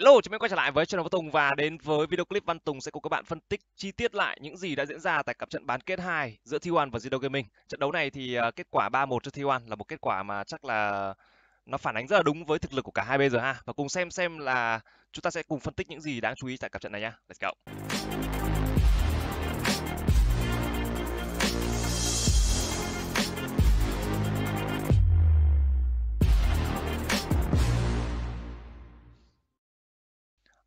Hello, chúng mình quay trở lại với channel Văn Tùng và đến với video clip Văn Tùng sẽ cùng các bạn phân tích chi tiết lại những gì đã diễn ra tại cặp trận bán kết 2 giữa T1 và Zero Gaming. Trận đấu này thì ờ, kết quả 3-1 cho T1 là một kết quả mà chắc là nó phản ánh rất là đúng với thực lực của cả hai bên rồi ha. Và cùng xem xem là chúng ta sẽ cùng phân tích những gì đáng chú ý tại cặp trận này nha. Let's go.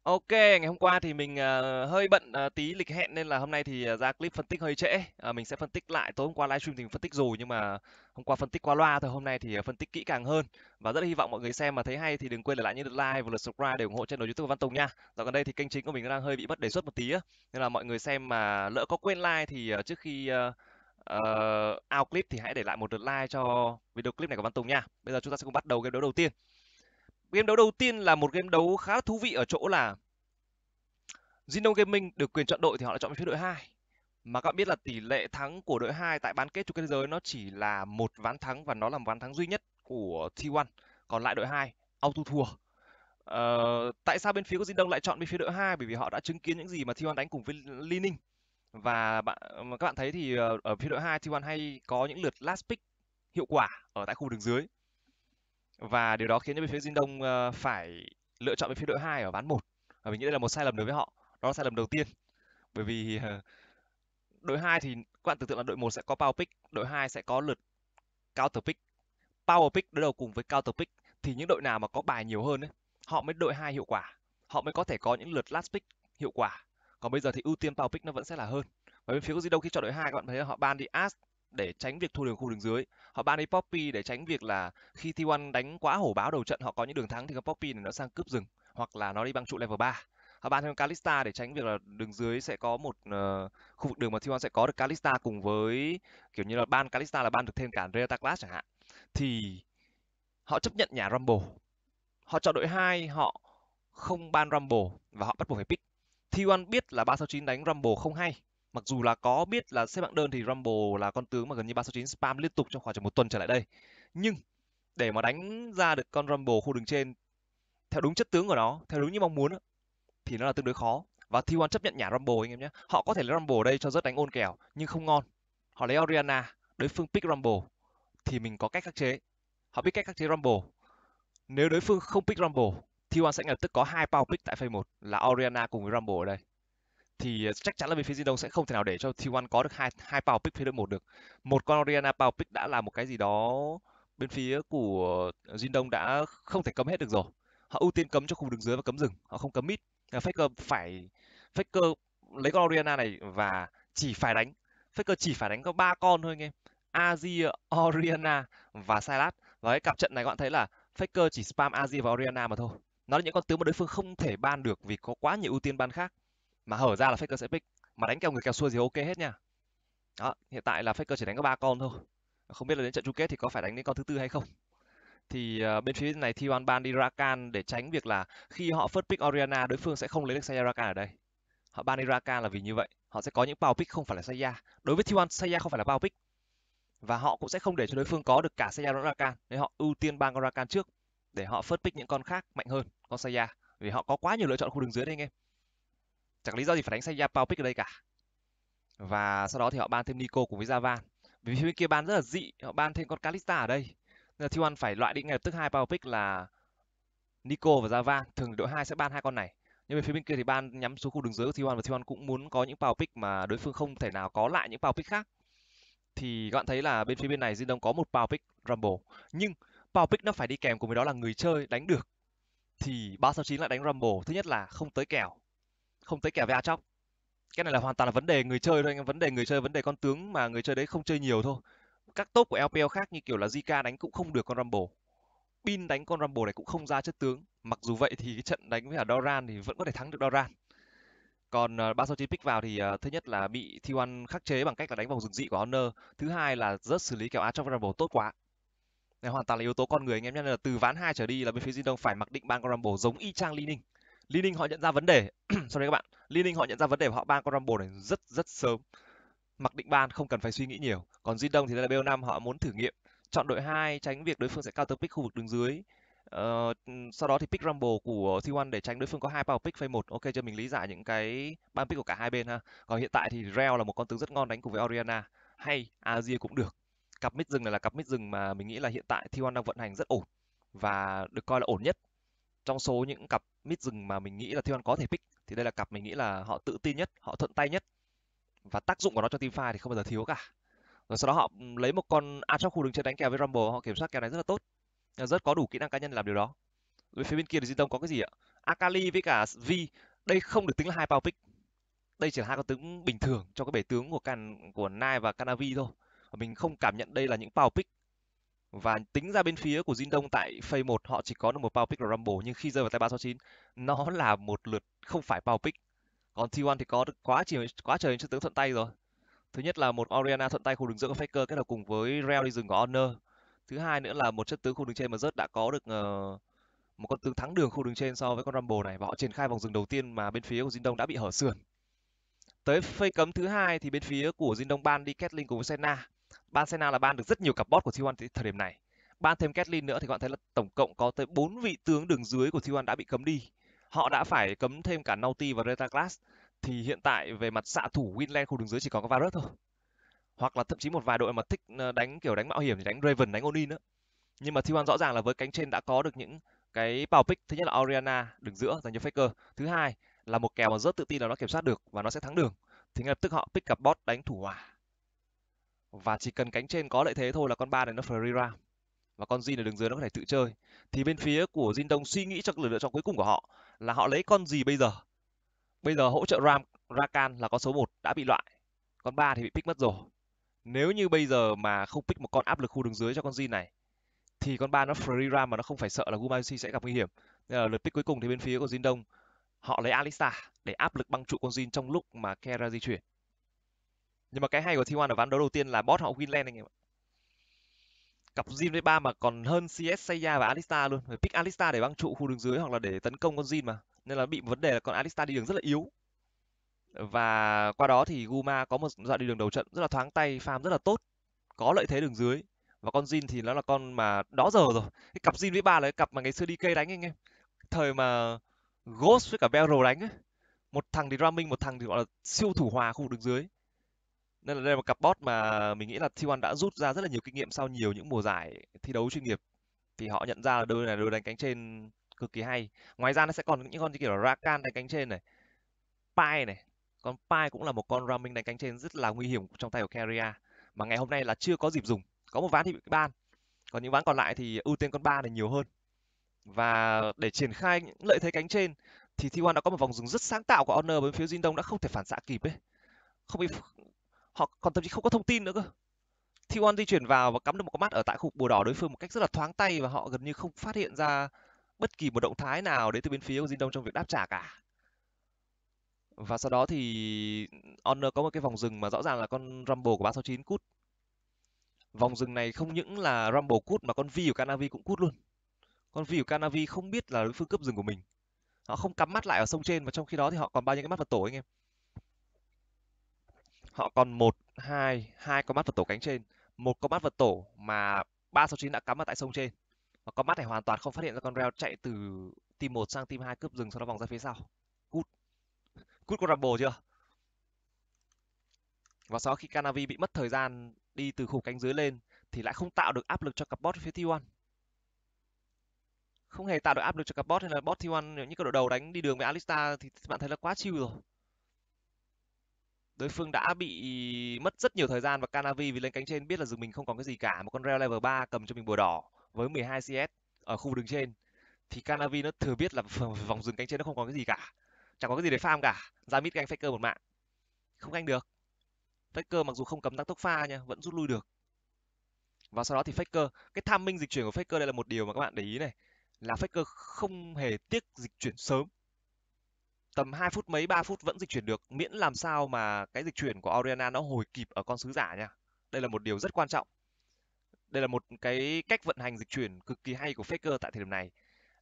OK, ngày hôm qua thì mình, ờ, hơi bận, ờ, tí lịch hẹn nên là hôm nay thì, ờ, ra clip phân tích hơi trễ. Ờ, mình sẽ phân tích lại tối hôm qua livestream thì mình phân tích rồi, nhưng mà hôm qua phân tích qua loa thôi, hôm nay thì, ờ, phân tích kỹ càng hơn. Và rất là hy vọng mọi người xem mà thấy hay thì đừng quên để lại những lượt like và lượt subscribe để ủng hộ channel YouTube của Văn Tùng nha. Dạo gần đây thì kênh chính của mình đang hơi bị mất đề xuất một tí á, nên là mọi người xem mà lỡ có quên like thì, ờ, trước khi, ờ, ờ, out clip thì hãy để lại một lượt like cho video clip này của Văn Tùng nha. Bây giờ chúng ta sẽ cùng bắt đầu game đấu đầu tiên. Game đấu đầu tiên là một game đấu khá thú vị ở chỗ là Zino Gaming được quyền chọn đội thì họ đã chọn về phía đội 2. Mà các bạn biết là tỷ lệ thắng của đội 2 tại bán kết chung kết thế giới nó chỉ là một ván thắng và nó là một ván thắng duy nhất của T1. Còn lại đội 2 auto thua. Ờ, tại sao bên phía của Jin Đông lại chọn bên phía đội 2 bởi vì họ đã chứng kiến những gì mà T1 đánh cùng với Li Và bạn các bạn thấy thì ờ, ở phía đội 2 T1 hay có những lượt last pick hiệu quả ở tại khu đường dưới và điều đó khiến cho bên phía Dinh Đông ờ, phải lựa chọn bên phía đội 2 ở ván 1 và mình nghĩ đây là một sai lầm đối với họ đó là sai lầm đầu tiên bởi vì ờ, đội 2 thì các bạn tưởng tượng là đội 1 sẽ có power pick đội 2 sẽ có lượt counter pick power pick đối đầu cùng với counter pick thì những đội nào mà có bài nhiều hơn ấy, họ mới đội 2 hiệu quả họ mới có thể có những lượt last pick hiệu quả còn bây giờ thì ưu tiên power pick nó vẫn sẽ là hơn và bên phía của Zidane khi chọn đội 2 các bạn thấy là họ ban đi As để tránh việc thua đường khu đường dưới họ ban đi poppy để tránh việc là khi T1 đánh quá hổ báo đầu trận họ có những đường thắng thì con poppy này nó sang cướp rừng hoặc là nó đi băng trụ level 3 họ ban thêm Kalista để tránh việc là đường dưới sẽ có một uh, khu vực đường mà T1 sẽ có được Kalista cùng với kiểu như là ban Kalista là ban được thêm cả Delta Class chẳng hạn thì họ chấp nhận nhà Rumble họ chọn đội 2 họ không ban Rumble và họ bắt buộc phải pick T1 biết là 369 đánh Rumble không hay mặc dù là có biết là xếp hạng đơn thì Rumble là con tướng mà gần như 369 spam liên tục trong khoảng chừng một tuần trở lại đây nhưng để mà đánh ra được con Rumble khu đường trên theo đúng chất tướng của nó theo đúng như mong muốn thì nó là tương đối khó và T1 chấp nhận nhả Rumble anh em nhé họ có thể lấy Rumble ở đây cho rất đánh ôn kèo nhưng không ngon họ lấy Oriana đối phương pick Rumble thì mình có cách khắc chế họ biết cách khắc chế Rumble nếu đối phương không pick Rumble T1 sẽ lập tức có hai power pick tại phase 1 là Oriana cùng với Rumble ở đây thì ờ, chắc chắn là bên phía Jin Dong sẽ không thể nào để cho T1 có được hai hai power pick phía đội một được. Một con Oriana power pick đã là một cái gì đó bên phía của Jin Dong đã không thể cấm hết được rồi. Họ ưu tiên cấm cho khu đường dưới và cấm rừng, họ không cấm mid. Ờ, Faker phải Faker lấy con Oriana này và chỉ phải đánh. Faker chỉ phải đánh có ba con thôi anh em. Azir, Oriana và Silas. Và cái cặp trận này các bạn thấy là Faker chỉ spam Azir và Oriana mà thôi. Nó là những con tướng mà đối phương không thể ban được vì có quá nhiều ưu tiên ban khác mà hở ra là faker sẽ pick mà đánh kèo người kèo xuôi thì ok hết nha đó hiện tại là faker chỉ đánh có ba con thôi không biết là đến trận chung kết thì có phải đánh đến con thứ tư hay không thì uh, bên phía này t ban đi Rakan để tránh việc là khi họ first pick Oriana đối phương sẽ không lấy được Saya Rakan ở đây họ ban đi Rakan là vì như vậy họ sẽ có những power pick không phải là Saya đối với T1 Saya không phải là power pick và họ cũng sẽ không để cho đối phương có được cả Saya Rakan nên họ ưu tiên ban con Rakan trước để họ first pick những con khác mạnh hơn con Saya vì họ có quá nhiều lựa chọn khu đường dưới đây anh em chẳng lý do gì phải đánh sang Yapao pick ở đây cả và sau đó thì họ ban thêm Nico cùng với Javan vì phía bên kia ban rất là dị họ ban thêm con Calista ở đây nên là T1 phải loại đi ngay lập tức hai power pick là Nico và Javan thường đội hai sẽ ban hai con này nhưng về phía bên kia thì ban nhắm xuống khu đường dưới của T1 và T1 cũng muốn có những power pick mà đối phương không thể nào có lại những power pick khác thì các bạn thấy là bên phía bên này Jin Đông có một power pick Rumble nhưng power pick nó phải đi kèm cùng với đó là người chơi đánh được thì 369 lại đánh Rumble thứ nhất là không tới kèo không thấy kẻ về trong cái này là hoàn toàn là vấn đề người chơi thôi anh vấn đề người chơi vấn đề con tướng mà người chơi đấy không chơi nhiều thôi các top của LPL khác như kiểu là Zika đánh cũng không được con Rumble pin đánh con Rumble này cũng không ra chất tướng mặc dù vậy thì cái trận đánh với cả Doran thì vẫn có thể thắng được Doran còn ờ, ba uh, 369 pick vào thì uh, thứ nhất là bị T1 khắc chế bằng cách là đánh vòng rừng dị của Honor thứ hai là rất xử lý kèo A trong Rumble tốt quá này hoàn toàn là yếu tố con người anh em nhé là từ ván 2 trở đi là bên phía Jin Đông phải mặc định ban con Rumble giống y chang Li Ninh Lining họ nhận ra vấn đề sau sorry các bạn Lining họ nhận ra vấn đề và họ ban con Rumble này rất rất sớm mặc định ban không cần phải suy nghĩ nhiều còn Jin Đông thì là BO5 họ muốn thử nghiệm chọn đội 2 tránh việc đối phương sẽ counter pick khu vực đường dưới Uh, sau đó thì pick rumble của C1 để tránh đối phương có hai power pick phase 1. Ok cho mình lý giải những cái ban pick của cả hai bên ha. Còn hiện tại thì Rel là một con tướng rất ngon đánh cùng với Oriana hay Azir cũng được. Cặp mid rừng này là cặp mid rừng mà mình nghĩ là hiện tại T1 đang vận hành rất ổn và được coi là ổn nhất trong số những cặp mid rừng mà mình nghĩ là Thiên có thể pick thì đây là cặp mình nghĩ là họ tự tin nhất, họ thuận tay nhất và tác dụng của nó cho team fight thì không bao giờ thiếu cả. Rồi sau đó họ lấy một con Aatrox khu đứng trên đánh kèo với Rumble, họ kiểm soát kèo này rất là tốt. Rất có đủ kỹ năng cá nhân để làm điều đó. Với phía bên kia thì Jin Tông có cái gì ạ? Akali với cả Vi, đây không được tính là hai power pick. Đây chỉ là hai con tướng bình thường cho cái bể tướng của Can của Nai và Canavi thôi. Và mình không cảm nhận đây là những power pick và tính ra bên phía của Jin Dong tại phase 1 họ chỉ có được một power pick là Rumble nhưng khi rơi vào tay 369 nó là một lượt không phải power pick. Còn T1 thì có được quá trời quá trời những tướng thuận tay rồi. Thứ nhất là một Oriana thuận tay khu đường giữa của Faker kết hợp cùng với Rel đi rừng của Honor. Thứ hai nữa là một chất tướng khu đường trên mà rớt đã có được uh, một con tướng thắng đường khu đường trên so với con Rumble này và họ triển khai vòng rừng đầu tiên mà bên phía của Jin Dong đã bị hở sườn. Tới phase cấm thứ hai thì bên phía của Jin Dong ban đi Caitlyn cùng với Senna ban Senna là ban được rất nhiều cặp bot của T1 thời điểm này ban thêm Kathleen nữa thì các bạn thấy là tổng cộng có tới 4 vị tướng đường dưới của T1 đã bị cấm đi họ đã phải cấm thêm cả Naughty và Retaclass thì hiện tại về mặt xạ thủ Winland khu đường dưới chỉ có có Varus thôi hoặc là thậm chí một vài đội mà thích ờ, đánh kiểu đánh mạo hiểm thì đánh Raven đánh Onin nữa nhưng mà T1 rõ ràng là với cánh trên đã có được những cái power pick thứ nhất là Oriana đường giữa dành cho Faker thứ hai là một kèo mà rất tự tin là nó kiểm soát được và nó sẽ thắng đường thì ngay lập tức họ pick cặp bot đánh thủ hòa và chỉ cần cánh trên có lợi thế thôi là con ba này nó free ra và con Jin ở đường dưới nó có thể tự chơi thì bên phía của Jin Đông suy nghĩ cho lựa chọn cuối cùng của họ là họ lấy con gì bây giờ bây giờ hỗ trợ Ram Rakan là con số 1 đã bị loại con ba thì bị pick mất rồi nếu như bây giờ mà không pick một con áp lực khu đường dưới cho con Jin này thì con ba nó free ram mà nó không phải sợ là Gumayusi sẽ gặp nguy hiểm nên ờ, là lượt pick cuối cùng thì bên phía của Jin Đông họ lấy Alista để áp lực băng trụ con Jin trong lúc mà Kera di chuyển nhưng mà cái hay của T1 ở ván đấu đầu tiên là bot họ win Winland anh em ạ cặp Jin với ba mà còn hơn CS Seiya và Alista luôn phải pick Alista để băng trụ khu đường dưới hoặc là để tấn công con Jin mà nên là bị vấn đề là con Alista đi đường rất là yếu và qua đó thì Guma có một đoạn đi đường đầu trận rất là thoáng tay farm rất là tốt có lợi thế đường dưới và con Jin thì nó là con mà đó giờ rồi cái cặp Jin với ba là cái cặp mà ngày xưa DK đánh anh em thời mà Ghost với cả Barrel đánh ấy. một thằng thì ramming một thằng thì gọi là siêu thủ hòa khu đường dưới nên là đây là một cặp bot mà mình nghĩ là T1 đã rút ra rất là nhiều kinh nghiệm sau nhiều những mùa giải thi đấu chuyên nghiệp. Thì họ nhận ra là đôi này đôi đánh cánh trên cực kỳ hay. Ngoài ra nó sẽ còn những con như kiểu là Rakan đánh cánh trên này, Pai này. Con Pai cũng là một con Ramming đánh cánh trên rất là nguy hiểm trong tay của Carrier mà ngày hôm nay là chưa có dịp dùng. Có một ván thì bị ban. Còn những ván còn lại thì ưu tiên con ba này nhiều hơn. Và để triển khai những lợi thế cánh trên thì T1 đã có một vòng dùng rất sáng tạo của Honor với phía Jin Đông đã không thể phản xạ kịp ấy. Không bị họ còn thậm chí không có thông tin nữa cơ T1 di chuyển vào và cắm được một con mắt ở tại khu bùa đỏ đối phương một cách rất là thoáng tay và họ gần như không phát hiện ra bất kỳ một động thái nào đến từ bên phía Jin Dong trong việc đáp trả cả. Và sau đó thì Honor có một cái vòng rừng mà rõ ràng là con Rumble của 369 cút. Vòng rừng này không những là Rumble cút mà con Vi của Kanavi cũng cút luôn. Con Vi của Kanavi không biết là đối phương cướp rừng của mình. Họ không cắm mắt lại ở sông trên mà trong khi đó thì họ còn bao nhiêu cái mắt vào tổ anh em họ còn một hai hai con mắt vật tổ cánh trên một con mắt vật tổ mà 369 đã cắm vào tại sông trên và con mắt này hoàn toàn không phát hiện ra con reo chạy từ team 1 sang team 2 cướp rừng sau đó vòng ra phía sau cút cút con Rumble chưa và sau khi Canavi bị mất thời gian đi từ khu cánh dưới lên thì lại không tạo được áp lực cho cặp bot phía T1 không hề tạo được áp lực cho cặp bot nên là bot T1 nếu như các đội đầu đánh đi đường với Alista thì bạn thấy là quá chill rồi đối phương đã bị mất rất nhiều thời gian và Canavi vì lên cánh trên biết là rừng mình không còn cái gì cả một con reo level 3 cầm cho mình bùa đỏ với 12 CS ở khu đường trên thì Canavi nó thừa biết là vòng rừng cánh trên nó không có cái gì cả chẳng có cái gì để farm cả ra mid ganh Faker một mạng không ganh được Faker mặc dù không cầm tăng tốc pha nha vẫn rút lui được và sau đó thì Faker cái tham minh dịch chuyển của Faker đây là một điều mà các bạn để ý này là Faker không hề tiếc dịch chuyển sớm tầm 2 phút mấy 3 phút vẫn dịch chuyển được miễn làm sao mà cái dịch chuyển của Oriana nó hồi kịp ở con sứ giả nha. Đây là một điều rất quan trọng. Đây là một cái cách vận hành dịch chuyển cực kỳ hay của Faker tại thời điểm này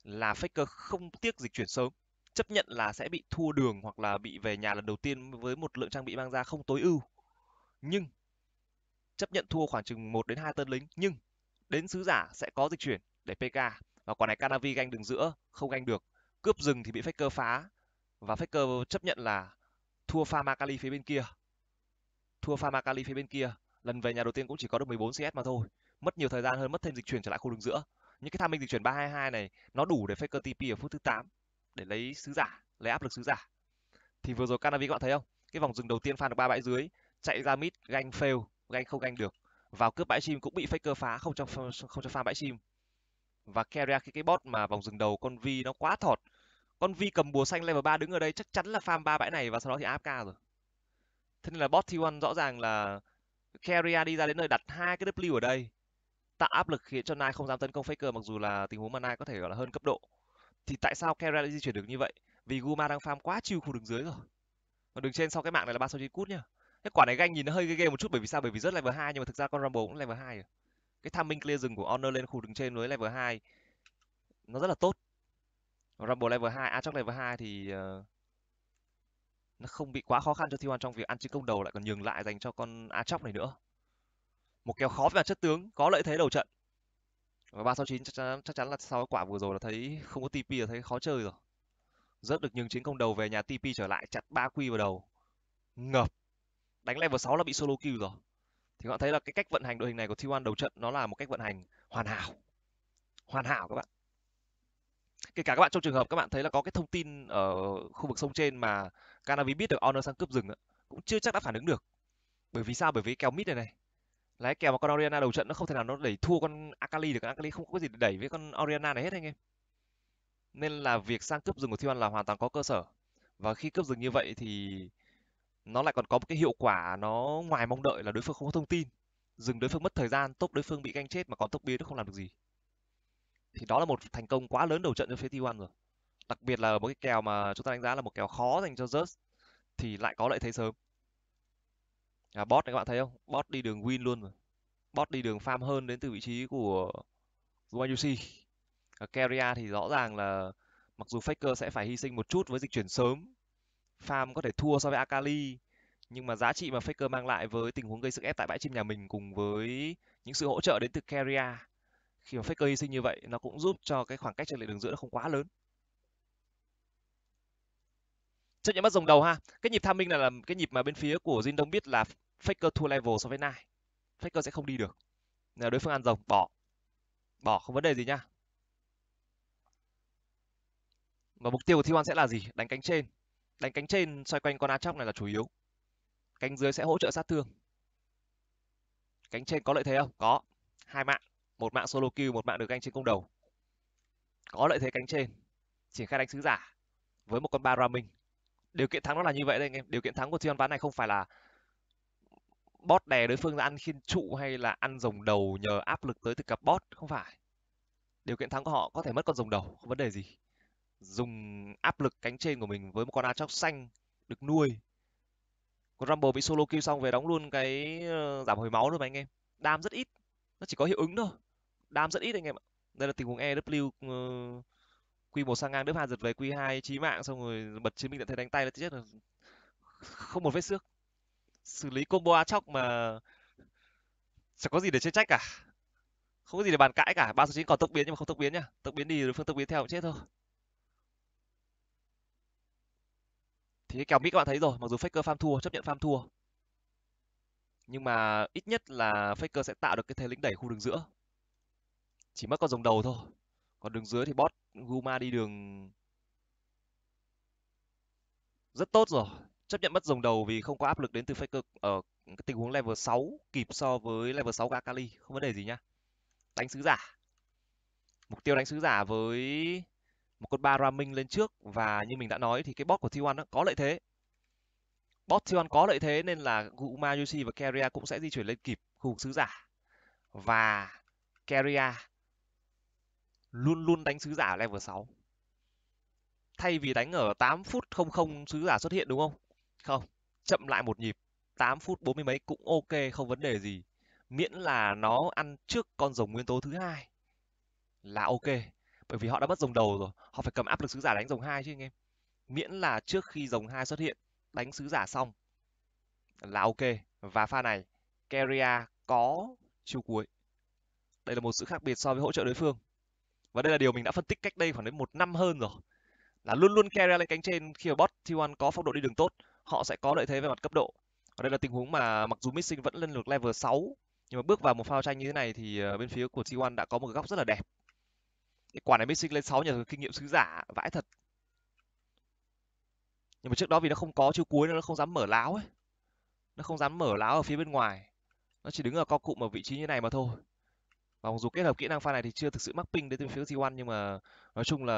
là Faker không tiếc dịch chuyển sớm, chấp nhận là sẽ bị thua đường hoặc là bị về nhà lần đầu tiên với một lượng trang bị mang ra không tối ưu. Nhưng chấp nhận thua khoảng chừng 1 đến 2 tên lính nhưng đến sứ giả sẽ có dịch chuyển để PK và quả này Canavi ganh đường giữa không ganh được, cướp rừng thì bị Faker phá, và Faker chấp nhận là thua pha Makali phía bên kia thua pha Makali phía bên kia lần về nhà đầu tiên cũng chỉ có được 14 CS mà thôi mất nhiều thời gian hơn mất thêm dịch chuyển trở lại khu đường giữa những cái tham minh dịch chuyển 322 này nó đủ để Faker TP ở phút thứ 8 để lấy sứ giả lấy áp lực sứ giả thì vừa rồi Canavi các bạn thấy không cái vòng dừng đầu tiên fan được ba bãi dưới chạy ra mid ganh fail ganh không ganh được vào cướp bãi chim cũng bị Faker phá không cho không cho pha bãi chim và Keria cái cái bot mà vòng dừng đầu con Vi nó quá thọt con vi cầm bùa xanh level 3 đứng ở đây chắc chắn là farm ba bãi này và sau đó thì áp ca rồi thế nên là bot t1 rõ ràng là Carrier đi ra đến nơi đặt hai cái W ở đây tạo áp lực khiến cho Nai không dám tấn công Faker mặc dù là tình huống mà Nai có thể gọi là hơn cấp độ thì tại sao Carrier di chuyển được như vậy vì Guma đang farm quá chiêu khu đường dưới rồi Và đường trên sau cái mạng này là ba sao sau cút nhá cái quả này ganh nhìn nó hơi ghê ghê một chút bởi vì sao bởi vì rất level 2 nhưng mà thực ra con Rumble cũng level 2 rồi cái timing clear rừng của Honor lên khu đường trên với level 2 nó rất là tốt Rumble level 2, Aatrox level 2 thì uh, nó không bị quá khó khăn cho T1 trong việc ăn chiến công đầu lại còn nhường lại dành cho con Aatrox này nữa. Một kèo khó về chất tướng, có lợi thế đầu trận. Và 369 chắc chắn, chắc chắn là sau quả vừa rồi là thấy không có TP là thấy khó chơi rồi. Rớt được nhường chiến công đầu về nhà TP trở lại chặt 3 quy vào đầu. Ngập. Đánh level 6 là bị solo kill rồi. Thì các bạn thấy là cái cách vận hành đội hình này của T1 đầu trận nó là một cách vận hành hoàn hảo. Hoàn hảo các bạn kể cả các bạn trong trường hợp các bạn thấy là có cái thông tin ở khu vực sông trên mà cannabis biết được honor sang cướp rừng cũng chưa chắc đã phản ứng được bởi vì sao bởi vì kèo mid này này lái kèo mà con Oriana đầu trận nó không thể nào nó đẩy thua con Akali được Akali không có gì để đẩy với con Oriana này hết anh em nên là việc sang cướp rừng của Thion là hoàn toàn có cơ sở và khi cướp rừng như vậy thì nó lại còn có một cái hiệu quả nó ngoài mong đợi là đối phương không có thông tin rừng đối phương mất thời gian top đối phương bị ganh chết mà còn top bia nó không làm được gì thì đó là một thành công quá lớn đầu trận cho phía T1 rồi đặc biệt là một cái kèo mà chúng ta đánh giá là một kèo khó dành cho Just thì lại có lợi thế sớm à, bot này các bạn thấy không bot đi đường win luôn rồi bot đi đường farm hơn đến từ vị trí của Yuanyushi ở Carrier thì rõ ràng là mặc dù Faker sẽ phải hy sinh một chút với dịch chuyển sớm farm có thể thua so với Akali nhưng mà giá trị mà Faker mang lại với tình huống gây sức ép tại bãi chim nhà mình cùng với những sự hỗ trợ đến từ Carrier khi mà Faker hy sinh như vậy nó cũng giúp cho cái khoảng cách trên lề đường giữa nó không quá lớn chấp nhận mất dòng đầu ha cái nhịp tham minh là, là cái nhịp mà bên phía của Jin Đông biết là Faker thua level so với Nai Faker sẽ không đi được là đối phương ăn rồng bỏ bỏ không vấn đề gì nhá và mục tiêu của T1 sẽ là gì đánh cánh trên đánh cánh trên xoay quanh con A chóc này là chủ yếu cánh dưới sẽ hỗ trợ sát thương cánh trên có lợi thế không có hai mạng một mạng solo kill một mạng được ganh trên cung đầu có lợi thế cánh trên triển khai đánh sứ giả với một con ba ramming điều kiện thắng nó là như vậy đấy anh em điều kiện thắng của tion ván này không phải là bot đè đối phương ra ăn khiên trụ hay là ăn rồng đầu nhờ áp lực tới từ cặp bot không phải điều kiện thắng của họ có thể mất con rồng đầu không vấn đề gì dùng áp lực cánh trên của mình với một con Aatrox xanh được nuôi con Rumble bị solo kill xong về đóng luôn cái ờ, giảm hồi máu thôi mà anh em đam rất ít nó chỉ có hiệu ứng thôi đam rất ít anh em ạ đây là tình huống EW uh, Q1 sang ngang đớp hai giật về Q2 chí mạng xong rồi bật chiến binh đã thấy đánh tay là chết rồi không một vết xước xử lý combo a chóc mà chẳng có gì để chê trách cả không có gì để bàn cãi cả ba số chín còn tốc biến nhưng mà không tốc biến nhá tốc biến đi đối phương tốc biến theo cũng chết thôi thì cái kèo mỹ các bạn thấy rồi mặc dù faker farm thua chấp nhận farm thua nhưng mà ít nhất là faker sẽ tạo được cái thế lĩnh đẩy khu đường giữa chỉ mất con rồng đầu thôi còn đường dưới thì bot guma đi đường rất tốt rồi chấp nhận mất dòng đầu vì không có áp lực đến từ Faker ở ờ, cái tình huống level 6 kịp so với level 6 của Akali, không vấn đề gì nhá. Đánh sứ giả. Mục tiêu đánh sứ giả với một con ba Raming lên trước và như mình đã nói thì cái bot của T1 có lợi thế. Bot T1 có lợi thế nên là Guma Yoshi và Keria cũng sẽ di chuyển lên kịp khu vực sứ giả. Và Keria luôn luôn đánh sứ giả level 6 thay vì đánh ở 8 phút 00 sứ giả xuất hiện đúng không không chậm lại một nhịp 8 phút 40 mấy cũng ok không vấn đề gì miễn là nó ăn trước con rồng nguyên tố thứ hai là ok bởi vì họ đã mất rồng đầu rồi họ phải cầm áp lực sứ giả đánh rồng hai chứ anh em miễn là trước khi rồng hai xuất hiện đánh sứ giả xong là ok và pha này Keria có chiêu cuối đây là một sự khác biệt so với hỗ trợ đối phương và đây là điều mình đã phân tích cách đây khoảng đến một năm hơn rồi là luôn luôn carry lên cánh trên khi mà bot T1 có phong độ đi đường tốt họ sẽ có lợi thế về mặt cấp độ và đây là tình huống mà mặc dù missing vẫn lên được level 6 nhưng mà bước vào một pha tranh như thế này thì ờ, bên phía của T1 đã có một góc rất là đẹp cái quả này missing lên 6 nhờ kinh nghiệm sứ giả vãi thật nhưng mà trước đó vì nó không có chiêu cuối nên nó không dám mở láo ấy nó không dám mở láo ở phía bên ngoài nó chỉ đứng ở co cụm ở vị trí như này mà thôi và mặc dù kết hợp kỹ năng pha này thì chưa thực sự mắc ping đến từ phía T1 nhưng mà nói chung là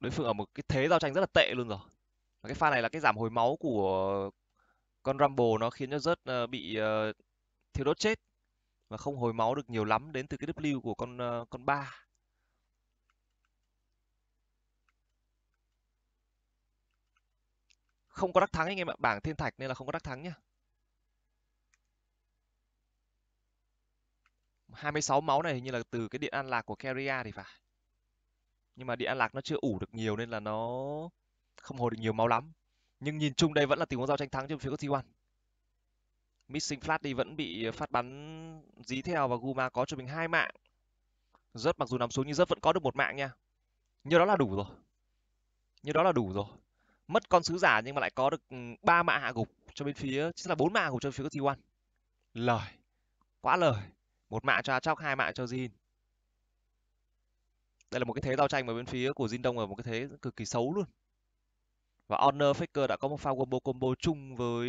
đối phương ở một cái thế giao tranh rất là tệ luôn rồi và cái pha này là cái giảm hồi máu của con Rumble nó khiến cho rất ờ, bị ờ, thiếu đốt chết và không hồi máu được nhiều lắm đến từ cái W của con ờ, con ba không có đắc thắng anh em ạ bảng thiên thạch nên là không có đắc thắng nhá 26 máu này hình như là từ cái điện an lạc của Keria thì phải. Nhưng mà điện an lạc nó chưa ủ được nhiều nên là nó không hồi được nhiều máu lắm. Nhưng nhìn chung đây vẫn là tình huống giao tranh thắng trên phía của T1. Missing Flat đi vẫn bị ờ, phát bắn dí theo và Guma có cho mình hai mạng. Rớt mặc dù nằm xuống nhưng rớt vẫn có được một mạng nha. Như đó là đủ rồi. Như đó là đủ rồi. Mất con sứ giả nhưng mà lại có được ừ, ba mạng hạ gục cho bên phía, chính là bốn mạng hạ gục cho bên phía của T1. Lời. Quá lời một mạng cho Achok hai mạng cho Jin đây là một cái thế giao tranh mà bên phía của Jin Đông là một cái thế cực kỳ xấu luôn và Honor Faker đã có một pha combo combo chung với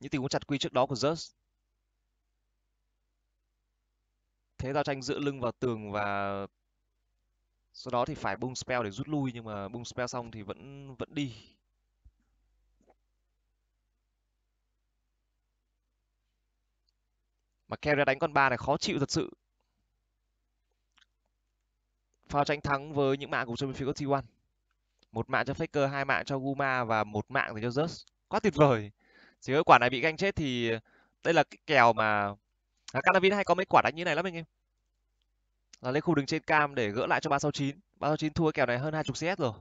những tình huống chặt quy trước đó của Zeus thế giao tranh giữa lưng vào tường và sau đó thì phải bung spell để rút lui nhưng mà bung spell xong thì vẫn vẫn đi mà Kerry đánh con ba này khó chịu thật sự pha tranh thắng với những mạng của chơi bên phía có T1 một mạng cho Faker hai mạng cho Guma và một mạng thì cho Zeus quá tuyệt vời chỉ có quả này bị ganh chết thì đây là cái kèo mà à, Canavin hay có mấy quả đánh như này lắm anh em là lấy khu đứng trên cam để gỡ lại cho 369 369 thua kèo này hơn 20 CS rồi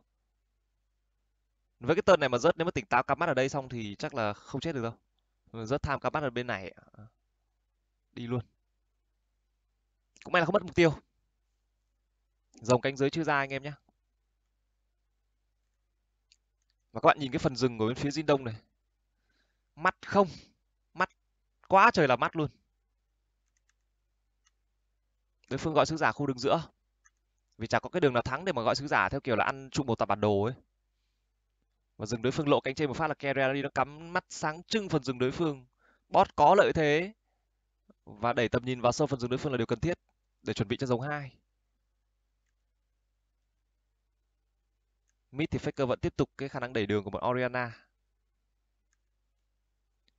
với cái tên này mà rớt nếu mà tỉnh táo cắm mắt ở đây xong thì chắc là không chết được đâu rớt tham cắm mắt ở bên này à, đi luôn cũng may là không mất mục tiêu Dòng cánh dưới chưa ra anh em nhé và các bạn nhìn cái phần rừng ở bên phía Jin Đông này mắt không mắt quá trời là mắt luôn đối phương gọi sứ giả khu đường giữa vì chả có cái đường nào thắng để mà gọi sứ giả theo kiểu là ăn chung một tập bản đồ ấy và rừng đối phương lộ cánh trên một phát là Kerry nó cắm mắt sáng trưng phần rừng đối phương bot có lợi thế và đẩy tầm nhìn vào sâu phần rừng đối phương là điều cần thiết để chuẩn bị cho giống hai. Mid thì Faker vẫn tiếp tục cái khả năng đẩy đường của bọn Oriana.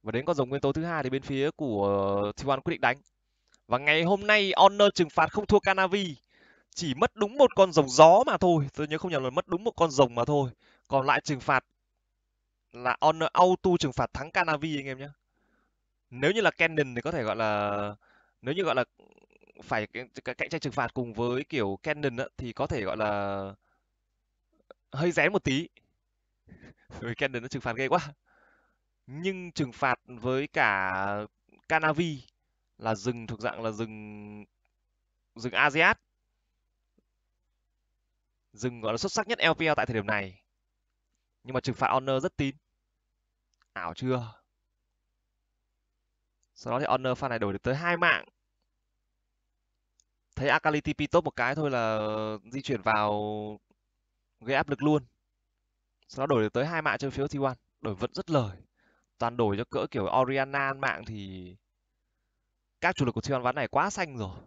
Và đến con rồng nguyên tố thứ hai thì bên phía của ờ, T1 quyết định đánh. Và ngày hôm nay Honor trừng phạt không thua Canavi. Chỉ mất đúng một con rồng gió mà thôi. Tôi nhớ không nhầm là mất đúng một con rồng mà thôi. Còn lại trừng phạt là Honor auto trừng phạt thắng Canavi anh em nhé nếu như là Canon thì có thể gọi là nếu như gọi là phải cạnh tranh trừng phạt cùng với kiểu Canon á, thì có thể gọi là hơi rén một tí vì Canon nó trừng phạt ghê quá nhưng trừng phạt với cả Canavi là rừng thuộc dạng là rừng rừng ASEAN rừng gọi là xuất sắc nhất LPL tại thời điểm này nhưng mà trừng phạt Honor rất tín ảo chưa sau đó thì honor pha này đổi được tới hai mạng thấy akali tp top một cái thôi là di chuyển vào gây áp lực luôn sau đó đổi được tới hai mạng chơi phiếu t1 đổi vẫn rất lời toàn đổi cho cỡ kiểu oriana ăn mạng thì các chủ lực của t1 ván này quá xanh rồi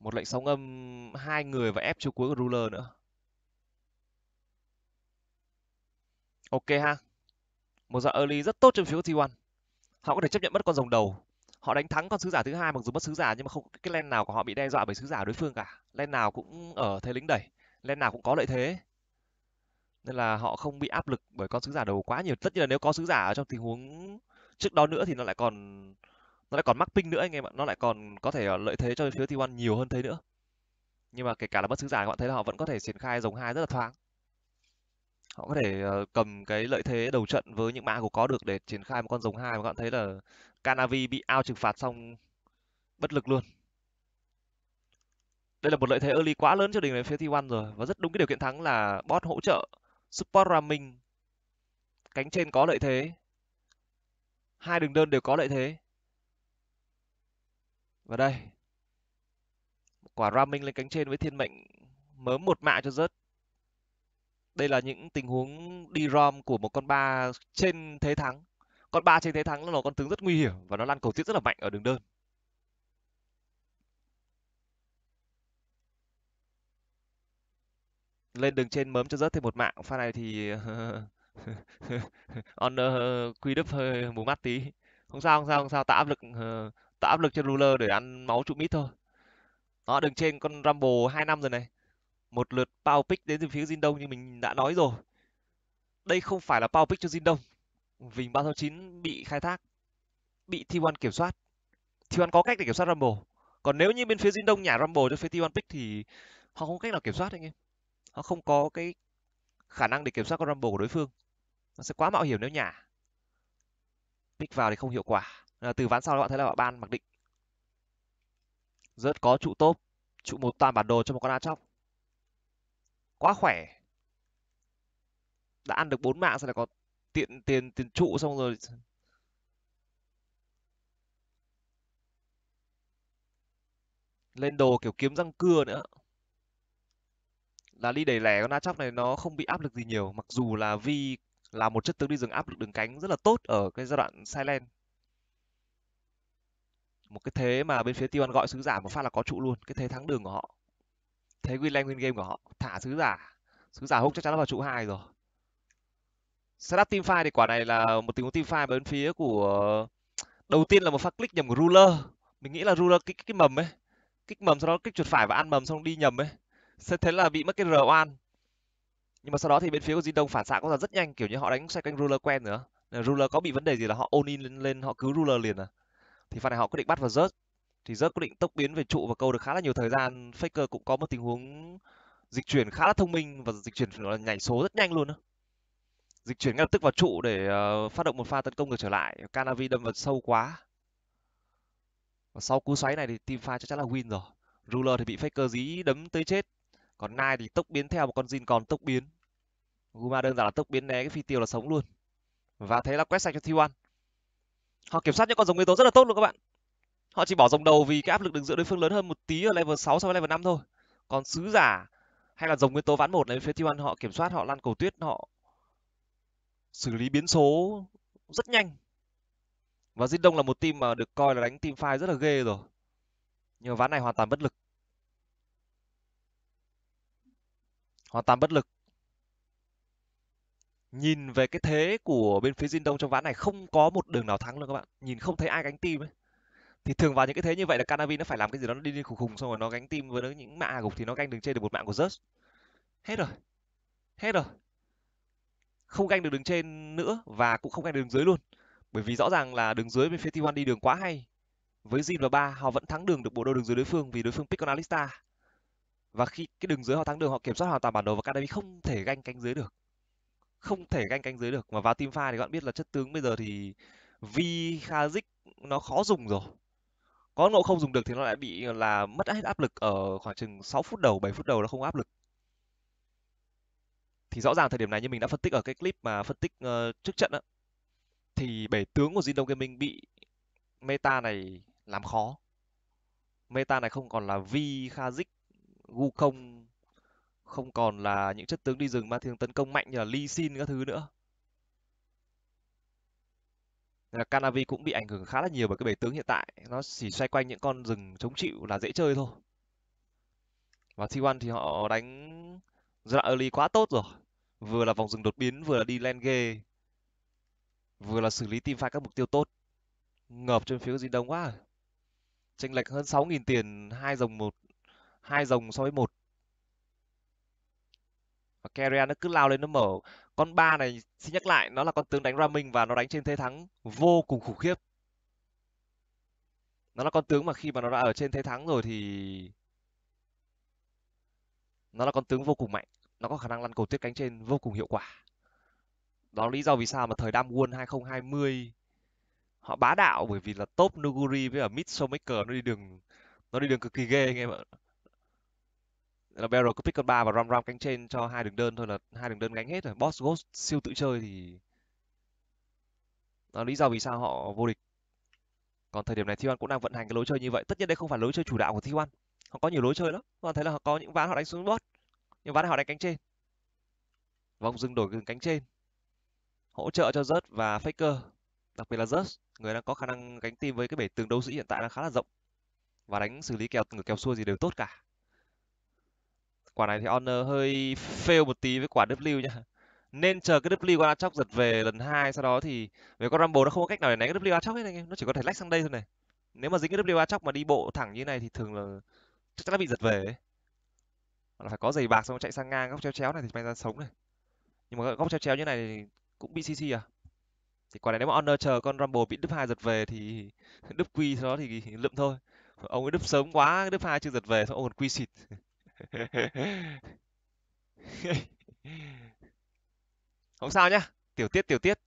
một lệnh sóng âm hai người và ép chiều cuối của ruler nữa ok ha một dạng early rất tốt trên phiếu T1 họ có thể chấp nhận mất con rồng đầu họ đánh thắng con sứ giả thứ hai mặc dù mất sứ giả nhưng mà không cái len nào của họ bị đe dọa bởi sứ giả đối phương cả len nào cũng ở thế lính đẩy len nào cũng có lợi thế nên là họ không bị áp lực bởi con sứ giả đầu quá nhiều tất nhiên là nếu có sứ giả ở trong tình huống trước đó nữa thì nó lại còn nó lại còn mắc ping nữa anh em ạ nó lại còn có thể ờ, lợi thế cho phía T1 nhiều hơn thế nữa nhưng mà kể cả là mất sứ giả các bạn thấy là họ vẫn có thể triển khai dòng hai rất là thoáng Họ có thể, ờ, cầm cái lợi thế đầu trận với những mã của có được để triển khai một con rồng hai mà các bạn thấy là Canavi bị ao trừng phạt xong bất lực luôn. Đây là một lợi thế early quá lớn cho đình này phía T1 rồi và rất đúng cái điều kiện thắng là bot hỗ trợ support Ramming. Cánh trên có lợi thế. Hai đường đơn đều có lợi thế. Và đây. Quả Ramming lên cánh trên với thiên mệnh mớm một mạ cho rớt đây là những tình huống đi rom của một con ba trên thế thắng. Con ba trên thế thắng là con tướng rất nguy hiểm và nó lăn cầu tiếp rất là mạnh ở đường đơn. Lên đường trên mớm cho rớt thêm một mạng. Pha này thì on uh, quy đấp hơi mù mắt tí. Không sao, không sao, không sao. Tạo áp lực uh, tạo áp lực cho ruler để ăn máu trụ mít thôi. Đó, đường trên con Rumble hai năm rồi này một lượt power pick đến từ phía Jin Zindong như mình đã nói rồi. Đây không phải là power pick cho Jin Zindong. Vì 369 bị khai thác, bị T1 kiểm soát. T1 có cách để kiểm soát Rumble. Còn nếu như bên phía Jin Zindong nhả Rumble cho phía T1 pick thì họ không có cách nào kiểm soát anh em. Họ không có cái khả năng để kiểm soát con Rumble của đối phương. Nó sẽ quá mạo hiểm nếu nhả. Pick vào thì không hiệu quả. À, từ ván sau các bạn thấy là bạn ban mặc định. Rất có trụ top trụ một toàn bản đồ cho một con Aatrox quá khỏe đã ăn được bốn mạng xong lại có tiện tiền tiền trụ xong rồi lên đồ kiểu kiếm răng cưa nữa là đi đẩy lẻ con na chóc này nó không bị áp lực gì nhiều mặc dù là vi là một chất tướng đi rừng áp lực đường cánh rất là tốt ở cái giai đoạn silent một cái thế mà bên phía T1 gọi sứ giả một phát là có trụ luôn cái thế thắng đường của họ thế Greenland win game của họ thả sứ giả sứ giả húc chắc chắn là vào trụ hai rồi setup team fight thì quả này là một tình huống team fight bên phía của đầu tiên là một phát click nhầm của ruler mình nghĩ là ruler kích cái mầm ấy kích mầm sau đó kích chuột phải và ăn mầm xong đi nhầm ấy sẽ thấy là bị mất cái r oan nhưng mà sau đó thì bên phía của Jin Đông phản xạ cũng là rất nhanh kiểu như họ đánh xoay quanh ruler quen nữa ruler có bị vấn đề gì là họ ôn in lên, lên họ cứu ruler liền à thì pha này họ quyết định bắt vào rớt thì rớt quyết định tốc biến về trụ và câu được khá là nhiều thời gian faker cũng có một tình huống dịch chuyển khá là thông minh và dịch chuyển là nhảy số rất nhanh luôn đó. dịch chuyển ngay lập tức vào trụ để ờ, phát động một pha tấn công ngược trở lại canavi đâm vào sâu quá và sau cú xoáy này thì team pha chắc chắn là win rồi ruler thì bị faker dí đấm tới chết còn nai thì tốc biến theo một con zin còn tốc biến guma đơn giản là tốc biến né cái phi tiêu là sống luôn và thế là quét sạch cho t1 họ kiểm soát những con giống nguyên tố rất là tốt luôn các bạn họ chỉ bỏ dòng đầu vì cái áp lực đứng giữa đối phương lớn hơn một tí ở level 6 so với level 5 thôi còn sứ giả hay là dòng nguyên tố ván một lên phía T1 họ kiểm soát họ lan cầu tuyết họ xử lý biến số rất nhanh và Jin Đông là một team mà được coi là đánh team fight rất là ghê rồi nhưng mà ván này hoàn toàn bất lực hoàn toàn bất lực nhìn về cái thế của bên phía Jin Đông trong ván này không có một đường nào thắng luôn các bạn nhìn không thấy ai gánh team ấy thì thường vào những cái thế như vậy là Canavi nó phải làm cái gì đó nó đi đi khủng khủng xong rồi nó gánh tim với những mạng gục thì nó ganh đường trên được một mạng của Zeus hết rồi hết rồi không ganh được đường trên nữa và cũng không ganh được đường dưới luôn bởi vì rõ ràng là đường dưới bên phía T1 đi đường quá hay với Jin và ba họ vẫn thắng đường được bộ đôi đường dưới đối phương vì đối phương pick con Alista và khi cái đường dưới họ thắng đường họ kiểm soát hoàn toàn bản đồ và Canavi không thể ganh cánh dưới được không thể ganh cánh dưới được mà vào team pha thì các bạn biết là chất tướng bây giờ thì Vi Khazik nó khó dùng rồi có ngộ không dùng được thì nó lại bị là mất hết áp lực ở khoảng chừng 6 phút đầu 7 phút đầu nó không áp lực thì rõ ràng thời điểm này như mình đã phân tích ở cái clip mà phân tích uh, trước trận đó thì bảy tướng của Zindong Gaming bị meta này làm khó meta này không còn là Vi, Khazik, Gu không không còn là những chất tướng đi rừng mang thương tấn công mạnh như là Lee Sin các thứ nữa nên Canavi cũng bị ảnh hưởng khá là nhiều bởi cái bể tướng hiện tại. Nó chỉ xoay quanh những con rừng chống chịu là dễ chơi thôi. Và T1 thì họ đánh giai early quá tốt rồi. Vừa là vòng rừng đột biến, vừa là đi land ghê. Vừa là xử lý team fight các mục tiêu tốt. Ngợp trên phiếu gì đông quá. À. Chênh lệch hơn 6.000 tiền hai dòng một hai dòng so với một và Keria nó cứ lao lên nó mở con ba này xin nhắc lại nó là con tướng đánh ra mình và nó đánh trên thế thắng vô cùng khủng khiếp nó là con tướng mà khi mà nó đã ở trên thế thắng rồi thì nó là con tướng vô cùng mạnh nó có khả năng lăn cầu tuyết cánh trên vô cùng hiệu quả đó là lý do vì sao mà thời Dam World 2020 họ bá đạo bởi vì là top Nuguri với ở Midsummer nó đi đường nó đi đường cực kỳ ghê anh em ạ là Barrel cứ pick con ba và ram ram cánh trên cho hai đường đơn thôi là hai đường đơn gánh hết rồi boss ghost siêu tự chơi thì đó lý do vì sao họ vô địch còn thời điểm này t cũng đang vận hành cái lối chơi như vậy tất nhiên đây không phải lối chơi chủ đạo của t họ có nhiều lối chơi lắm bạn thấy là họ có những ván họ đánh xuống bot nhưng ván họ đánh cánh trên vòng dừng đổi cánh trên hỗ trợ cho rớt và faker đặc biệt là rớt người đang có khả năng gánh tim với cái bể tường đấu sĩ hiện tại đang khá là rộng và đánh xử lý kèo ngược kèo xua gì đều tốt cả quả này thì Honor hơi fail một tí với quả W nha nên chờ cái W qua chóc giật về lần hai sau đó thì về con Rumble nó không có cách nào để né cái W qua chóc hết anh em nó chỉ có thể lách sang đây thôi này nếu mà dính cái W qua chóc mà đi bộ thẳng như này thì thường là chắc chắn bị giật về ấy. phải có giày bạc xong chạy sang ngang góc chéo chéo này thì may ra sống này nhưng mà góc chéo chéo như này thì cũng bị CC à thì quả này nếu mà Honor chờ con Rumble bị w hai giật về thì W quy sau đó thì lượm thôi ông ấy đúp sớm quá đúp hai chưa giật về xong ông còn quy xịt không sao nhá tiểu tiết tiểu tiết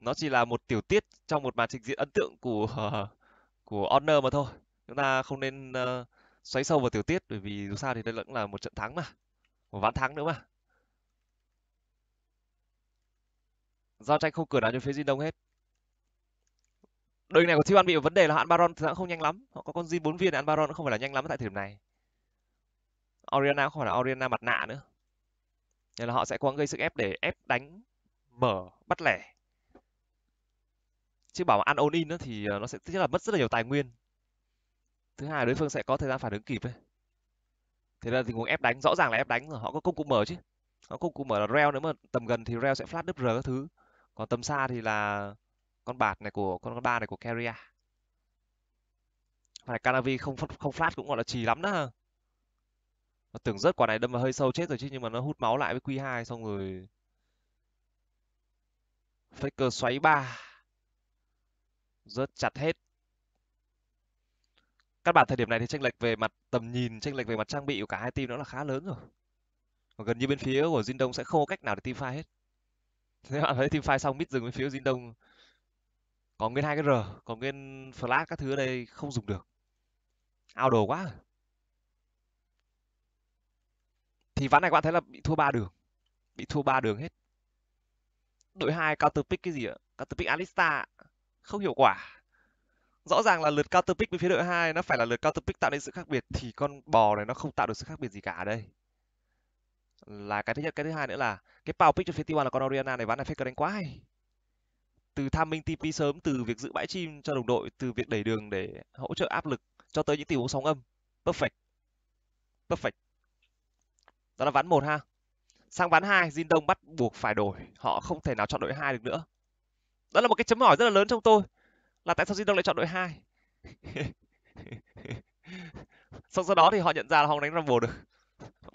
nó chỉ là một tiểu tiết trong một màn trình diễn ấn tượng của của Honor mà thôi chúng ta không nên uh, xoáy sâu vào tiểu tiết bởi vì dù sao thì đây vẫn là một trận thắng mà một ván thắng nữa mà giao tranh không cửa nào cho phía Jin Đông hết đội này của Team An bị một vấn đề là hạn Baron thì cũng không nhanh lắm họ có con Jin 4 viên ăn Baron cũng không phải là nhanh lắm tại thời điểm này Oriana không phải là Oriana mặt nạ nữa nên là họ sẽ cố gắng gây sức ép để ép đánh mở bắt lẻ chứ bảo mà ăn ôn in nữa thì ờ, nó sẽ tức là mất rất là nhiều tài nguyên thứ hai đối phương sẽ có thời gian phản ứng kịp ấy. thế là tình huống ép đánh rõ ràng là ép đánh rồi họ có công cụ mở chứ họ công cụ mở là reo nếu mà tầm gần thì reo sẽ flash đứt r các thứ còn tầm xa thì là con bạt này của con, con ba này của Carrier phải Canavi không không flash cũng gọi là trì lắm đó nó tưởng rớt quả này đâm vào hơi sâu chết rồi chứ nhưng mà nó hút máu lại với Q2 xong rồi Faker xoáy ba Rớt chặt hết Các bạn thời điểm này thì tranh lệch về mặt tầm nhìn, tranh lệch về mặt trang bị của cả hai team nó là khá lớn rồi Và gần như bên phía của Jin Đông sẽ không có cách nào để team fight hết Thế bạn thấy team fight xong mid dừng bên phía của Jin Còn nguyên hai cái R, còn nguyên flash các thứ ở đây không dùng được Ao đồ quá thì ván này các bạn thấy là bị thua ba đường bị thua ba đường hết đội hai counter pick cái gì ạ counter pick alista không hiệu quả rõ ràng là lượt counter pick bên phía đội hai nó phải là lượt counter pick tạo nên sự khác biệt thì con bò này nó không tạo được sự khác biệt gì cả ở đây là cái thứ nhất cái thứ hai nữa là cái power pick cho phía t là con Oriana này ván này Faker đánh quá hay từ tham minh TP sớm từ việc giữ bãi chim cho đồng đội từ việc đẩy đường để hỗ trợ áp lực cho tới những tình huống sóng âm perfect perfect đó là ván một ha sang ván hai Jin Đông bắt buộc phải đổi họ không thể nào chọn đội hai được nữa đó là một cái chấm hỏi rất là lớn trong tôi là tại sao Jin Đông lại chọn đội hai xong sau đó thì họ nhận ra là họ đánh Rumble được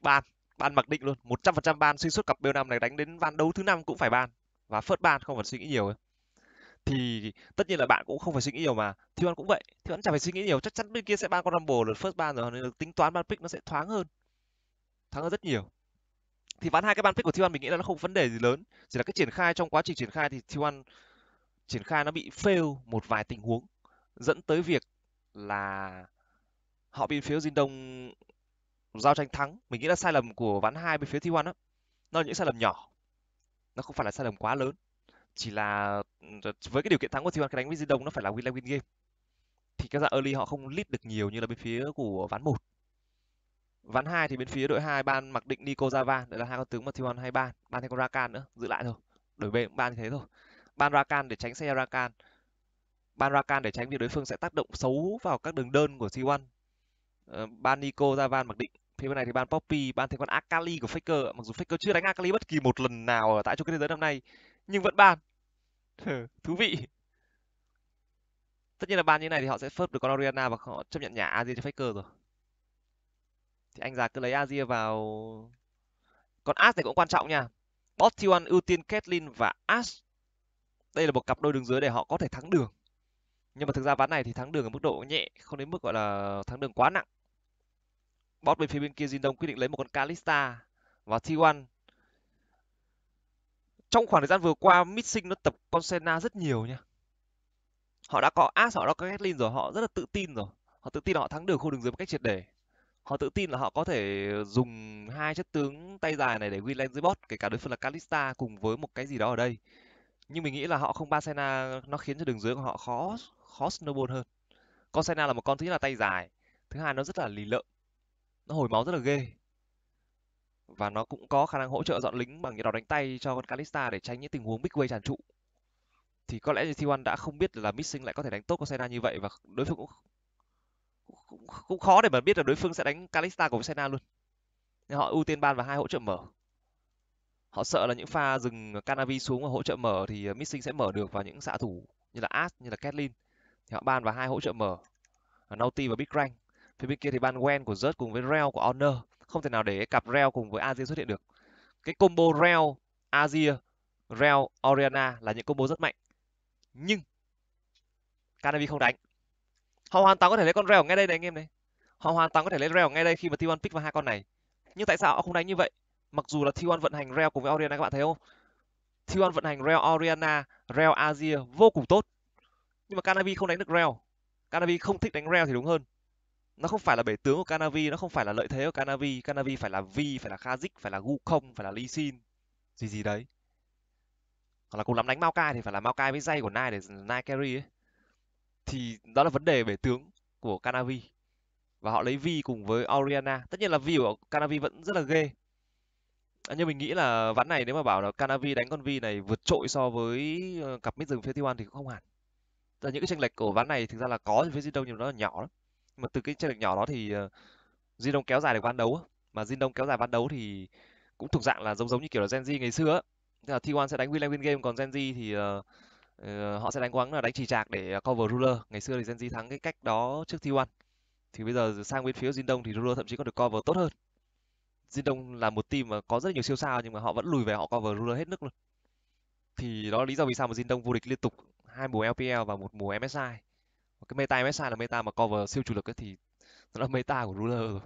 ban ban mặc định luôn 100% ban xuyên suốt cặp bêu năm này đánh đến ván đấu thứ năm cũng phải ban và phớt ban không phải suy nghĩ nhiều thì tất nhiên là bạn cũng không phải suy nghĩ nhiều mà Thiệu An cũng vậy Thiệu An chẳng phải suy nghĩ nhiều chắc chắn bên kia sẽ ban con Rumble được first ban rồi nên tính toán ban pick nó sẽ thoáng hơn thắng hơn rất nhiều thì ván hai cái bàn pick của T1 mình nghĩ là nó không vấn đề gì lớn chỉ là cái triển khai trong quá trình triển khai thì T1 triển khai nó bị fail một vài tình huống dẫn tới việc là họ bị phía Jin Đông giao tranh thắng mình nghĩ là sai lầm của ván hai bên phía T1 đó nó là những sai lầm nhỏ nó không phải là sai lầm quá lớn chỉ là ừ, với cái điều kiện thắng của T1 cái đánh với Jin Đông nó phải là win-win game thì các dạng early họ không lead được nhiều như là bên phía của ván 1 ván hai thì bên phía đội hai ban mặc định Nico Javan đấy là hai con tướng mà Thion hay ban ban thêm con Rakan nữa giữ lại thôi đổi về cũng ban thế thôi ban Rakan để tránh xe Rakan ban Rakan để tránh việc đối phương sẽ tác động xấu vào các đường đơn của T1 ờ, ban Nico Javan mặc định phía bên này thì ban Poppy ban thêm con Akali của Faker mặc dù Faker chưa đánh Akali bất kỳ một lần nào ở tại chung kết thế giới năm nay nhưng vẫn ban thú vị tất nhiên là ban như này thì họ sẽ phớt được con Oriana và họ chấp nhận nhả Azir cho Faker rồi thì anh già cứ lấy Asia vào còn Ash này cũng quan trọng nha Botion ưu tiên Caitlyn và Ash đây là một cặp đôi đường dưới để họ có thể thắng đường nhưng mà thực ra ván này thì thắng đường ở mức độ nhẹ không đến mức gọi là thắng đường quá nặng bot bên phía bên kia Jin Dong quyết định lấy một con Kalista và T1 trong khoảng thời gian vừa qua Mixing nó tập con Senna rất nhiều nha họ đã có Ash họ đã có Caitlyn rồi họ rất là tự tin rồi họ tự tin họ thắng đường khu đường dưới một cách triệt để họ tự tin là họ có thể dùng hai chất tướng tay dài này để win lane dưới bot kể cả đối phương là Kalista cùng với một cái gì đó ở đây nhưng mình nghĩ là họ không ba Senna nó khiến cho đường dưới của họ khó khó snowball hơn con Senna là một con thứ nhất là tay dài thứ hai nó rất là lì lợm nó hồi máu rất là ghê và nó cũng có khả năng hỗ trợ dọn lính bằng những đòn đánh tay cho con Kalista để tránh những tình huống big way tràn trụ thì có lẽ T1 đã không biết là Missing lại có thể đánh tốt con Senna như vậy và đối phương cũng cũng, cũng khó để mà biết là đối phương sẽ đánh Calista của Senna luôn nên họ ưu tiên ban và hai hỗ trợ mở họ sợ là những pha dừng Canavi xuống và hỗ trợ mở thì ờ, Missing sẽ mở được vào những xạ thủ như là As như là Kathleen thì họ ban và hai hỗ trợ mở ờ, Naughty và Big Rank phía bên kia thì ban Gwen của Zert cùng với Rel của Honor không thể nào để cặp Rel cùng với Azir xuất hiện được cái combo Rel Azir Rel Oriana là những combo rất mạnh nhưng Canavi không đánh họ hoàn toàn có thể lấy con reo ngay đây này anh em này họ hoàn toàn có thể lấy reo ngay đây khi mà T1 pick vào hai con này nhưng tại sao họ không đánh như vậy mặc dù là T1 vận hành reo cùng với Oriana các bạn thấy không T1 vận hành reo Oriana reo Azir vô cùng tốt nhưng mà Canavi không đánh được reo Canavi không thích đánh reo thì đúng hơn nó không phải là bể tướng của Canavi nó không phải là lợi thế của Canavi Canavi phải là Vi phải là Khazik phải là Wukong phải là Lee Sin gì gì đấy hoặc là cùng lắm đánh Maokai thì phải là Maokai với dây của Nai để Nai carry ấy thì đó là vấn đề về tướng của Canavi và họ lấy Vi cùng với Oriana tất nhiên là Vi của Canavi vẫn rất là ghê à, nhưng mình nghĩ là ván này nếu mà bảo là Canavi đánh con Vi này vượt trội so với ờ, cặp mid rừng phía T1 thì cũng không hẳn là những cái tranh lệch của ván này thực ra là có với Zidane nhưng nó là nhỏ lắm nhưng mà từ cái tranh lệch nhỏ đó thì ờ, Zidane kéo dài được ván đấu mà Zidane kéo dài ván đấu thì cũng thuộc dạng là giống giống như kiểu là Gen Z ngày xưa tức là T1 sẽ đánh win lane win game còn Gen Z thì ờ, Ờ, họ sẽ đánh quắng là ờ, đánh trì trạc để ờ, cover ruler ngày xưa thì Genji thắng cái cách đó trước T1 thì bây giờ sang bên phía Jin Đông thì ruler thậm chí còn được cover tốt hơn Jin Đông là một team mà có rất nhiều siêu sao nhưng mà họ vẫn lùi về họ cover ruler hết nước luôn thì đó là lý do vì sao mà Jin Đông vô địch liên tục hai mùa LPL và một mùa MSI cái meta MSI là meta mà cover siêu chủ lực ấy, thì nó là meta của ruler rồi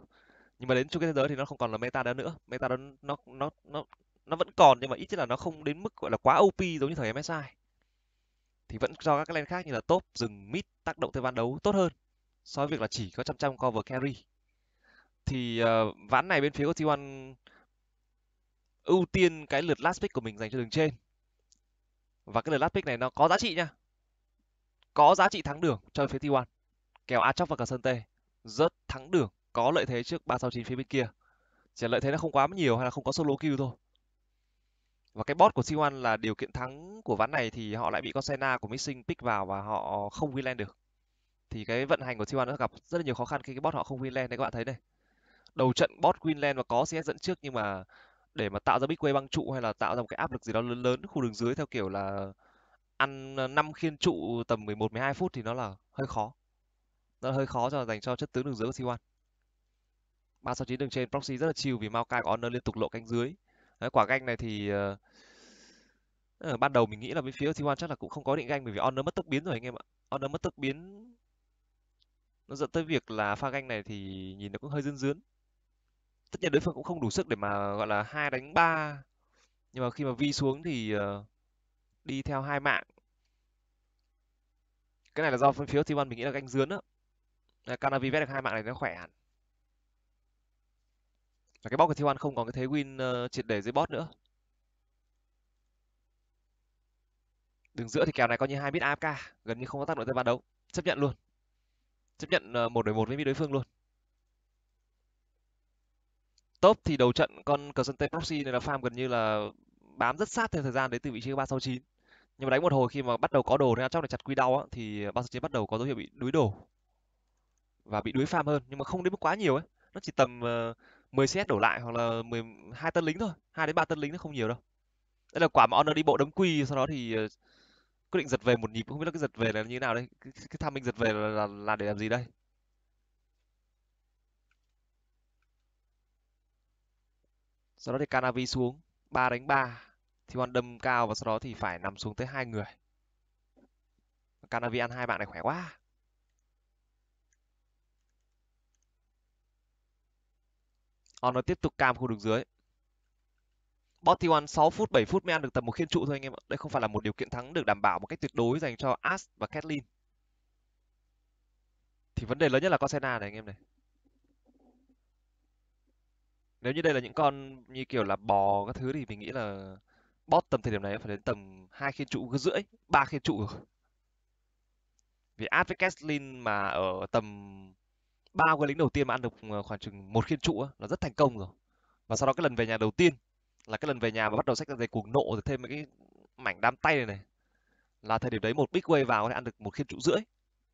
nhưng mà đến chung kết thế giới thì nó không còn là meta đó nữa meta đó nó nó nó nó vẫn còn nhưng mà ít nhất là nó không đến mức gọi là quá OP giống như thời MSI thì vẫn do các cái lane khác như là top, rừng, mid tác động tới ván đấu tốt hơn so với việc là chỉ có chăm chăm cover carry. Thì uh, ván này bên phía của T1 ưu tiên cái lượt last pick của mình dành cho đường trên. Và cái lượt last pick này nó có giá trị nha. Có giá trị thắng đường cho phía T1. Kèo Achok và cả sân Tê rất thắng đường, có lợi thế trước 369 phía bên kia. Chỉ là lợi thế nó không quá nhiều hay là không có solo kill thôi và cái bot của C1 là điều kiện thắng của ván này thì họ lại bị con Senna của Mixing pick vào và họ không win lane được thì cái vận hành của C1 nó gặp rất là nhiều khó khăn khi cái bot họ không win lane đấy các bạn thấy đây đầu trận bot win lane và có CS dẫn trước nhưng mà để mà tạo ra big wave băng trụ hay là tạo ra một cái áp lực gì đó lớn lớn khu đường dưới theo kiểu là ăn ờ, năm khiên trụ tầm 11 12 phút thì nó là hơi khó. Nó hơi khó cho dành cho chất tướng đường dưới của C1. 369 đường trên proxy rất là chiều vì Maokai có Honor liên tục lộ canh dưới. Đấy, quả canh này thì uh, Ờ, ban đầu mình nghĩ là bên phía T1 chắc là cũng không có định ganh bởi vì Honor mất tốc biến rồi anh em ạ. Honor mất tốc biến nó dẫn tới việc là pha ganh này thì nhìn nó cũng hơi dươn dướng, Tất nhiên đối phương cũng không đủ sức để mà gọi là hai đánh ba nhưng mà khi mà vi xuống thì uh, đi theo hai mạng cái này là do phân phiếu T1 mình nghĩ là ganh dướng á Canavi vét được hai mạng này nó khỏe hẳn và cái bot của T1 không còn cái thế win uh, triệt để dưới bot nữa đường giữa thì kèo này có như hai bit AFK gần như không có tác động tới ván đấu chấp nhận luôn chấp nhận ờ, một đổi một với đối phương luôn top thì đầu trận con cờ sân proxy này là farm gần như là bám rất sát theo thời gian đấy từ vị trí ba sáu chín nhưng mà đánh một hồi khi mà bắt đầu có đồ nên trong này chặt quy đau á, thì ba sáu chín bắt đầu có dấu hiệu bị đuối đồ và bị đuối farm hơn nhưng mà không đến mức quá nhiều ấy nó chỉ tầm uh, 10 CS đổ lại hoặc là 12 tân lính thôi hai đến ba tân lính nó không nhiều đâu đây là quả mà honor đi bộ đấm quy sau đó thì uh, quyết định giật về một nhịp không biết là cái giật về là như thế nào đây cái, cái tham minh giật về là, là là để làm gì đây sau đó thì Canavi xuống 3 đánh 3 thì Thion đâm cao và sau đó thì phải nằm xuống tới hai người Canavi ăn hai bạn này khỏe quá On nó tiếp tục cam khu vực dưới Bottwan 6 phút 7 phút mới ăn được tầm một khiên trụ thôi anh em ạ. Đây không phải là một điều kiện thắng được đảm bảo một cách tuyệt đối dành cho As và Kathleen. Thì vấn đề lớn nhất là con Senna này anh em này. Nếu như đây là những con như kiểu là bò các thứ thì mình nghĩ là bot tầm thời điểm này phải đến tầm hai khiên trụ rưỡi, ba khiên trụ rồi. Vì As với Kathleen mà ở tầm ba cái lính đầu tiên mà ăn được ờ, khoảng chừng một khiên trụ là rất thành công rồi. Và sau đó cái lần về nhà đầu tiên là cái lần về nhà mà bắt đầu sách ra giày cuồng nộ rồi thêm cái mảnh đam tay này này là thời điểm đấy một big way vào có thể ăn được một khiên trụ rưỡi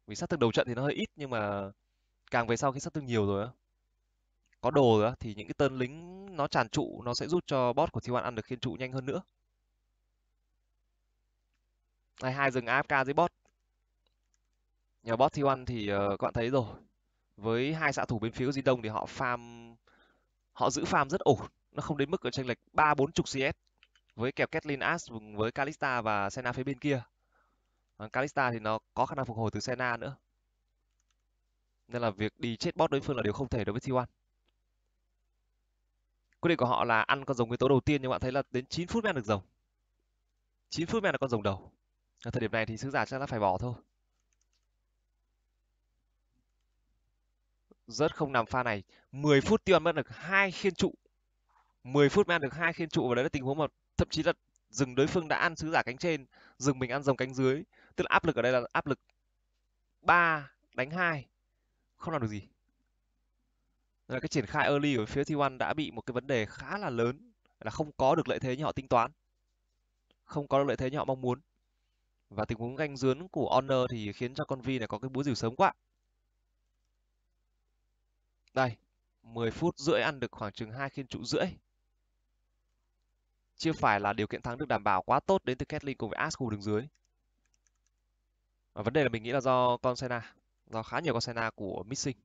vì sát thương đầu trận thì nó hơi ít nhưng mà càng về sau khi sát thương nhiều rồi á có đồ rồi á thì những cái tên lính nó tràn trụ nó sẽ giúp cho bot của thiwan ăn được khiên trụ nhanh hơn nữa này hai rừng AFK dưới bot nhờ bot thiwan thì uh, các bạn thấy rồi với hai xạ thủ bên phía của Di Đông thì họ farm họ giữ farm rất ổn nó không đến mức ở tranh lệch ba bốn chục CS với kèo Kathleen As với Kalista và Senna phía bên kia. Còn Kalista thì nó có khả năng phục hồi từ Senna nữa. Nên là việc đi chết bot đối phương là điều không thể đối với T1. Quyết định của họ là ăn con rồng nguyên tố đầu tiên nhưng bạn thấy là đến 9 phút mới được rồng. 9 phút mới là con rồng đầu. Ở thời điểm này thì sứ giả chắc là phải bỏ thôi. Rất không nằm pha này. 10 phút T1 mất được hai khiên trụ 10 phút mới ăn được hai khiên trụ và đấy là tình huống mà thậm chí là dừng đối phương đã ăn sứ giả cánh trên dừng mình ăn dòng cánh dưới tức là áp lực ở đây là áp lực 3 đánh 2 không làm được gì là cái triển khai early ở phía T1 đã bị một cái vấn đề khá là lớn là không có được lợi thế như họ tính toán không có được lợi thế như họ mong muốn và tình huống ganh dướn của Honor thì khiến cho con Vi này có cái búa rìu sớm quá đây 10 phút rưỡi ăn được khoảng chừng hai khiên trụ rưỡi chưa phải là điều kiện thắng được đảm bảo quá tốt đến từ Catlin cùng với As khu đường dưới. Và vấn đề là mình nghĩ là do con Senna, do khá nhiều con Senna của Missing.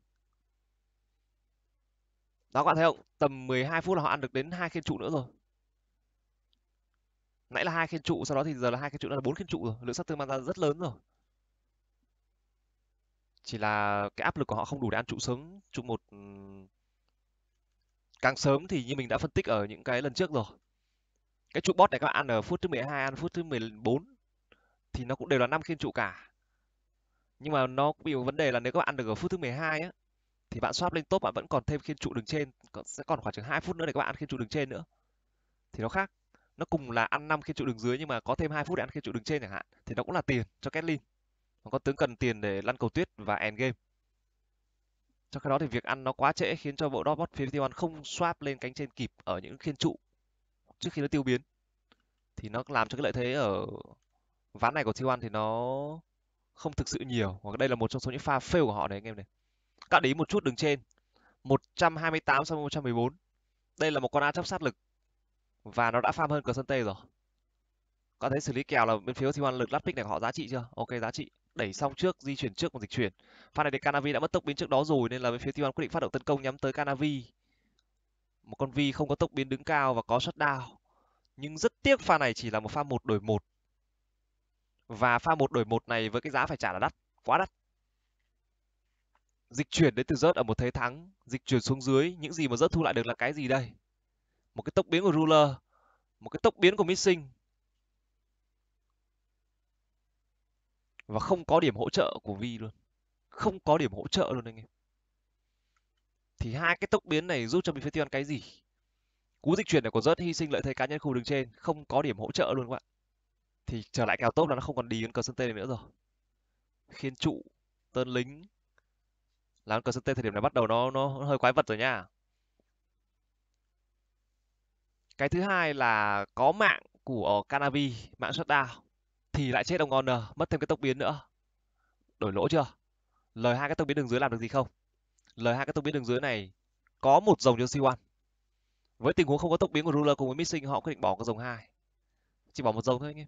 Đó các bạn thấy không? Tầm 12 phút là họ ăn được đến hai khiên trụ nữa rồi. Nãy là hai khiên trụ, sau đó thì giờ là hai khiên trụ, là bốn khiên trụ rồi. Lượng sát thương mang ra rất lớn rồi. Chỉ là cái áp lực của họ không đủ để ăn trụ sớm, trụ một càng sớm thì như mình đã phân tích ở những cái lần trước rồi cái trụ bot này các bạn ăn ở phút thứ 12 ăn phút thứ 14 thì nó cũng đều là năm khiên trụ cả nhưng mà nó bị một vấn đề là nếu các bạn ăn được ở phút thứ 12 á thì bạn swap lên top bạn vẫn còn thêm khiên trụ đường trên sẽ còn khoảng chừng 2 phút nữa để các bạn ăn khiên trụ đường trên nữa thì nó khác nó cùng là ăn năm khiên trụ đường dưới nhưng mà có thêm 2 phút để ăn khiên trụ đường trên chẳng hạn thì nó cũng là tiền cho Catlin còn con tướng cần tiền để lăn cầu tuyết và end game trong khi đó thì việc ăn nó quá trễ khiến cho bộ Robot 51 không swap lên cánh trên kịp ở những khiên trụ trước khi nó tiêu biến thì nó làm cho cái lợi thế ở ván này của T1 thì nó không thực sự nhiều hoặc đây là một trong số những pha fail của họ đấy anh em này các ý một chút đường trên 128 sang 114 đây là một con á chấp sát lực và nó đã farm hơn cờ sân tây rồi có thấy xử lý kèo là bên phía T1 lực lát pick này của họ giá trị chưa ok giá trị đẩy xong trước di chuyển trước một dịch chuyển pha này thì Canavi đã mất tốc biến trước đó rồi nên là bên phía T1 quyết định phát động tấn công nhắm tới Canavi một con Vi không có tốc biến đứng cao và có shutdown. Nhưng rất tiếc pha này chỉ là một pha một đổi một Và pha một đổi một này với cái giá phải trả là đắt, quá đắt. Dịch chuyển đến từ rớt ở một thế thắng, dịch chuyển xuống dưới, những gì mà rớt thu lại được là cái gì đây? Một cái tốc biến của Ruler, một cái tốc biến của Missing. Và không có điểm hỗ trợ của Vi luôn. Không có điểm hỗ trợ luôn anh em thì hai cái tốc biến này giúp cho mình phải tiêu Patreon cái gì cú dịch chuyển này còn rất hy sinh lợi thế cá nhân khu đường trên không có điểm hỗ trợ luôn các bạn thì trở lại kèo tốt là nó không còn đi đến cờ sân tê này nữa rồi khiến trụ tơn lính làm cờ sân tê thời điểm này bắt đầu nó nó hơi quái vật rồi nha cái thứ hai là có mạng của Canavi mạng shutdown thì lại chết ông Gonner mất thêm cái tốc biến nữa đổi lỗ chưa lời hai cái tốc biến đường dưới làm được gì không lời hai cái tốc biến đường dưới này có một dòng cho C1. Với tình huống không có tốc biến của Ruler cùng với Missing họ quyết định bỏ cái dòng hai. Chỉ bỏ một dòng thôi anh em.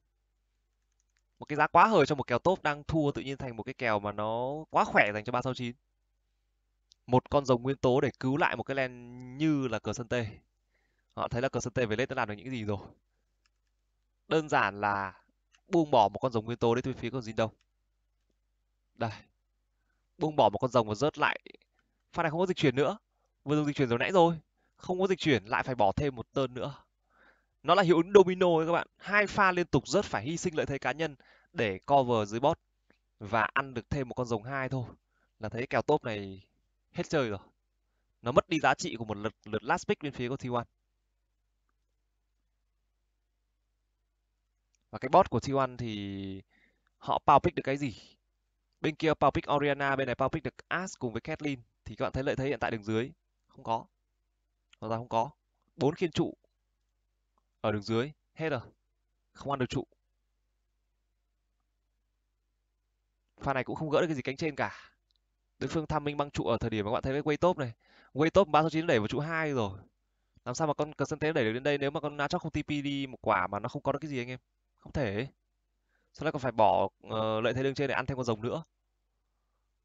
Một cái giá quá hời cho một kèo top đang thua tự nhiên thành một cái kèo mà nó quá khỏe dành cho 369. Một con rồng nguyên tố để cứu lại một cái len như là cờ sân tê. Họ thấy là cờ sân tê về lên đã làm được những gì rồi. Đơn giản là buông bỏ một con rồng nguyên tố đấy từ phía con gì đâu. Đây. Buông bỏ một con rồng và rớt lại pha này không có dịch chuyển nữa vừa dùng dịch chuyển rồi nãy rồi không có dịch chuyển lại phải bỏ thêm một tơn nữa nó là hiệu ứng domino đấy các bạn hai pha liên tục rất phải hy sinh lợi thế cá nhân để cover dưới bot và ăn được thêm một con rồng hai thôi là thấy kèo top này hết chơi rồi nó mất đi giá trị của một lượt lượt last pick bên phía của T1 và cái bot của T1 thì họ power pick được cái gì bên kia power pick Oriana bên này power pick được As cùng với Kathleen thì các bạn thấy lợi thế hiện tại đường dưới không có nó ra không có bốn khiên trụ ở đường dưới hết rồi không ăn được trụ pha này cũng không gỡ được cái gì cánh trên cả đối phương tham minh băng trụ ở thời điểm mà các bạn thấy cái quay top này quay top ba số chín đẩy vào trụ hai rồi làm sao mà con cờ sân thế đẩy được đến đây nếu mà con na không tp đi một quả mà nó không có được cái gì anh em không thể sau đó còn phải bỏ uh, lợi thế đường trên để ăn thêm con rồng nữa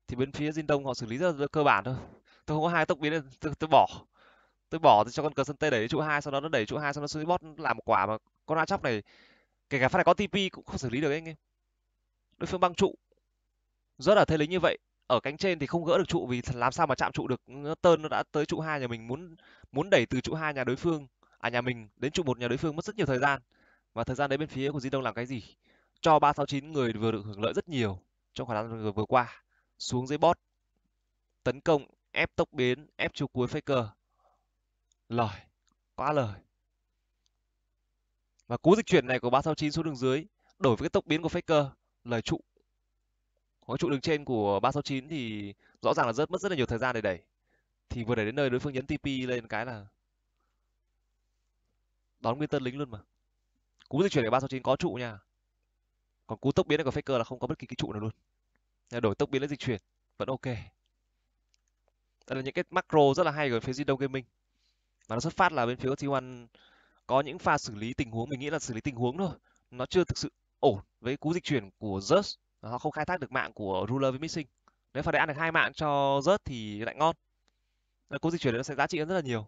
thì bên phía Jin Đông họ xử lý rất là cơ bản thôi tôi không có hai tốc biến này, tôi, tôi bỏ tôi bỏ tôi cho con cờ sân tây đẩy trụ hai sau đó nó đẩy trụ hai sau đó bot làm một quả mà con a chóc này kể cả phát này có tp cũng không xử lý được anh em đối phương băng trụ rất là thế lính như vậy ở cánh trên thì không gỡ được trụ vì làm sao mà chạm trụ được nó tơn nó đã tới trụ hai nhà mình muốn muốn đẩy từ trụ hai nhà đối phương à nhà mình đến trụ một nhà đối phương mất rất nhiều thời gian và thời gian đấy bên phía của Jin Đông làm cái gì cho 369 người vừa được hưởng lợi rất nhiều trong khoảng thời gian vừa qua xuống dưới bot tấn công ép tốc biến ép chu cuối faker lời quá lời và cú dịch chuyển này của 369 xuống đường dưới đổi với cái tốc biến của faker lời trụ có trụ đường trên của 369 thì rõ ràng là rất mất rất là nhiều thời gian để đẩy thì vừa đẩy đến nơi đối phương nhấn TP lên cái là đón nguyên tân lính luôn mà cú dịch chuyển của 369 có trụ nha còn cú tốc biến này của faker là không có bất kỳ cái trụ nào luôn đổi tốc biến lẫn dịch chuyển vẫn ok đây là những cái macro rất là hay ở phía Zino Gaming mà nó xuất phát là bên phía T1 có những pha xử lý tình huống mình nghĩ là xử lý tình huống thôi nó chưa thực sự ổn với cú dịch chuyển của Zeus họ không khai thác được mạng của Ruler với Missing nếu pha đấy ăn được hai mạng cho Zeus thì lại ngon cú dịch chuyển đấy nó sẽ giá trị rất là nhiều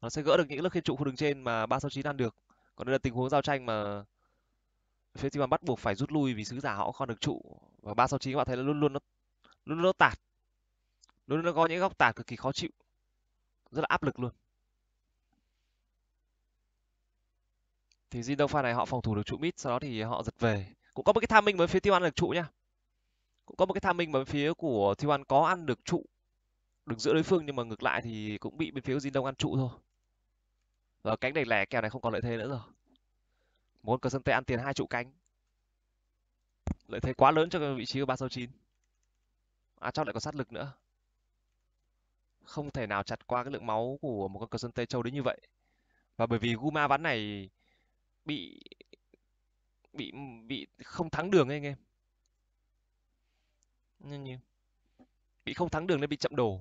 nó sẽ gỡ được những lớp khiên trụ khu đường trên mà 369 ăn được còn đây là tình huống giao tranh mà phía T1 bắt buộc phải rút lui vì sứ giả họ không được trụ và ba sáu chín các bạn thấy là luôn luôn nó luôn luôn nó tạt luôn luôn nó có những góc tạt cực kỳ khó chịu rất là áp lực luôn thì Jin Đông Pha này họ phòng thủ được trụ mid sau đó thì họ giật về cũng có một cái tham minh với phía Tiêu ăn được trụ nha cũng có một cái tham minh với phía của Tiêu ăn có ăn được trụ được giữa đối phương nhưng mà ngược lại thì cũng bị bên phía Jin Đông ăn trụ thôi và cánh đẩy lẻ kèo này không còn lợi thế nữa rồi muốn cờ sân tệ ăn tiền hai trụ cánh lợi thế quá lớn cho vị trí của 369 Achok à, lại có sát lực nữa không thể nào chặt qua cái lượng máu của một con cờ sơn tây châu đến như vậy và bởi vì Guma ván này bị bị bị không thắng đường ấy anh em như bị không thắng đường nên bị chậm đồ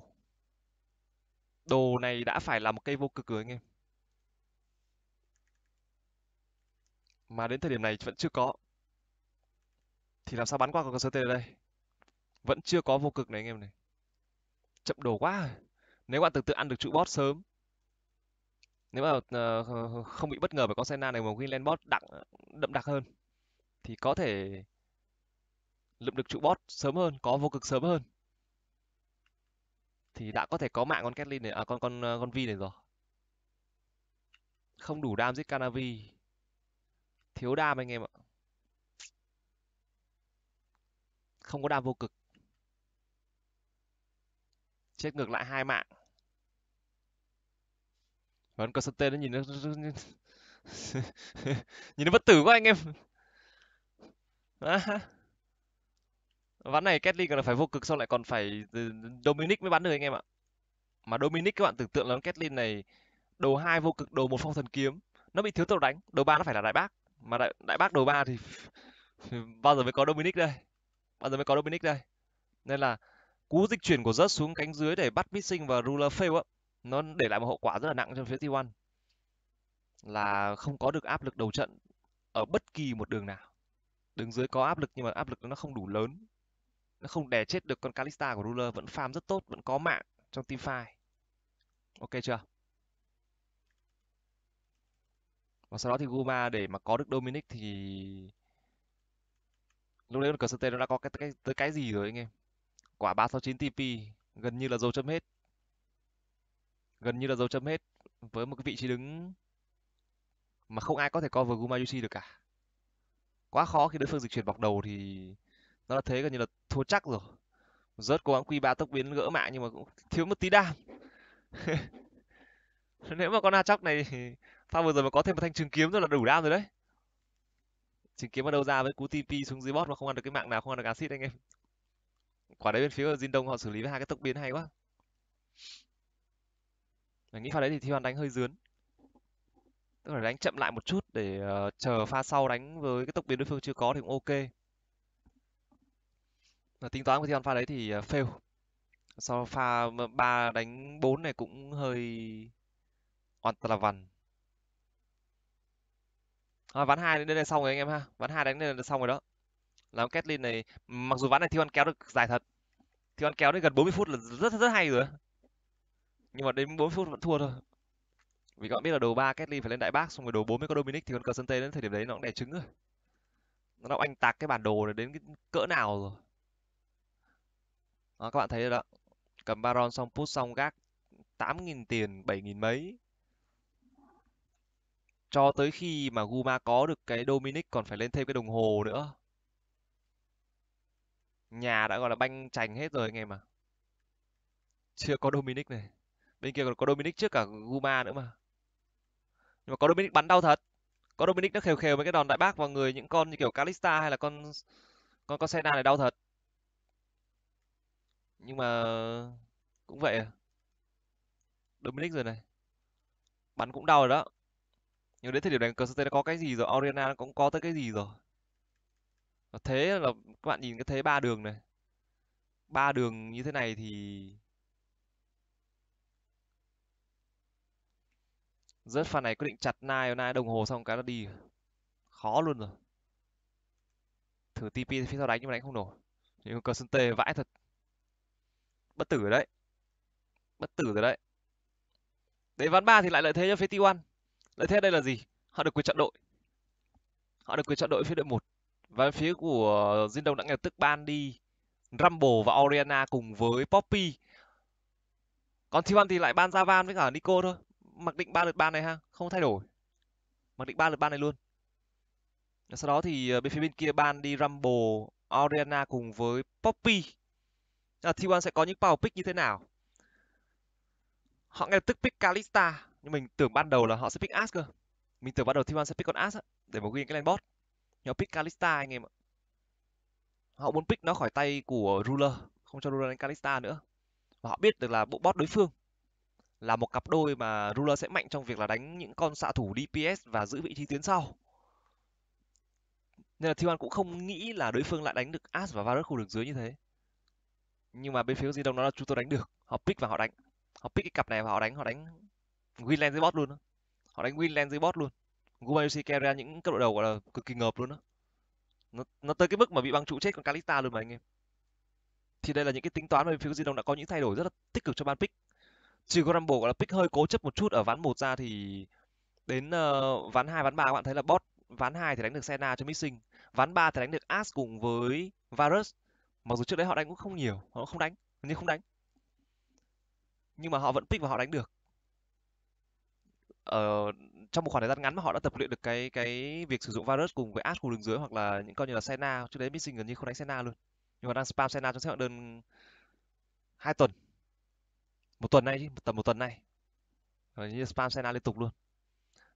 đồ này đã phải là một cây vô cực rồi anh em mà đến thời điểm này vẫn chưa có thì làm sao bắn qua con CT đây vẫn chưa có vô cực này anh em này chậm đồ quá nếu bạn thực tự ăn được trụ bot sớm nếu mà uh, không bị bất ngờ bởi con Senna này mà Greenland bot đặng đậm đặc hơn thì có thể lượm được trụ bot sớm hơn có vô cực sớm hơn thì đã có thể có mạng con Kathleen này à con con ờ, con Vi này rồi không đủ đam giết Canavi thiếu đam anh em ạ không có đam vô cực chết ngược lại hai mạng còn con sân tê nó nhìn nó nhìn nó bất tử quá anh em ván này Kelly còn phải vô cực xong lại còn phải ừ, Dominic mới bắn được anh em ạ mà Dominic các bạn tưởng tượng là Kelly này đầu hai vô cực đầu một phong thần kiếm nó bị thiếu tốc đánh đầu ba nó phải là đại bác mà đại, đại bác đầu ba thì bao giờ mới có Dominic đây bao giờ mới có Dominic đây nên là cú dịch chuyển của rớt xuống cánh dưới để bắt Missing và Ruler fail á nó để lại một hậu quả rất là nặng cho phía T1 là không có được áp lực đầu trận ở bất kỳ một đường nào đường dưới có áp lực nhưng mà áp lực nó không đủ lớn nó không đè chết được con Kalista của Ruler vẫn farm rất tốt vẫn có mạng trong team fight ok chưa và sau đó thì Guma để mà có được Dominic thì lúc đấy con cờ nó đã có cái, cái tới cái gì rồi anh em quả 369 TP gần như là dấu chấm hết gần như là dấu chấm hết với một cái vị trí đứng mà không ai có thể cover Gumayushi được cả quá khó khi đối phương dịch chuyển bọc đầu thì nó là thế gần như là thua chắc rồi rớt cố gắng quy ba tốc biến gỡ mạng nhưng mà cũng thiếu một tí đam nếu mà con a chóc này pha vừa rồi mà có thêm một thanh trường kiếm rồi là đủ đam rồi đấy chính kiếm ở đâu ra với cú TP xuống dưới bot mà không ăn được cái mạng nào không ăn được acid anh em quả đấy bên phía Jin Đông họ xử lý với hai cái tốc biến hay quá mình nghĩ pha đấy thì Thi Hoàn đánh hơi dướn tức là đánh chậm lại một chút để uh, chờ pha sau đánh với cái tốc biến đối phương chưa có thì cũng ok và tính toán của Thi Hoàn pha đấy thì uh, fail sau pha 3 ờ, đánh 4 này cũng hơi oan tà vằn Thôi ván hai đến đây xong rồi anh em ha. Ván hai đánh đến đây là xong rồi đó. Làm Catlin này mặc dù ván này Thion kéo được dài thật. Thion kéo đến gần 40 phút là rất rất hay rồi. Nhưng mà đến 40 phút vẫn thua thôi. Vì các bạn biết là đồ 3 Catlin phải lên đại bác xong rồi đầu 40 có Dominic thì còn cờ sân tây đến thời điểm đấy nó cũng đẻ trứng rồi. Nó đã anh tạc cái bản đồ này đến cái cỡ nào rồi. Đó, các bạn thấy rồi đó. Cầm Baron xong put xong gác 8.000 tiền 7.000 mấy cho tới khi mà Guma có được cái Dominic còn phải lên thêm cái đồng hồ nữa nhà đã gọi là banh chành hết rồi anh em à chưa có Dominic này bên kia còn có Dominic trước cả Guma nữa mà nhưng mà có Dominic bắn đau thật có Dominic nó khều khều mấy cái đòn đại bác vào người những con như kiểu Calista hay là con con con Senna này đau thật nhưng mà cũng vậy à Dominic rồi này bắn cũng đau rồi đó nhưng đến thời điểm này CT đã có cái gì rồi Oriana cũng có tới cái gì rồi và thế là các bạn nhìn cái thế ba đường này ba đường như thế này thì rớt pha này quyết định chặt nai nai đồng hồ xong cái nó đi khó luôn rồi thử tp phía sau đánh nhưng mà đánh không nổi nhưng cờ sân tê vãi thật bất tử rồi đấy bất tử rồi đấy đấy ván ba thì lại lợi thế cho phía t1 lợi thế đây là gì họ được quyền chọn đội họ được quyền chọn đội phía đội một và phía của Jin Đông đã ngay tức ban đi Rumble và Oriana cùng với Poppy còn T1 thì lại ban Javan với cả Nico thôi mặc định ba lượt ban này ha không thay đổi mặc định ba lượt ban này luôn sau đó thì ờ, bên phía bên kia ban đi Rumble Oriana cùng với Poppy là T1 sẽ có những power pick như thế nào họ ngay tức pick Kalista nhưng mình tưởng ban đầu là họ sẽ pick as cơ mình tưởng ban đầu T1 sẽ pick con as á, để mà win cái lane bot nhưng họ pick Kalista anh em ạ họ muốn pick nó khỏi tay của ruler không cho ruler đánh Kalista nữa và họ biết được là bộ bot đối phương là một cặp đôi mà ruler sẽ mạnh trong việc là đánh những con xạ thủ DPS và giữ vị trí tuyến sau nên là T1 cũng không nghĩ là đối phương lại đánh được as và Varus khu đường dưới như thế nhưng mà bên phía di đông nó là chúng tôi đánh được họ pick và họ đánh họ pick cái cặp này và họ đánh họ đánh win dưới bot luôn đó. họ đánh win dưới bot luôn Gumayushi Kera những cấp độ đầu gọi là cực kỳ ngợp luôn đó nó, nó tới cái mức mà bị băng trụ chết con Kalista luôn mà anh em thì đây là những cái tính toán mà phía Di Đông đã có những thay đổi rất là tích cực cho ban pick Chỉ có Rumble gọi là pick hơi cố chấp một chút ở ván một ra thì đến uh, ván hai ván ba các bạn thấy là bot ván hai thì đánh được Senna cho Missing, ván ba thì đánh được As cùng với Varus mặc dù trước đấy họ đánh cũng không nhiều họ không đánh nhưng không đánh nhưng mà họ vẫn pick và họ đánh được ờ, trong một khoảng thời gian ngắn mà họ đã tập luyện được cái cái việc sử dụng virus cùng với át khu đường dưới hoặc là những con như là Senna trước đấy Mixing gần như không đánh Senna luôn nhưng mà đang spam Senna trong xếp hạng đơn hai tuần một tuần nay chứ tầm một tuần nay gần như spam Senna liên tục luôn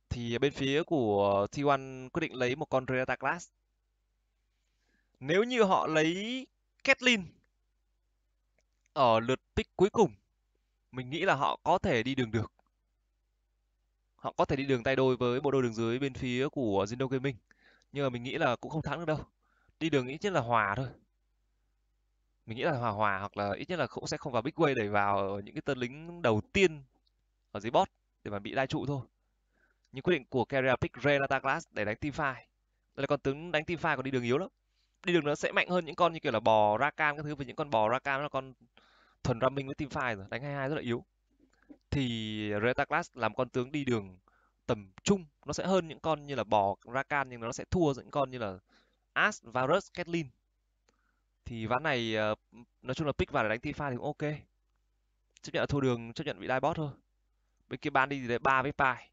thì bên phía của T1 quyết định lấy một con Renata Class nếu như họ lấy Kathleen ở lượt pick cuối cùng mình nghĩ là họ có thể đi đường được họ có thể đi đường tay đôi với bộ đôi đường dưới bên phía của Zino Gaming nhưng mà mình nghĩ là cũng không thắng được đâu đi đường ít nhất là hòa thôi mình nghĩ là hòa hòa hoặc là ít nhất là cũng sẽ không vào big way đẩy vào những cái tên lính đầu tiên ở dưới bot để mà bị đai trụ thôi nhưng quyết định của carrier pick Renata Glass để đánh team five đây là con tướng đánh team five còn đi đường yếu lắm đi đường nó sẽ mạnh hơn những con như kiểu là bò Rakan các thứ với những con bò Rakan là con thuần ramming với team five rồi đánh 22 rất là yếu thì Retaclass làm con tướng đi đường tầm trung nó sẽ hơn những con như là bò Rakan nhưng nó sẽ thua những con như là As, Varus, Catlin thì ván này ờ, nói chung là pick vào để đánh Tifa thì cũng ok chấp nhận thua đường chấp nhận bị đai bot thôi bên kia ban đi thì đấy ba với pai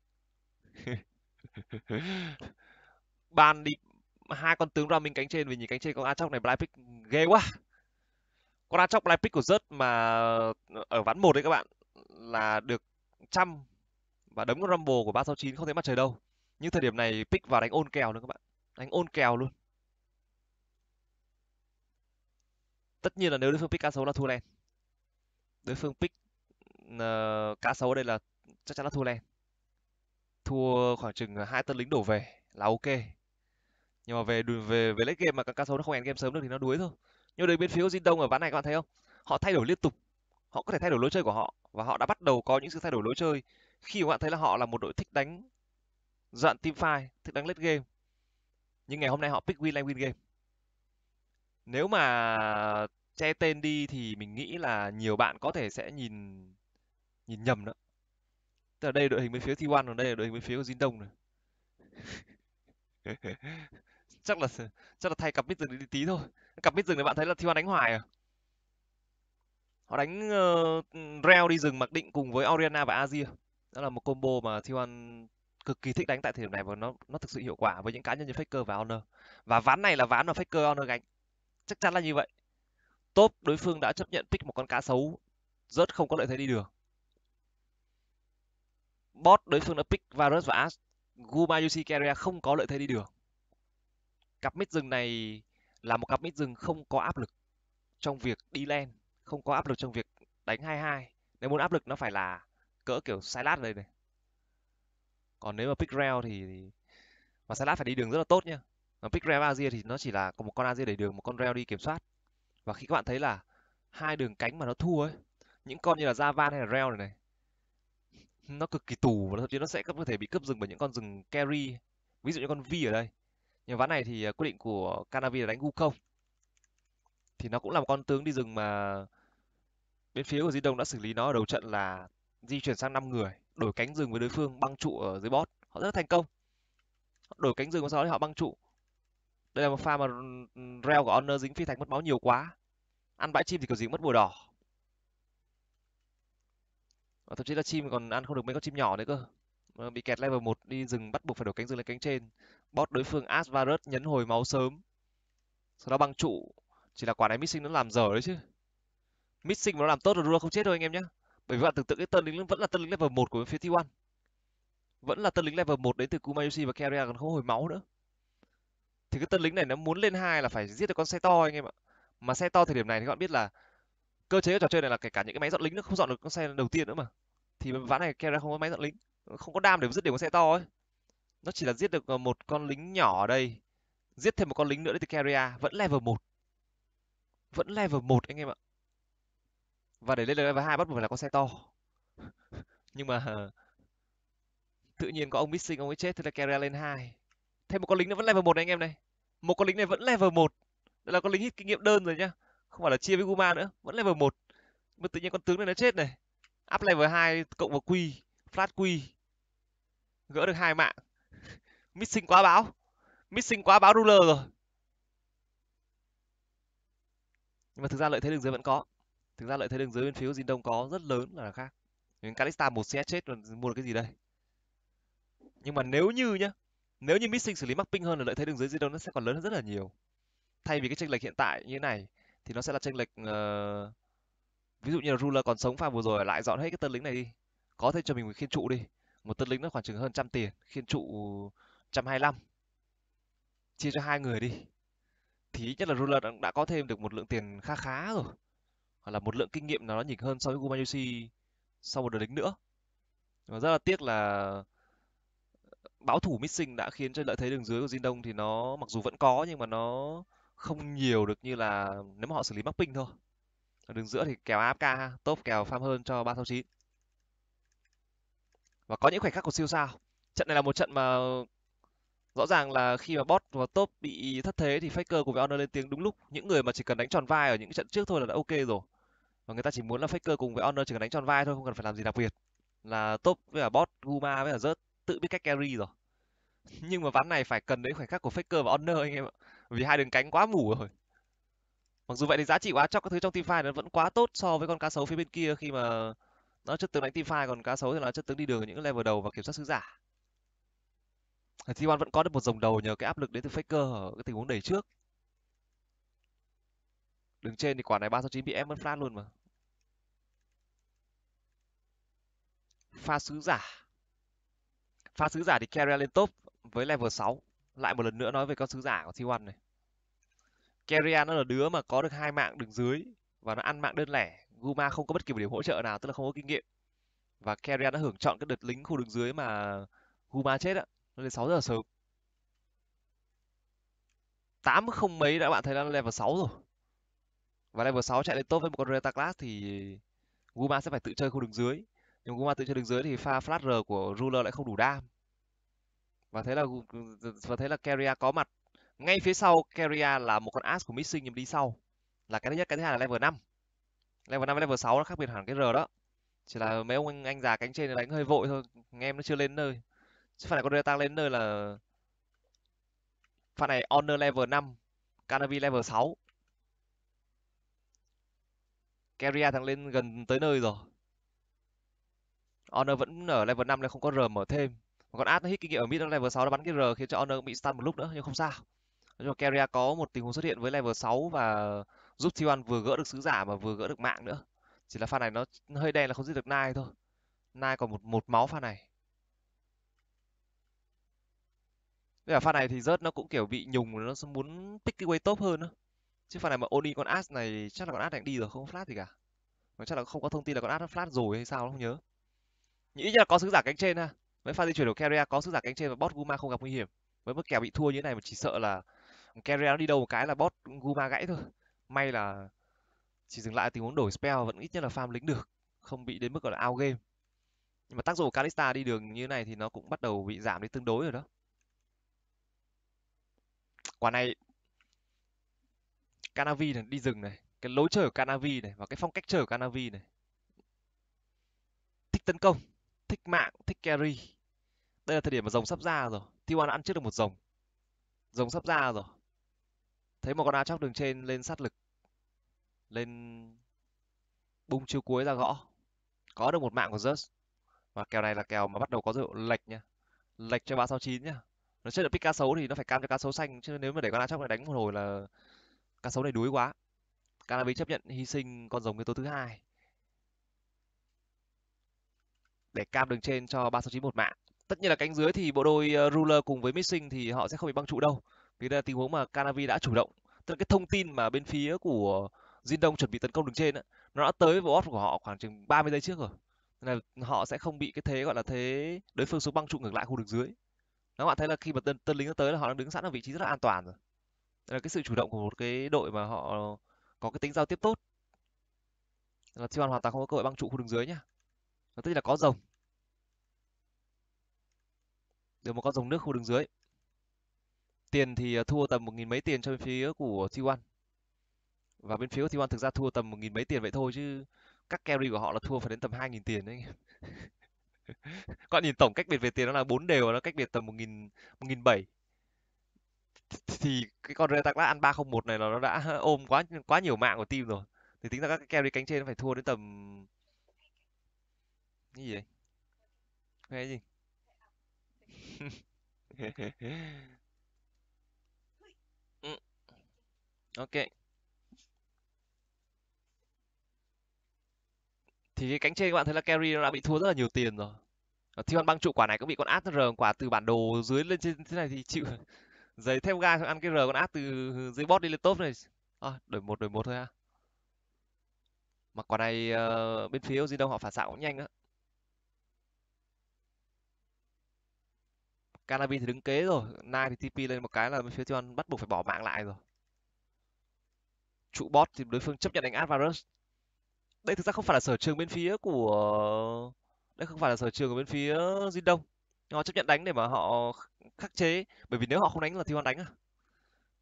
ban đi hai con tướng ra mình cánh trên vì nhìn cánh trên con a này blind pick ghê quá con a chóc pick của rớt mà ở ván một đấy các bạn là được trăm và đấm con Rumble của 369 không thấy mặt trời đâu. Nhưng thời điểm này pick vào đánh ôn kèo nữa các bạn. Đánh ôn kèo luôn. Tất nhiên là nếu đối phương pick cá sấu là thua len. Đối phương pick uh, cá sấu ở đây là chắc chắn là thua len. Thua khoảng chừng hai tân lính đổ về là ok. Nhưng mà về về về lấy game mà các cá sấu nó không end game sớm được thì nó đuối thôi. Nhưng đối bên phía của Jin Đông ở ván này các bạn thấy không? Họ thay đổi liên tục họ có thể thay đổi lối chơi của họ và họ đã bắt đầu có những sự thay đổi lối chơi khi các bạn thấy là họ là một đội thích đánh dạng team fight, thích đánh late game. Nhưng ngày hôm nay họ pick win lane win game. Nếu mà che tên đi thì mình nghĩ là nhiều bạn có thể sẽ nhìn nhìn nhầm đó. Tức là đây là đội hình bên phía T1 còn đây là đội hình bên phía của Jin Đông này chắc là chắc là thay cặp mít rừng đi tí thôi. Cặp mít rừng này bạn thấy là T1 đánh hoài à? họ đánh uh, Real đi rừng mặc định cùng với Oriana và Azir đó là một combo mà T1 cực kỳ thích đánh tại thời điểm này và nó nó thực sự hiệu quả với những cá nhân như Faker và Honor và ván này là ván mà Faker Honor gánh chắc chắn là như vậy top đối phương đã chấp nhận pick một con cá xấu rớt không có lợi thế đi được bot đối phương đã pick Varus và Ash Guma Yushi Carrier không có lợi thế đi được cặp mid rừng này là một cặp mid rừng không có áp lực trong việc đi lane không có áp lực trong việc đánh 22 nếu muốn áp lực nó phải là cỡ kiểu Silas đây này còn nếu mà pick rail thì mà Silas phải đi đường rất là tốt nhá mà pick rail Asia thì nó chỉ là có một con Asia đẩy đường một con rail đi kiểm soát và khi các bạn thấy là hai đường cánh mà nó thua ấy những con như là Javan hay là rail này này nó cực kỳ tù và thậm chí nó sẽ có thể bị cướp rừng bởi những con rừng carry ví dụ như con V ở đây nhưng ván này thì à, quyết định của Canavi là đánh gu không thì nó cũng là một con tướng đi rừng mà bên phía của Di Đông đã xử lý nó ở đầu trận là di chuyển sang 5 người, đổi cánh rừng với đối phương băng trụ ở dưới bot. Họ rất là thành công. Đổi cánh rừng và sau đó thì họ băng trụ. Đây là một pha mà reo của Honor dính phi thạch mất máu nhiều quá. Ăn bãi chim thì kiểu gì cũng mất bùa đỏ. Và thậm chí là chim còn ăn không được mấy con chim nhỏ nữa cơ. bị kẹt level 1 đi rừng bắt buộc phải đổi cánh rừng lên cánh trên. Bot đối phương Asvarus nhấn hồi máu sớm. Sau đó băng trụ chỉ là quả này missing nó làm dở đấy chứ mixing nó làm tốt rồi luôn không chết đâu anh em nhé bởi vì bạn tưởng tượng cái tân lính vẫn là tân lính level 1 của phía t vẫn là tân lính level 1 đến từ kumayushi và Keria còn không hồi máu nữa thì cái tân lính này nó muốn lên hai là phải giết được con xe to anh em ạ mà xe to thời điểm này thì các bạn biết là cơ chế của trò chơi này là kể cả những cái máy dọn lính nó không dọn được con xe đầu tiên nữa mà thì ừ. ván này Keria không có máy dọn lính không có đam để giết được con xe to ấy nó chỉ là giết được ờ, một con lính nhỏ ở đây giết thêm một con lính nữa đấy từ Keria vẫn level 1 vẫn level 1 anh em ạ và để lên được level hai bắt buộc phải là con xe to nhưng mà tự nhiên có ông missing ông ấy chết thế là carrier lên hai thêm một con lính nó vẫn level một này anh em này một con lính này vẫn level một đây là con lính hít kinh nghiệm đơn rồi nhá không phải là chia với guma nữa vẫn level một mà tự nhiên con tướng này nó chết này up level hai cộng vào quy flat quy gỡ được hai mạng missing quá báo missing quá báo ruler rồi nhưng mà thực ra lợi thế đường dưới vẫn có thực ra lợi thế đường dưới bên phía Jin Đông có rất lớn là khác nhưng Calista một CS chết rồi mua được cái gì đây nhưng mà nếu như nhá nếu như Missing xử lý mắc ping hơn là lợi thế đường dưới Jin Đông nó sẽ còn lớn hơn rất là nhiều thay vì cái tranh lệch hiện tại như thế này thì nó sẽ là tranh lệch uh... ví dụ như là Ruler còn sống pha vừa rồi lại dọn hết cái tân lính này đi có thể cho mình một khiên trụ đi một tân lính nó khoảng chừng hơn trăm tiền khiên trụ 125 chia cho hai người đi thì ít nhất là Ruler đã, đã có thêm được một lượng tiền khá khá rồi hoặc là một lượng kinh nghiệm nào đó nhỉnh hơn so với Gumayushi sau một đợt lính nữa và rất là tiếc là ờ, báo thủ missing đã khiến cho lợi thế đường dưới của Jin thì nó mặc dù vẫn có nhưng mà nó không nhiều được như là nếu mà họ xử lý mắc ping thôi ở đường giữa thì kèo AFK top kèo farm hơn cho 369 và có những khoảnh khắc của siêu sao trận này là một trận mà rõ ràng là khi mà bot và top bị thất thế thì faker cùng với honor lên tiếng đúng lúc những người mà chỉ cần đánh tròn vai ở những trận trước thôi là đã ok rồi và người ta chỉ muốn là faker cùng với honor chỉ cần đánh tròn vai thôi không cần phải làm gì đặc biệt là top với cả bot guma với cả rớt tự biết cách carry rồi nhưng mà ván này phải cần đến khoảnh khắc của faker và honor anh em ạ vì hai đường cánh quá mù rồi mặc dù vậy thì giá trị quá Aatrox các thứ trong team nó vẫn quá tốt so với con cá sấu phía bên kia khi mà nó chất tướng đánh team còn cá sấu thì nó chất tướng đi đường ở những level đầu và kiểm soát sứ giả T1 vẫn có được một dòng đầu nhờ cái áp lực đến từ Faker ở cái tình huống đẩy trước. Đường trên thì quả này 369 bị em vẫn flat luôn mà. Pha sứ giả. Pha sứ giả thì Carrier lên top với level 6. Lại một lần nữa nói về con sứ giả của T1 này. Carrier nó là đứa mà có được hai mạng đường dưới và nó ăn mạng đơn lẻ. Guma không có bất kỳ một điểm hỗ trợ nào, tức là không có kinh nghiệm. Và Carrier đã hưởng chọn cái đợt lính khu đường dưới mà Guma chết ạ nó đến 6 rất là sớm 8 không mấy đã bạn thấy nó level 6 rồi và level 6 chạy lên tốt với một con Reta Class thì Guma sẽ phải tự chơi khu đường dưới nhưng Guma tự chơi đường dưới thì pha flash R của Ruler lại không đủ đam và thế là và thế là Carrier có mặt ngay phía sau Carrier là một con As của Missing nhưng đi sau là cái thứ nhất cái thứ hai là level 5 level 5 với level 6 nó khác biệt hẳn cái R đó chỉ là mấy ông anh, anh già cánh trên đánh hơi vội thôi nghe em nó chưa lên nơi chứ phải là con đưa tăng lên nơi là pha này honor level 5 canavi level 6 Keria thằng lên gần tới nơi rồi honor vẫn ở level 5 nên không có R mở thêm còn Ad nó hit kinh nghiệm ở mid level 6 nó bắn cái R khiến cho Honor bị stun một lúc nữa nhưng không sao. Nhưng mà Keria có một tình huống xuất hiện với level 6 và giúp T1 vừa gỡ được sứ giả mà vừa gỡ được mạng nữa. Chỉ là pha này nó hơi đen là không giết được Nai thôi. Nai còn một một máu pha này. Với cả pha này thì rớt nó cũng kiểu bị nhùng nó muốn pick cái way top hơn á. Chứ pha này mà Odin con As này chắc là con As này đi rồi không flat gì cả. Mà chắc là không có thông tin là con As flat rồi hay sao không nhớ. Nghĩ như là có sứ giả cánh trên ha. Với pha di chuyển của Carrier có sứ giả cánh trên và bot Guma không gặp nguy hiểm. Với mức kèo bị thua như thế này mà chỉ sợ là Carrier nó đi đâu một cái là bot Guma gãy thôi. May là chỉ dừng lại tình huống đổi spell vẫn ít nhất là farm lính được, không bị đến mức gọi là out game. Nhưng mà tác dụng của Kalista đi đường như thế này thì nó cũng bắt đầu bị giảm đi tương đối rồi đó quả này Canavi này, đi rừng này cái lối chơi của Canavi này và cái phong cách chơi của Canavi này thích tấn công thích mạng thích carry đây là thời điểm mà rồng sắp ra rồi T1 ăn trước được một rồng rồng sắp ra rồi thấy một con A chóc đường trên lên sát lực lên bung chiêu cuối ra gõ có được một mạng của Zeus và kèo này là kèo mà bắt đầu có dấu hiệu lệch nha lệch cho 369 nhá nó chết được pick cá sấu thì nó phải cam cho cá sấu xanh chứ nếu mà để con a chóc này đánh một hồi là cá sấu này đuối quá canavi chấp nhận hy sinh con rồng yếu tố thứ hai để cam đường trên cho 3691 mạng. Tất nhiên là cánh dưới thì bộ đôi ờ, Ruler cùng với Missing thì họ sẽ không bị băng trụ đâu. Vì đây là tình huống mà Canavi đã chủ động. Tức là cái thông tin mà bên phía của Jin Dong chuẩn bị tấn công đường trên ấy, nó đã tới với bot của họ khoảng chừng 30 giây trước rồi. Nên là họ sẽ không bị cái thế gọi là thế đối phương số băng trụ ngược lại khu đường dưới các bạn thấy là khi mà tân, tân lính nó tới là họ đang đứng sẵn ở vị trí rất là an toàn rồi đây là cái sự chủ động của một cái đội mà họ có cái tính giao tiếp tốt là Sivan hoàn toàn không có cơ hội băng trụ khu đường dưới nhá nó tất nhiên là có rồng được một con rồng nước khu đường dưới tiền thì ờ, thua tầm một nghìn mấy tiền cho bên phía của T1 và bên phía của T1 thực ra thua tầm một nghìn mấy tiền vậy thôi chứ các carry của họ là thua phải đến tầm hai nghìn tiền đấy các bạn nhìn tổng cách biệt về tiền nó là bốn đều và nó cách biệt tầm một nghìn một nghìn thì cái con Real đã ăn 301 này là nó đã ôm quá quá nhiều mạng của team rồi thì tính ra các cái carry cánh trên nó phải thua đến tầm cái gì vậy nghe gì ừ. ok thì cái cánh trên các bạn thấy là carry nó đã bị thua rất là nhiều tiền rồi ờ, Thì hoàn băng trụ quả này cũng bị con át r quả từ bản đồ dưới lên trên thế này thì chịu giấy theo ga ăn cái r con át từ dưới bot đi lên top này à, đổi một đổi một thôi ha mà quả này uh, bên phía gì đâu họ phản xạ cũng nhanh á Cannabis thì đứng kế rồi, Nai thì TP lên một cái là bên phía Tion bắt buộc phải bỏ mạng lại rồi. Trụ bot thì đối phương chấp nhận đánh Advarus, đây thực ra không phải là sở trường bên phía của đây không phải là sở trường của bên phía Jin Đông họ chấp nhận đánh để mà họ khắc chế bởi vì nếu họ không đánh là Tiwan đánh à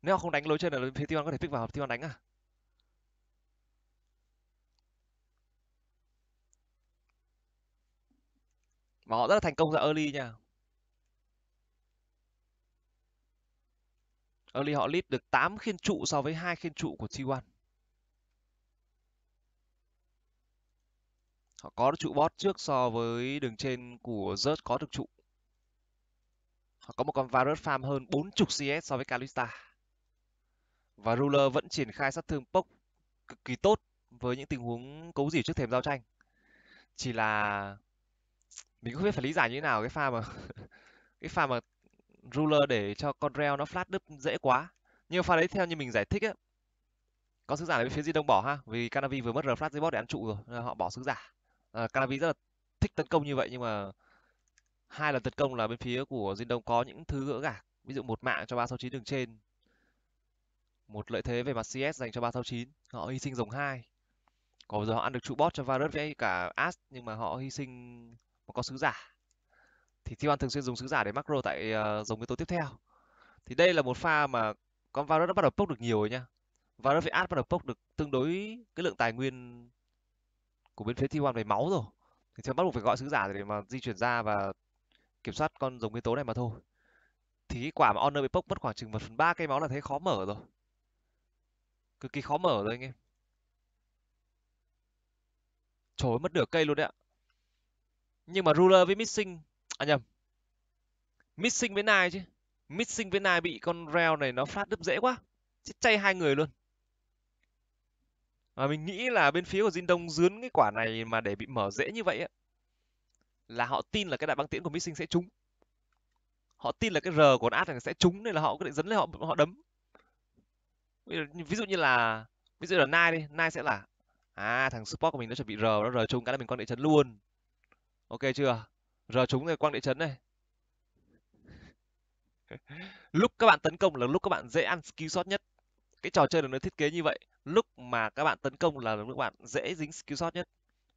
nếu họ không đánh lối chơi này là phía Tiwan có thể pick vào Tiwan đánh à mà họ rất là thành công ra early nha early họ lead được 8 khiên trụ so với hai khiên trụ của T1 họ có được trụ bot trước so với đường trên của Zerg có được trụ họ có một con virus farm hơn 40 CS so với Kalista và ruler vẫn triển khai sát thương pốc cực kỳ tốt với những tình huống cấu gì trước thềm giao tranh chỉ là mình không biết phải lý giải như thế nào cái pha mà cái pha mà ruler để cho con reo nó flat đứt dễ quá nhưng pha đấy theo như mình giải thích á có sứ giả ở phía di đông bỏ ha vì Canavi vừa mất r flat dưới bot để ăn trụ rồi họ bỏ sứ giả à, ờ, Canavi rất là thích tấn công như vậy nhưng mà hai lần tấn công là bên phía của Jin Đông có những thứ gỡ gạc ví dụ một mạng cho 369 đường trên một lợi thế về mặt CS dành cho 369 họ hy sinh dòng hai có giờ họ ăn được trụ bot cho Varus với cả As nhưng mà họ hy sinh một con sứ giả thì Tiwan thường xuyên dùng sứ giả để macro tại uh, dòng yếu tố tiếp theo thì đây là một pha mà con Varus đã bắt đầu poke được nhiều rồi nha Varus với As bắt đầu poke được tương đối cái lượng tài nguyên của bên phía T1 về máu rồi thì sẽ bắt buộc phải gọi sứ giả để mà di chuyển ra và kiểm soát con rồng nguyên tố này mà thôi thì cái quả mà honor bị bốc mất khoảng chừng một phần ba cây máu là thấy khó mở rồi cực kỳ khó mở rồi anh em trời ơi, mất nửa cây luôn đấy ạ nhưng mà ruler với missing à nhầm missing với nai chứ missing với nai bị con rail này nó phát đứt dễ quá chết chay hai người luôn mà mình nghĩ là bên phía của Jin Dong dướn cái quả này mà để bị mở dễ như vậy á là họ tin là cái đại băng tiễn của Missing sẽ trúng. Họ tin là cái R của con át này sẽ trúng nên là họ cứ định dấn lên họ họ đấm. Ví dụ như là ví dụ là Nai đi, Nai sẽ là à thằng support của mình nó chuẩn bị R nó R trúng cái là mình quang địa chấn luôn. Ok chưa? R trúng rồi quang địa chấn này. lúc các bạn tấn công là lúc các bạn dễ ăn skill shot nhất. Cái trò chơi này nó thiết kế như vậy lúc mà các bạn tấn công là lúc các bạn dễ dính skill shot nhất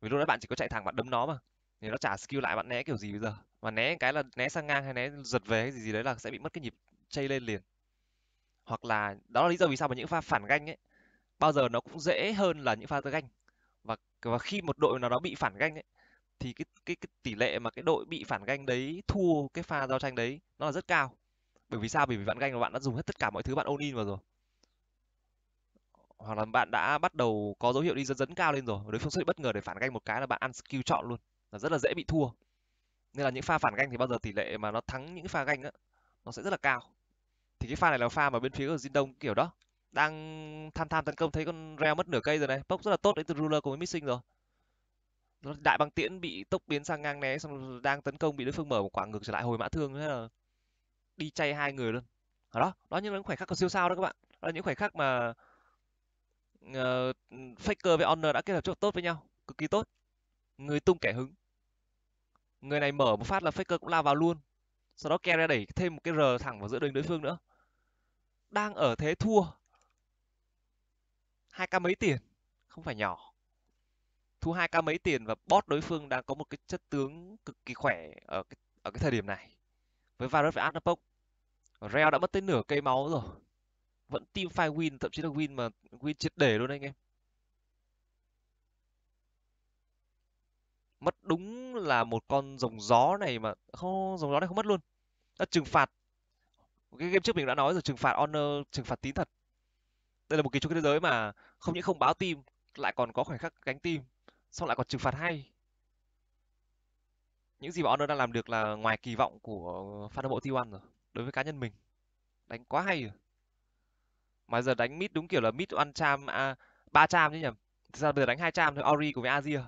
vì lúc đó bạn chỉ có chạy thẳng bạn đấm nó mà thì nó trả skill lại bạn né kiểu gì bây giờ mà né cái là né sang ngang hay né giật về hay gì gì đấy là sẽ bị mất cái nhịp chay lên liền hoặc là đó là lý do vì sao mà những pha phản ganh ấy bao giờ nó cũng dễ hơn là những pha tới ganh và và khi một đội nào đó bị phản ganh ấy thì cái cái, cái tỷ lệ mà cái đội bị phản ganh đấy thua cái pha giao tranh đấy nó là rất cao bởi vì sao bởi vì phản ganh là bạn đã dùng hết tất cả mọi thứ bạn ôn in vào rồi hoặc là bạn đã bắt đầu có dấu hiệu đi dẫn dẫn cao lên rồi đối phương xuất hiện bất ngờ để phản ganh một cái là bạn ăn skill chọn luôn là rất là dễ bị thua nên là những pha phản ganh thì bao giờ tỷ lệ mà nó thắng những pha ganh á nó sẽ rất là cao thì cái pha này là pha mà bên phía của Jin Đông kiểu đó đang tham tham tấn công thấy con reo mất nửa cây rồi này bốc rất là tốt đến từ ruler cùng với missing rồi đại bằng tiễn bị tốc biến sang ngang né xong đang tấn công bị đối phương mở một quả ngược trở lại hồi mã thương thế là đi chay hai người luôn đó đó những khoảnh khắc còn siêu sao đó các bạn đó là những khoảnh khắc mà uh, Faker với Honor đã kết hợp rất tốt với nhau cực kỳ tốt người tung kẻ hứng người này mở một phát là Faker cũng lao vào luôn sau đó Kerr đẩy thêm một cái R thẳng vào giữa đường đối phương nữa đang ở thế thua hai k mấy tiền không phải nhỏ thua hai k mấy tiền và bot đối phương đang có một cái chất tướng cực kỳ khỏe ở cái, ở cái thời điểm này với Varus và Atapok Real đã mất tới nửa cây máu rồi vẫn team fight win thậm chí là win mà win triệt để luôn anh em mất đúng là một con rồng gió này mà không rồng gió này không mất luôn đã trừng phạt cái game trước mình đã nói rồi trừng phạt honor trừng phạt tín thật đây là một kỳ chung thế giới mà không những không báo tim lại còn có khoảnh khắc gánh tim xong lại còn trừng phạt hay những gì mà honor đang làm được là ngoài kỳ vọng của fan hâm mộ T1 rồi đối với cá nhân mình đánh quá hay rồi mà giờ đánh mid đúng kiểu là mid ăn cham à, ba cham chứ nhỉ sao giờ đánh hai cham thôi, ori của với Azir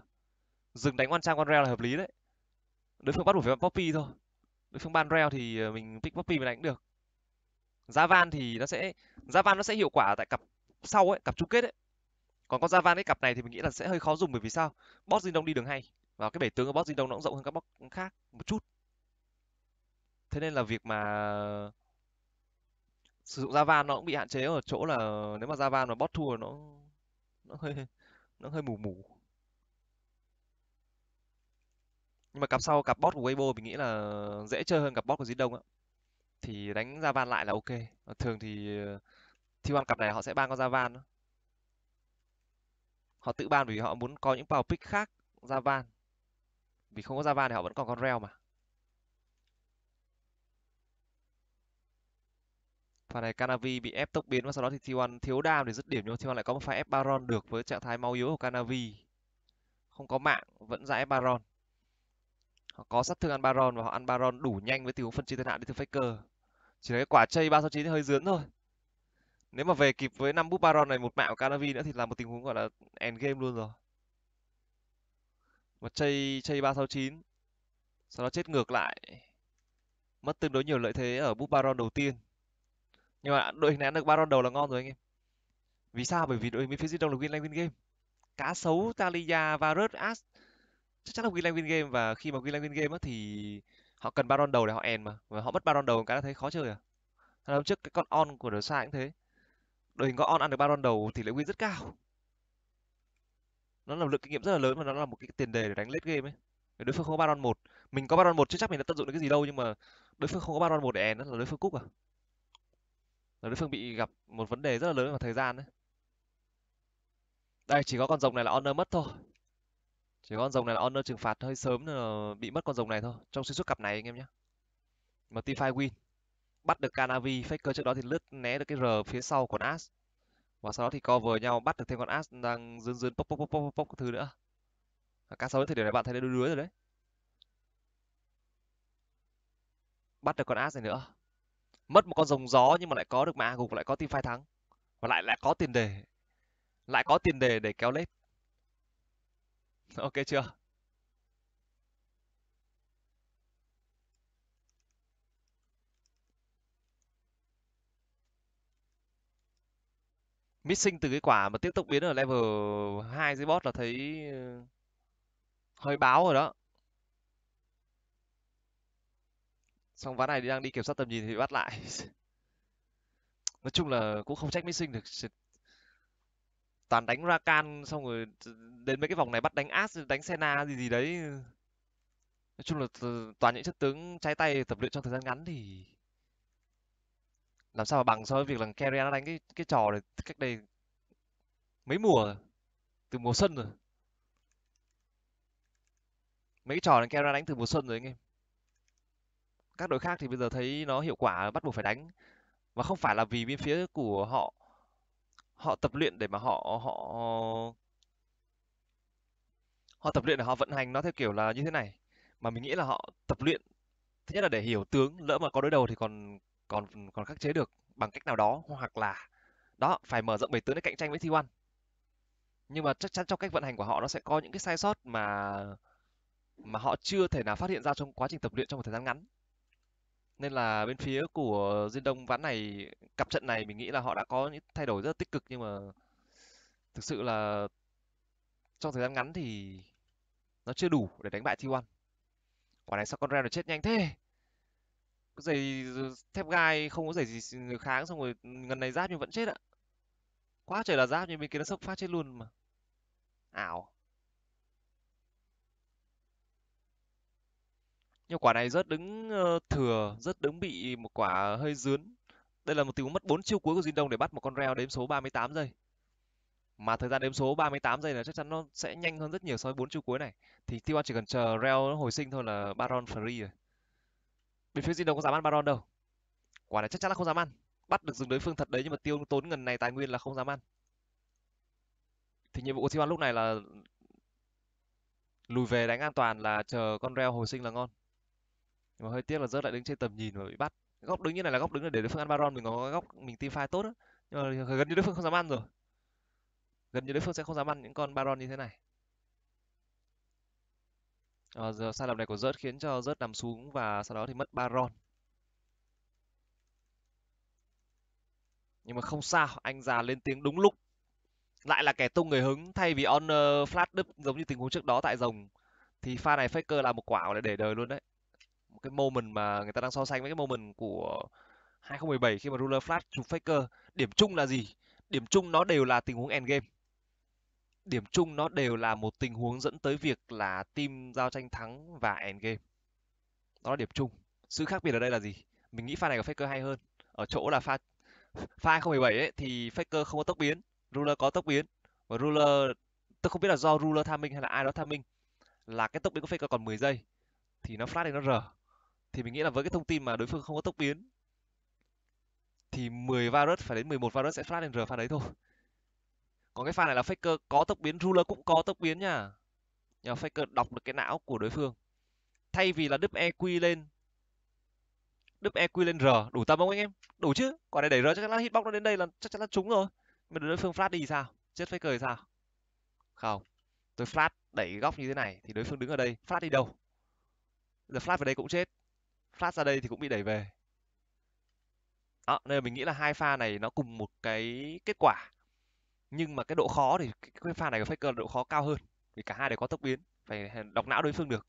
dừng đánh one cham con rel là hợp lý đấy đối phương bắt buộc phải ban poppy thôi đối phương ban rel thì ờ, mình pick poppy mình đánh được gia van thì nó sẽ gia van nó sẽ hiệu quả tại cặp sau ấy cặp chung kết ấy còn con gia van cái cặp này thì mình nghĩ là sẽ hơi khó dùng bởi vì sao? Boss dinh đông đi đường hay và cái bể tướng của Boss dinh đông nó cũng rộng hơn các boss khác một chút. Thế nên là việc mà sử dụng Java nó cũng bị hạn chế ở chỗ là nếu mà Java nó bot thua nó nó hơi nó hơi mù mù nhưng mà cặp sau cặp bot của Weibo mình nghĩ là dễ chơi hơn cặp bot của Di Đông á thì đánh Java lại là ok thường thì ờ, thi hoàn cặp này họ sẽ ban con Java đó. họ tự ban vì họ muốn có những power pick khác Java vì không có Java thì họ vẫn còn con rel mà pha này Canavi bị ép tốc biến và sau đó thì T1 thiếu đam để dứt điểm nhưng T1 lại có một pha ép Baron được với trạng thái máu yếu của Canavi không có mạng vẫn ra ép Baron họ có sát thương ăn Baron và họ ăn Baron đủ nhanh với tình huống phân chia thiên hạ đến từ Faker chỉ là cái quả chây 369 hơi dướn thôi nếu mà về kịp với năm búp Baron này một mạng của Canavi nữa thì là một tình huống gọi là end game luôn rồi một chây chây 369 sau đó chết ngược lại mất tương đối nhiều lợi thế ở búp Baron đầu tiên nhưng mà đội hình này ăn được ba round đầu là ngon rồi anh em vì sao bởi vì đội hình Memphis Đông là win win game cá sấu Talia Varus As chắc chắn là win win game và khi mà win win game á, thì họ cần ba round đầu để họ end mà và họ mất ba round đầu cái là thấy khó chơi à hôm trước cái con on của đứa xa cũng thế đội hình có on ăn được ba round đầu thì lại win rất cao nó là lượng kinh nghiệm rất là lớn và nó là một cái tiền đề để đánh late game ấy đối phương không có ba round một mình có ba round một chứ chắc mình đã tận dụng được cái gì đâu nhưng mà đối phương không có ba round một để end đó là đối phương cúc à đối phương bị gặp một vấn đề rất là lớn về thời gian đấy đây chỉ có con rồng này là honor mất thôi chỉ có con rồng này là honor trừng phạt hơi sớm là bị mất con rồng này thôi trong xuyên suốt cặp này anh em nhé Mortify win bắt được Canavi Faker trước đó thì lướt né được cái R phía sau của As và sau đó thì co vừa nhau bắt được thêm con As đang dướn dướn pop pop pop pop pop các thứ nữa cá sấu thì để bạn thấy nó đuối rồi đấy bắt được con As này nữa mất một con rồng gió nhưng mà lại có được mã à, gục lại có team fight thắng và lại lại có tiền đề lại có tiền đề để kéo lết ok chưa missing từ cái quả mà tiếp tục biến ở level 2 dưới boss là thấy ờ, hơi báo rồi đó xong ván này đang đi kiểm soát tầm nhìn thì bắt lại nói chung là cũng không trách mỹ sinh được toàn đánh ra can xong rồi đến mấy cái vòng này bắt đánh as đánh sena gì gì đấy nói chung là toàn những chất tướng trái tay tập luyện trong thời gian ngắn thì làm sao mà bằng so với việc là Kerry nó đánh cái cái trò này cách đây mấy mùa từ mùa xuân rồi mấy cái trò này Kerry đánh từ mùa xuân rồi anh em các đội khác thì bây giờ thấy nó hiệu quả bắt buộc phải đánh và không phải là vì bên phía của họ họ tập luyện để mà họ họ họ tập luyện để họ vận hành nó theo kiểu là như thế này mà mình nghĩ là họ tập luyện thứ nhất là để hiểu tướng lỡ mà có đối đầu thì còn còn còn khắc chế được bằng cách nào đó hoặc là đó phải mở rộng bầy tướng để cạnh tranh với T1 nhưng mà chắc chắn trong cách vận hành của họ nó sẽ có những cái sai sót mà mà họ chưa thể nào phát hiện ra trong quá trình tập luyện trong một thời gian ngắn nên là bên phía của Diên Đông ván này cặp trận này mình nghĩ là họ đã có những thay đổi rất tích cực nhưng mà thực sự là trong thời gian ngắn thì nó chưa đủ để đánh bại T1. Quả này sao con Ren nó chết nhanh thế? Có giày thép gai không có giày gì kháng xong rồi ngần này giáp nhưng vẫn chết ạ. Quá trời là giáp nhưng bên kia nó sốc phát chết luôn mà. Ảo. nhưng quả này rất đứng thừa rất đứng bị một quả hơi dướn đây là một tình huống mất 4 chiêu cuối của Jin Dong để bắt một con reo đếm số 38 giây mà thời gian đếm số 38 giây là chắc chắn nó sẽ nhanh hơn rất nhiều so với 4 chiêu cuối này thì T1 chỉ cần chờ reo hồi sinh thôi là Baron free rồi bên phía Jin Dong có dám ăn Baron đâu quả này chắc chắn là không dám ăn bắt được rừng đối phương thật đấy nhưng mà tiêu tốn ngần này tài nguyên là không dám ăn thì nhiệm vụ của T1 lúc này là lùi về đánh an toàn là chờ con reo hồi sinh là ngon nhưng mà hơi tiếc là rớt lại đứng trên tầm nhìn và bị bắt góc đứng như này là góc đứng là để đối phương ăn baron mình có góc mình team fight tốt đó. nhưng mà gần như đối phương không dám ăn rồi gần như đối phương sẽ không dám ăn những con baron như thế này à, giờ sai lầm này của rớt khiến cho rớt nằm xuống và sau đó thì mất baron nhưng mà không sao anh già lên tiếng đúng lúc lại là kẻ tung người hứng thay vì on uh, flat đứt giống như tình huống trước đó tại rồng thì pha này faker là một quả để để đời luôn đấy cái moment mà người ta đang so sánh với cái moment của 2017 khi mà Ruler flash chụp Faker. Điểm chung là gì? Điểm chung nó đều là tình huống endgame. Điểm chung nó đều là một tình huống dẫn tới việc là team giao tranh thắng và endgame. Đó là điểm chung. Sự khác biệt ở đây là gì? Mình nghĩ pha này của Faker hay hơn. Ở chỗ là pha pha 2017 ấy thì Faker không có tốc biến, Ruler có tốc biến. Và Ruler tôi không biết là do Ruler tham minh hay là ai đó tham minh là cái tốc biến của Faker còn 10 giây thì nó flash thì nó rờ thì mình nghĩ là với cái thông tin mà đối phương không có tốc biến thì 10 virus phải đến 11 virus sẽ phát lên r pha đấy thôi còn cái pha này là faker có tốc biến ruler cũng có tốc biến nha nhà faker đọc được cái não của đối phương thay vì là đứt eq lên đứt eq lên r đủ tầm không anh em đủ chứ quả này đẩy r chắc chắn là hitbox nó đến đây là chắc chắn là trúng rồi mà đối phương flash đi sao chết faker thì sao không tôi flash đẩy góc như thế này thì đối phương đứng ở đây flash đi đâu giờ flash vào đây cũng chết flash ra đây thì cũng bị đẩy về đó nên là mình nghĩ là hai pha này nó cùng một cái kết quả nhưng mà cái độ khó thì cái, pha này của Faker độ khó cao hơn vì cả hai đều có tốc biến phải đọc não đối phương được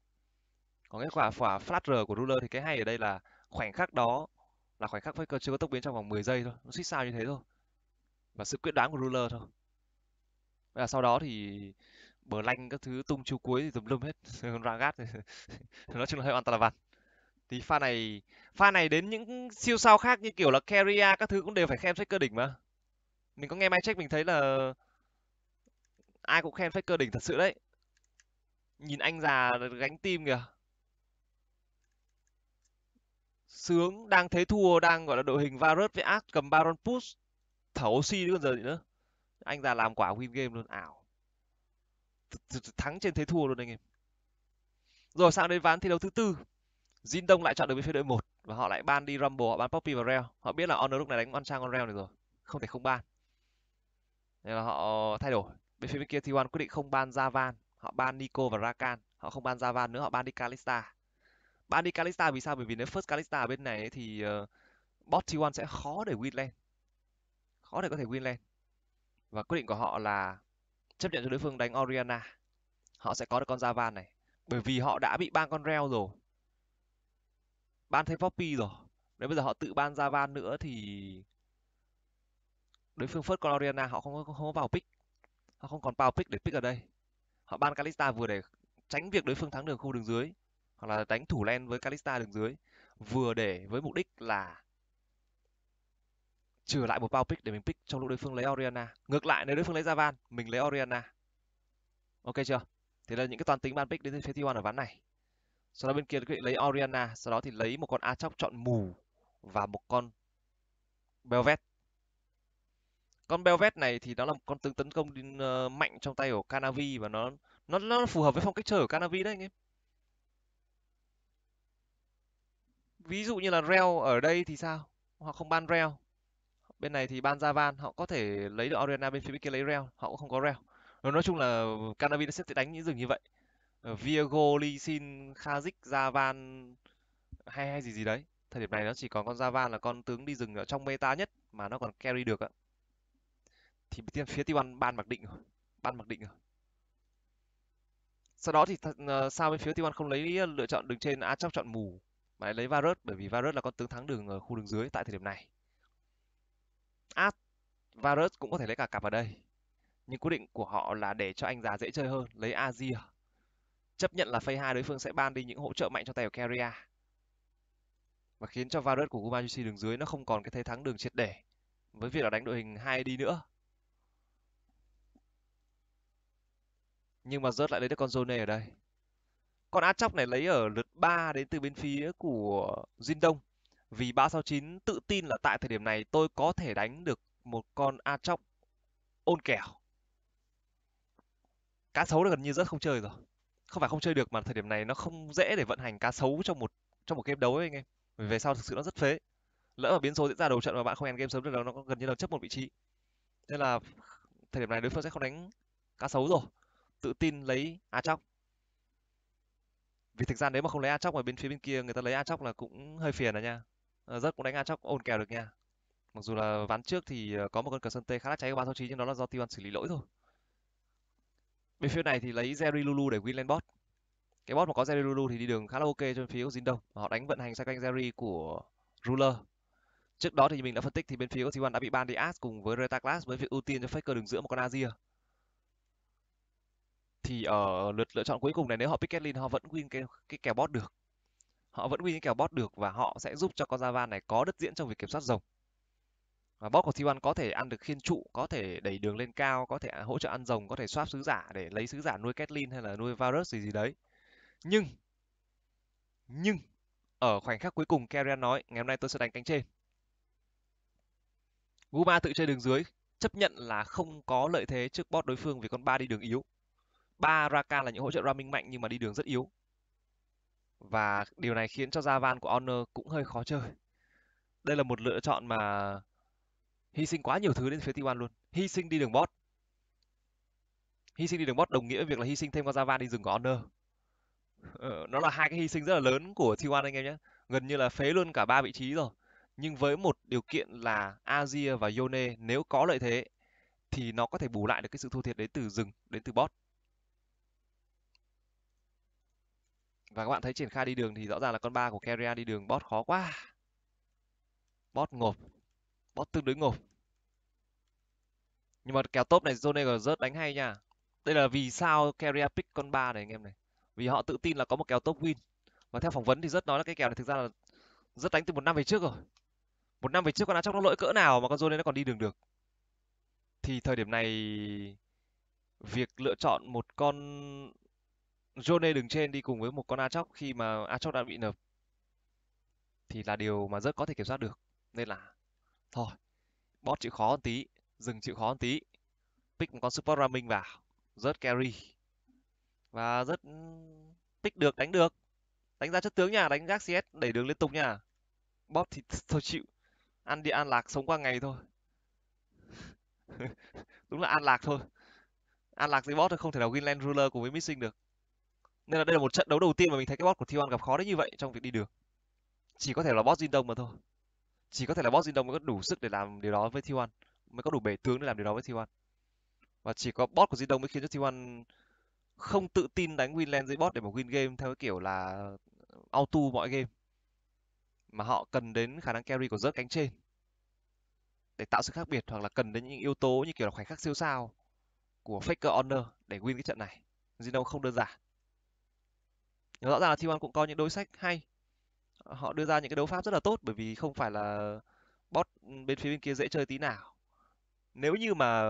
còn kết quả quả flash R của Ruler thì cái hay ở đây là khoảnh khắc đó là khoảnh khắc Faker chưa có tốc biến trong vòng 10 giây thôi nó suýt sao như thế thôi và sự quyết đoán của Ruler thôi và sau đó thì bờ lanh các thứ tung chiếu cuối thì tùm lum hết ra Ragat nói chung là hơi an toàn là vặt thì pha này pha này đến những siêu sao khác như kiểu là Carrier các thứ cũng đều phải khen cơ đỉnh mà mình có nghe mai check mình thấy là ai cũng khen cơ đỉnh thật sự đấy nhìn anh già gánh tim kìa sướng đang thế thua đang gọi là đội hình Varus với ác cầm Baron push thở oxy nữa giờ gì nữa anh già làm quả win game luôn ảo thắng trên thế thua luôn anh em rồi sang đến ván thi đấu thứ tư Jin Đông lại chọn được bên phía đội một và họ lại ban đi Rumble, họ ban Poppy và Rel. Họ biết là Honor lúc này đánh on Sang con Rel này rồi, không thể không ban. Nên là họ thay đổi. Bên phía bên kia T1 quyết định không ban Javan, họ ban Nico và Rakan. Họ không ban Javan nữa, họ ban đi Kalista. Ban đi Kalista vì sao? Bởi vì nếu first Kalista ở bên này thì uh, bot T1 sẽ khó để win lane. Khó để có thể win lane. Và quyết định của họ là chấp nhận cho đối phương đánh Oriana. Họ sẽ có được con Javan này. Bởi vì họ đã bị ban con Rel rồi ban thêm poppy rồi nếu bây giờ họ tự ban ra van nữa thì đối phương phớt Gloriana họ không có, không có vào pick họ không còn power pick để pick ở đây họ ban Kalista vừa để tránh việc đối phương thắng đường khu đường dưới hoặc là đánh thủ len với Kalista đường dưới vừa để với mục đích là trừ lại một bao pick để mình pick trong lúc đối phương lấy Oriana ngược lại nếu đối phương lấy ra Javan mình lấy Oriana ok chưa thế là những cái toàn tính ban pick đến phía từ Festival ở ván này sau đó bên kia quý vị lấy Oriana sau đó thì lấy một con Aatrox chọn mù và một con Belvet con Belvet này thì nó là một con tướng tấn công ờ, mạnh trong tay của Canavi và nó nó nó phù hợp với phong cách chơi của Canavi đấy anh em ví dụ như là Rel ở đây thì sao họ không ban Rel bên này thì ban Javan họ có thể lấy được Oriana bên phía bên kia lấy Rel họ cũng không có Rel nói chung là Canavi nó sẽ đánh những rừng như vậy Ờ, Viego, Lee Sin, Khazik, Javan hay hay gì gì đấy. Thời điểm này nó chỉ còn con Javan là con tướng đi rừng ở trong meta nhất mà nó còn carry được ạ. Thì tiên phía T1 ban mặc định rồi, ban mặc định rồi. Sau đó thì th ờ, sao bên phía T1 không lấy lựa chọn đường trên A Aatrox chọn mù mà lại lấy Varus bởi vì Varus là con tướng thắng đường ở khu đường dưới tại thời điểm này. A, Varus cũng có thể lấy cả cặp ở đây. Nhưng quyết định của họ là để cho anh già dễ chơi hơn, lấy Azir chấp nhận là phase 2 đối phương sẽ ban đi những hỗ trợ mạnh cho tay của Keria và khiến cho Varus của Gumajusi đường dưới nó không còn cái thế thắng đường triệt để với việc là đánh đội hình hai đi nữa nhưng mà rớt lại lấy được con Zone ở đây con á chóc này lấy ở lượt 3 đến từ bên phía của Jin Đông vì 369 tự tin là tại thời điểm này tôi có thể đánh được một con A chóc ôn kẹo Cá sấu là gần như rất không chơi rồi không phải không chơi được mà thời điểm này nó không dễ để vận hành cá sấu trong một trong một game đấu ấy anh em về sau thực sự nó rất phế lỡ mà biến số diễn ra đầu trận mà bạn không end game sớm được đâu nó gần như là chấp một vị trí nên là thời điểm này đối phương sẽ không đánh cá sấu rồi tự tin lấy a chóc vì thực ra nếu mà không lấy a chóc mà bên phía bên kia người ta lấy a chóc là cũng hơi phiền rồi à nha ờ, rất cũng đánh a chóc ôn kèo được nha mặc dù là ván trước thì ờ, có một con cờ sơn tê khá là cháy của ba sáu chín nhưng đó là do t xử lý lỗi thôi bên phía này thì lấy Jerry Lulu để win Winland bot cái bot mà có Jerry Lulu thì đi đường khá là ok cho phía Ozin đâu họ đánh vận hành xoay quanh Jerry của Ruler trước đó thì mình đã phân tích thì bên phía của Oxywan đã bị ban Diaz cùng với Reta Class với việc ưu tiên cho Faker đứng giữa một con Azir thì ở ờ, lượt lựa chọn cuối cùng này nếu họ pick Caitlyn họ vẫn win cái cái kèo bot được họ vẫn win cái kèo bot được và họ sẽ giúp cho con Javan này có đất diễn trong việc kiểm soát rồng và bot của T1 có thể ăn được khiên trụ có thể đẩy đường lên cao có thể hỗ trợ ăn rồng có thể swap sứ giả để lấy sứ giả nuôi Catelyn hay là nuôi Varus gì gì đấy nhưng nhưng ở khoảnh khắc cuối cùng Kerian nói ngày hôm nay tôi sẽ đánh cánh trên Guma tự chơi đường dưới chấp nhận là không có lợi thế trước bot đối phương vì con ba đi đường yếu ba Raka là những hỗ trợ Ramming mạnh nhưng mà đi đường rất yếu và điều này khiến cho Javan của Honor cũng hơi khó chơi đây là một lựa chọn mà hy sinh quá nhiều thứ đến phía T1 luôn hy sinh đi đường bot hy sinh đi đường bot đồng nghĩa việc là hy sinh thêm con Java đi rừng của Honor ờ, nó là hai cái hy sinh rất là lớn của T1 anh em nhé gần như là phế luôn cả ba vị trí rồi nhưng với một điều kiện là Asia và Yone nếu có lợi thế thì nó có thể bù lại được cái sự thua thiệt đến từ rừng đến từ bot và các bạn thấy triển khai đi đường thì rõ ràng là con ba của Keria đi đường bot khó quá bot ngộp bot tương đối ngộp nhưng mà kèo top này Zone rớt đánh hay nha đây là vì sao carrier pick con ba này anh em này vì họ tự tin là có một kèo top win và theo phỏng vấn thì rất nói là cái kèo này thực ra là rất đánh từ một năm về trước rồi một năm về trước con á trong nó lỗi cỡ nào mà con Zone nó còn đi đường được thì thời điểm này việc lựa chọn một con Jone đường trên đi cùng với một con Achok khi mà Achok đã bị nập thì là điều mà rất có thể kiểm soát được nên là thôi bot chịu khó một tí dừng chịu khó một tí pick một con support ramming vào rớt carry và rất ừ, pick được đánh được đánh ra chất tướng nha đánh gác cs đẩy đường liên tục nha bóp thì thôi chịu ăn đi an lạc sống qua ngày thôi đúng là an lạc thôi an lạc dưới bot không thể nào Greenland Ruler cùng với Missing được nên là đây là một trận đấu đầu tiên mà mình thấy cái bot của t gặp khó đến như vậy trong việc đi đường chỉ có thể là bot Jin Đông mà thôi chỉ có thể là bot Jin Đông mới có đủ sức để làm điều đó với T1 mới có đủ bể tướng để làm điều đó với C1 và chỉ có bot của Di Đông mới khiến cho C1 không tự tin đánh Winland dưới bot để mà win game theo cái kiểu là auto mọi game mà họ cần đến khả năng carry của rớt cánh trên để tạo sự khác biệt hoặc là cần đến những yếu tố như kiểu là khoảnh khắc siêu sao của Faker Honor để win cái trận này. Zino không đơn giản. Nhưng rõ ràng là T1 cũng có những đối sách hay. Họ đưa ra những cái đấu pháp rất là tốt bởi vì không phải là bot bên phía bên kia dễ chơi tí nào nếu như mà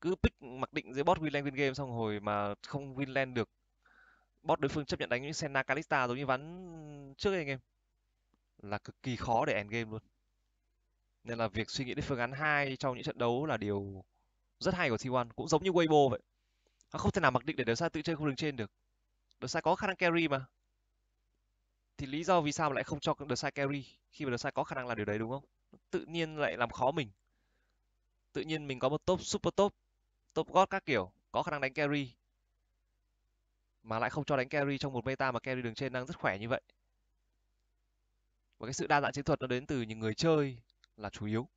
cứ pick mặc định dưới bot Winland win game xong hồi mà không Winland được bot đối phương chấp nhận đánh những Senna Kalista giống như ván trước đây anh em là cực kỳ khó để end game luôn nên là việc suy nghĩ đến phương án 2 trong những trận đấu là điều rất hay của T1 cũng giống như Weibo vậy nó không thể nào mặc định để đấu sai tự chơi không đường trên được đấu sai có khả năng carry mà thì lý do vì sao lại không cho đấu sai carry khi mà đấu sai có khả năng làm điều đấy đúng không tự nhiên lại làm khó mình tự nhiên mình có một top super top top god các kiểu có khả năng đánh carry mà lại không cho đánh carry trong một meta mà carry đường trên đang rất khỏe như vậy và cái sự đa dạng chiến thuật nó đến từ những người chơi là chủ yếu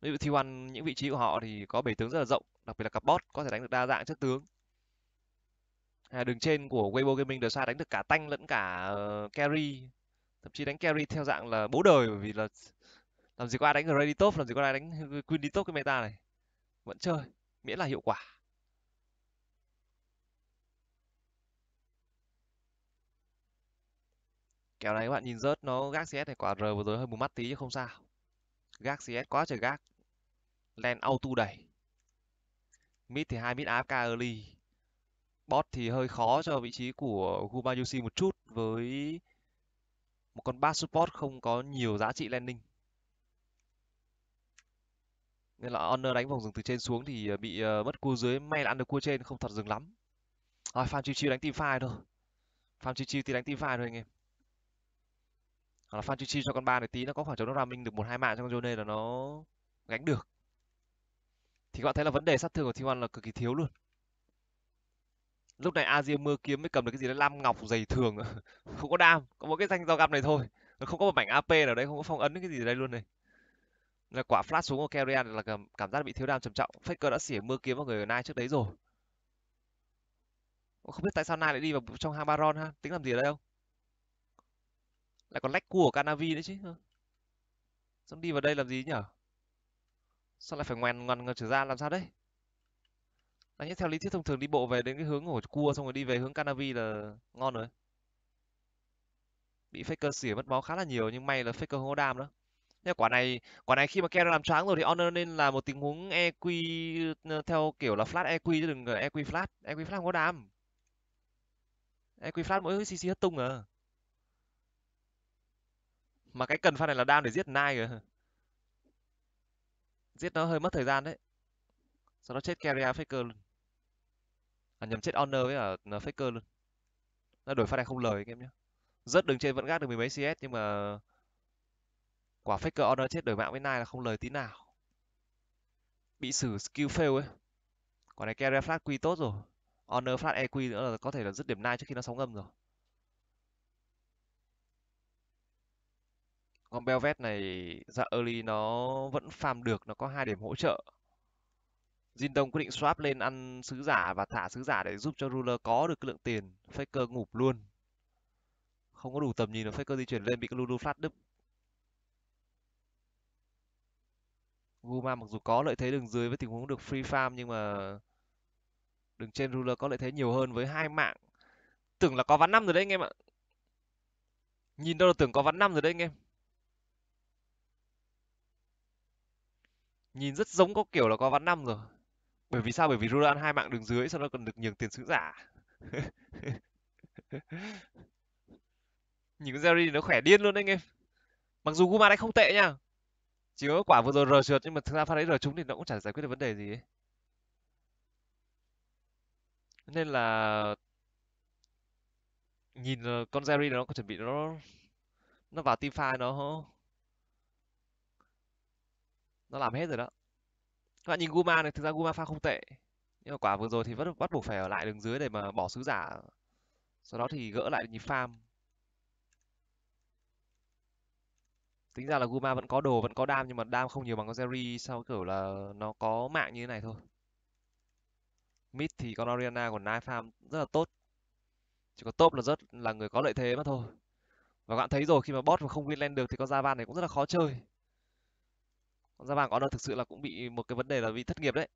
ví dụ T1 những vị trí của họ thì có bể tướng rất là rộng đặc biệt là cặp bot có thể đánh được đa dạng chất tướng à, đường trên của Weibo Gaming được xa đánh được cả tanh lẫn cả ờ, carry thậm chí đánh carry theo dạng là bố đời bởi vì là làm gì có ai đánh Grey đi top làm gì có ai đánh Queen đi top cái meta này vẫn chơi miễn là hiệu quả kèo này các bạn nhìn rớt nó gác CS này quả R vừa rồi hơi bù mắt tí chứ không sao gác CS quá trời gác len auto đẩy mid thì hai mid AFK early bot thì hơi khó cho vị trí của Gumayushi một chút với một con bass support không có nhiều giá trị landing nên là Honor đánh vòng rừng từ trên xuống thì ờ, bị uh, mất cua dưới may là ăn được cua trên không thật rừng lắm rồi farm chiêu chiêu đánh team fire thôi farm chiêu chiêu thì đánh team fire thôi anh em hoặc là farm chiêu chiêu cho con ba này tí nó có khoảng trống nó ra minh được một hai mạng trong con Joe là nó gánh được thì các bạn thấy là vấn đề sát thương của T1 là cực kỳ thiếu luôn lúc này Azir mưa kiếm mới cầm được cái gì đó lam ngọc dày thường không có đam có một cái danh dao găm này thôi không có một mảnh AP nào đấy không có phong ấn cái gì đây luôn này là quả flash xuống của Carrion là cảm, cảm giác bị thiếu đam trầm trọng Faker đã xỉa mưa kiếm vào người Nai trước đấy rồi không biết tại sao Nai lại đi vào trong hang Baron ha tính làm gì ở đây không lại còn lách cua của Canavi nữa chứ xong đi vào đây làm gì nhở sao lại phải ngoan ngoan trở ra làm sao đấy anh nhất theo lý thuyết thông thường đi bộ về đến cái hướng của cua xong rồi đi về hướng Canavi là ngon rồi bị Faker xỉa mất máu khá là nhiều nhưng may là Faker không có đam đó nhưng quả này quả này khi mà Ken làm choáng rồi thì Honor nên là một tình huống EQ ờ, theo kiểu là flat EQ chứ đừng EQ flat EQ flat không có đam EQ flat mỗi CC hất tung à mà cái cần phát này là đam để giết nai rồi giết nó hơi mất thời gian đấy sau đó chết carrier faker luôn à nhầm chết honor với ở ờ, faker luôn nó đổi phát này không lời anh em nhé rất đường trên vẫn gác được mười mấy cs nhưng mà quả faker order chết đổi mạng với nai là không lời tí nào bị xử skill fail ấy Quả này carrier flash quy tốt rồi honor flash eq nữa là có thể là dứt điểm nai trước khi nó sóng âm rồi con Belvet này ra dạ, early nó vẫn farm được nó có hai điểm hỗ trợ Jin Dong quyết định swap lên ăn sứ giả và thả sứ giả để giúp cho ruler có được cái lượng tiền faker ngụp luôn không có đủ tầm nhìn là faker di chuyển lên bị cái lulu flat đứt Guma mặc dù có lợi thế đường dưới với tình huống được free farm nhưng mà đường trên ruler có lợi thế nhiều hơn với hai mạng. Tưởng là có ván năm rồi đấy anh em ạ. Nhìn đâu là tưởng có ván năm rồi đấy anh em. Nhìn rất giống có kiểu là có ván năm rồi. Bởi vì sao? Bởi vì ruler ăn hai mạng đường dưới sau đó còn được nhường tiền sứ giả. Nhìn con Jerry nó khỏe điên luôn đấy anh em. Mặc dù Guma đấy không tệ nha, chỉ có quả vừa rồi rờ trượt nhưng mà thực ra pha đấy rờ trúng thì nó cũng chẳng giải quyết được vấn đề gì ấy. nên là nhìn ờ, con Jerry nó có chuẩn bị nó nó vào team pha nó nó làm hết rồi đó các bạn nhìn Guma này thực ra Guma pha không tệ nhưng mà quả vừa rồi thì vẫn bắt buộc phải ở lại đường dưới để mà bỏ sứ giả sau đó thì gỡ lại nhịp farm tính ra là Guma vẫn có đồ vẫn có đam nhưng mà đam không nhiều bằng con Jerry sau kiểu là nó có mạng như thế này thôi mid thì con Oriana còn Nai Farm rất là tốt chỉ có top là rất là người có lợi thế mà thôi và các bạn thấy rồi khi mà bot mà không win lên được thì con Javan này cũng rất là khó chơi con Javan của nó thực sự là cũng bị một cái vấn đề là bị thất nghiệp đấy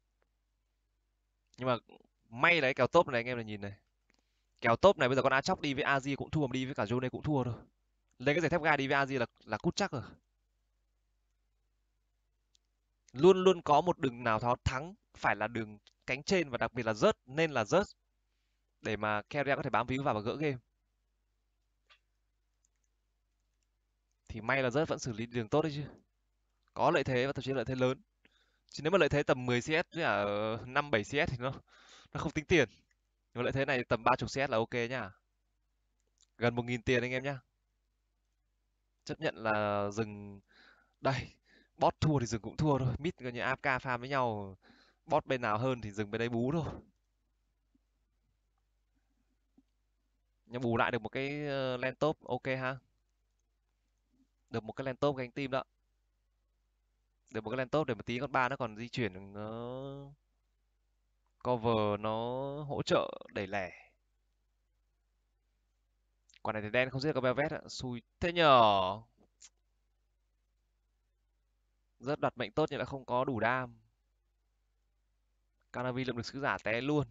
nhưng mà may đấy kèo top này anh em này nhìn này kèo top này bây giờ con A chóc đi với Aji cũng thua mà đi với cả Jone cũng thua rồi lấy cái giải thép gai đi với Aji là là cút chắc rồi luôn luôn có một đường nào đó thắng phải là đường cánh trên và đặc biệt là rớt nên là rớt để mà Keria có thể bám víu vào và gỡ game thì may là rớt vẫn xử lý đường tốt đấy chứ có lợi thế và thậm chí lợi thế lớn chứ nếu mà lợi thế tầm 10 cs với cả ờ, năm bảy cs thì nó nó không tính tiền nhưng mà lợi thế này tầm 30 cs là ok nhá gần một nghìn tiền anh em nhá chấp nhận là dừng đây bot thua thì dừng cũng thua thôi mid coi như afk farm với nhau bot bên nào hơn thì dừng bên đấy bú thôi nhưng bù lại được một cái ờ, len top ok ha được một cái len top gánh tim đó được một cái len top để một tí con ba nó còn di chuyển nó cover nó hỗ trợ đẩy lẻ quả này thì đen không giết được Velvet ạ xui thế nhờ rất đặt mệnh tốt nhưng lại không có đủ đam Canavi lượm được sứ giả té luôn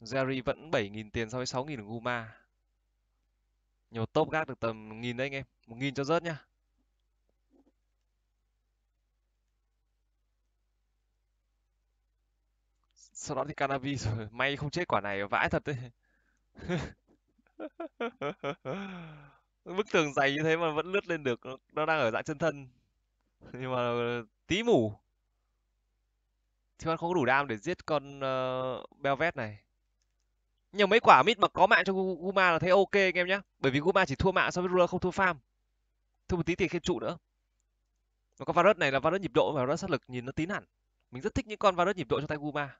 Jerry vẫn 7.000 tiền so với 6.000 của Guma nhiều top gác được tầm nghìn đấy anh em một nghìn cho rớt nhá sau đó thì canavi rồi may không chết quả này vãi thật đấy Bức tường dày như thế mà vẫn lướt lên được, nó, nó đang ở dạng chân thân. Nhưng mà ờ, tí mủ thì bạn không có đủ đam để giết con uh, Belvet này. nhiều mấy quả mít mà có mạng cho Guma là thấy ok anh em nhé. Bởi vì Guma chỉ thua mạng so với Ruler không thua farm. Thua một tí tiền khiên trụ nữa. Và con Varus này là Varus nhịp độ và Varus sát lực nhìn nó tín hẳn. Mình rất thích những con Varus nhịp độ trong tay Guma.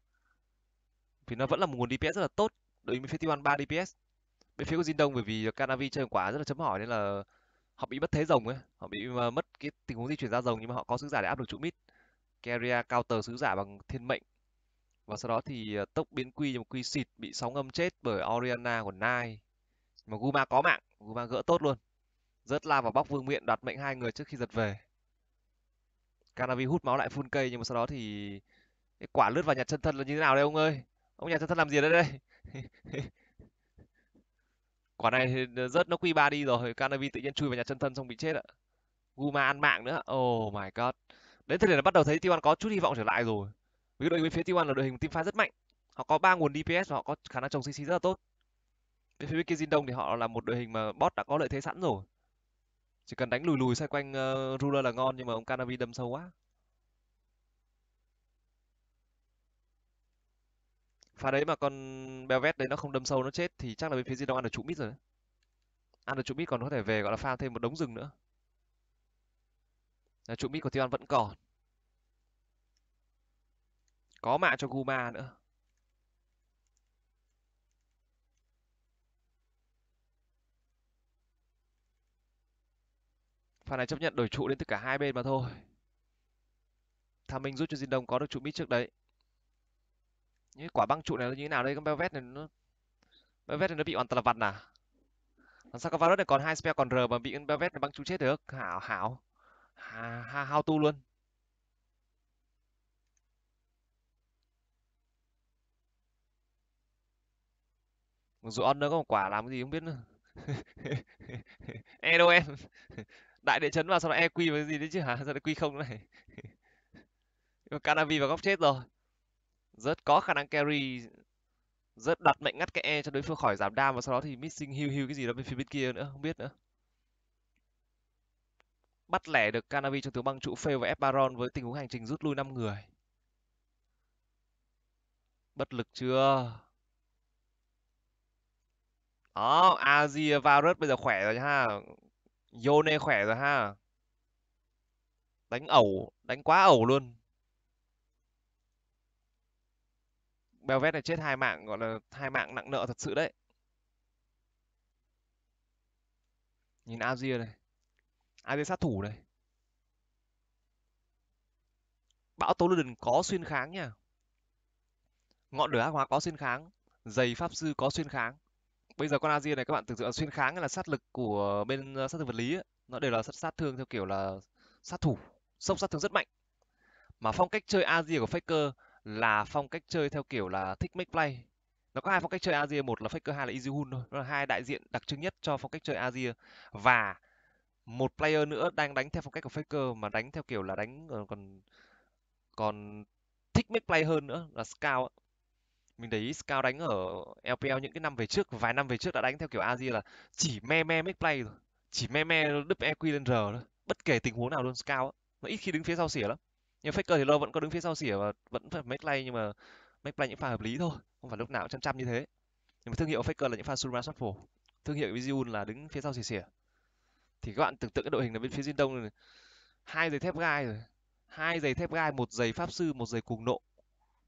Vì nó vẫn là một nguồn DPS rất là tốt đội mình Festival 3 DPS bên phía của Jin Đông bởi vì Canavi chơi quả rất là chấm hỏi nên là họ bị mất thế rồng ấy họ bị ờ, mất cái tình huống di chuyển ra rồng nhưng mà họ có sứ giả để áp được trụ mid Carrier counter sứ giả bằng thiên mệnh và sau đó thì ờ, tốc biến quy một quy xịt bị sóng âm chết bởi Oriana của Nai mà Guma có mạng Guma gỡ tốt luôn rớt la vào bóc vương miện đoạt mệnh hai người trước khi giật về Canavi hút máu lại phun cây nhưng mà sau đó thì cái quả lướt vào nhặt chân thân là như thế nào đây ông ơi ông nhặt chân thân làm gì đây đây quả này thì rớt nó quy ba đi rồi canavi tự nhiên chui vào nhà chân thân xong bị chết ạ guma ăn mạng nữa oh my god đến thời điểm bắt đầu thấy t có chút hy vọng trở lại rồi vì đội bên phía t là đội hình team fight rất mạnh họ có ba nguồn dps và họ có khả năng trồng cc rất là tốt bên phía kia đông thì họ là một đội hình mà bot đã có lợi thế sẵn rồi chỉ cần đánh lùi lùi xoay quanh uh, ruler là ngon nhưng mà ông canavi đâm sâu quá Pha đấy mà con Belvet đấy nó không đâm sâu nó chết thì chắc là bên phía Zidane ăn được trụ mít rồi đấy. Ăn được trụ mít còn có thể về gọi là pha thêm một đống rừng nữa. Là trụ mít của Tion vẫn còn. Có mạng cho Guma nữa. Pha này chấp nhận đổi trụ đến từ cả hai bên mà thôi. Tham Minh giúp cho Jin Đông có được trụ mít trước đấy những quả băng trụ này nó như thế nào đây con Belvet này nó Belvet này nó bị hoàn toàn là vặt à làm sao con Varus này còn hai spell còn r mà bị con Belvet này băng trụ chết được hảo hảo ha ha hao tu luôn mặc dù on nữa có một quả làm cái gì không biết nữa e đâu em đại địa chấn vào sau đó eq và cái gì đấy chứ hả sao lại quy không này canavi vào góc chết rồi rất có khả năng carry rất đặt mệnh ngắt cái e cho đối phương khỏi giảm đam và sau đó thì missing hưu hưu cái gì đó bên phía bên kia nữa không biết nữa bắt lẻ được Canavi trong tướng băng trụ fail và F với tình huống hành trình rút lui 5 người bất lực chưa đó Azia Varus bây giờ khỏe rồi ha Yone khỏe rồi ha đánh ẩu đánh quá ẩu luôn vét này chết hai mạng gọi là hai mạng nặng nợ thật sự đấy nhìn Azir này Azir sát thủ này bão tố lừng có xuyên kháng nha ngọn lửa ác hóa có xuyên kháng giày pháp sư có xuyên kháng bây giờ con Azir này các bạn tưởng tượng xuyên kháng là sát lực của bên ờ, sát thương vật lý ấy. nó đều là sát, sát thương theo kiểu là sát thủ sốc sát thương rất mạnh mà phong cách chơi Azir của Faker là phong cách chơi theo kiểu là thích make play nó có hai phong cách chơi Asia một là Faker hai là Easy Hun thôi đó là hai đại diện đặc trưng nhất cho phong cách chơi Asia và một player nữa đang đánh theo phong cách của Faker mà đánh theo kiểu là đánh ờ, còn còn thích make play hơn nữa là Scout mình thấy Scout đánh ở LPL những cái năm về trước vài năm về trước đã đánh theo kiểu Asia là chỉ me me make play rồi chỉ me me đứt EQ lên R thôi bất kể tình huống nào luôn Scout nó ít khi đứng phía sau xỉa lắm nhưng faker thì lâu vẫn có đứng phía sau xỉa và vẫn phải make play nhưng mà make play những pha hợp lý thôi không phải lúc nào cũng chăm chăm như thế nhưng mà thương hiệu faker là những pha surround shuffle thương hiệu Viziun là đứng phía sau xỉa xỉa thì các bạn tưởng tượng cái đội hình là bên phía Jin Đông này hai giày thép gai rồi hai giày thép gai một giày pháp sư một giày cuồng nộ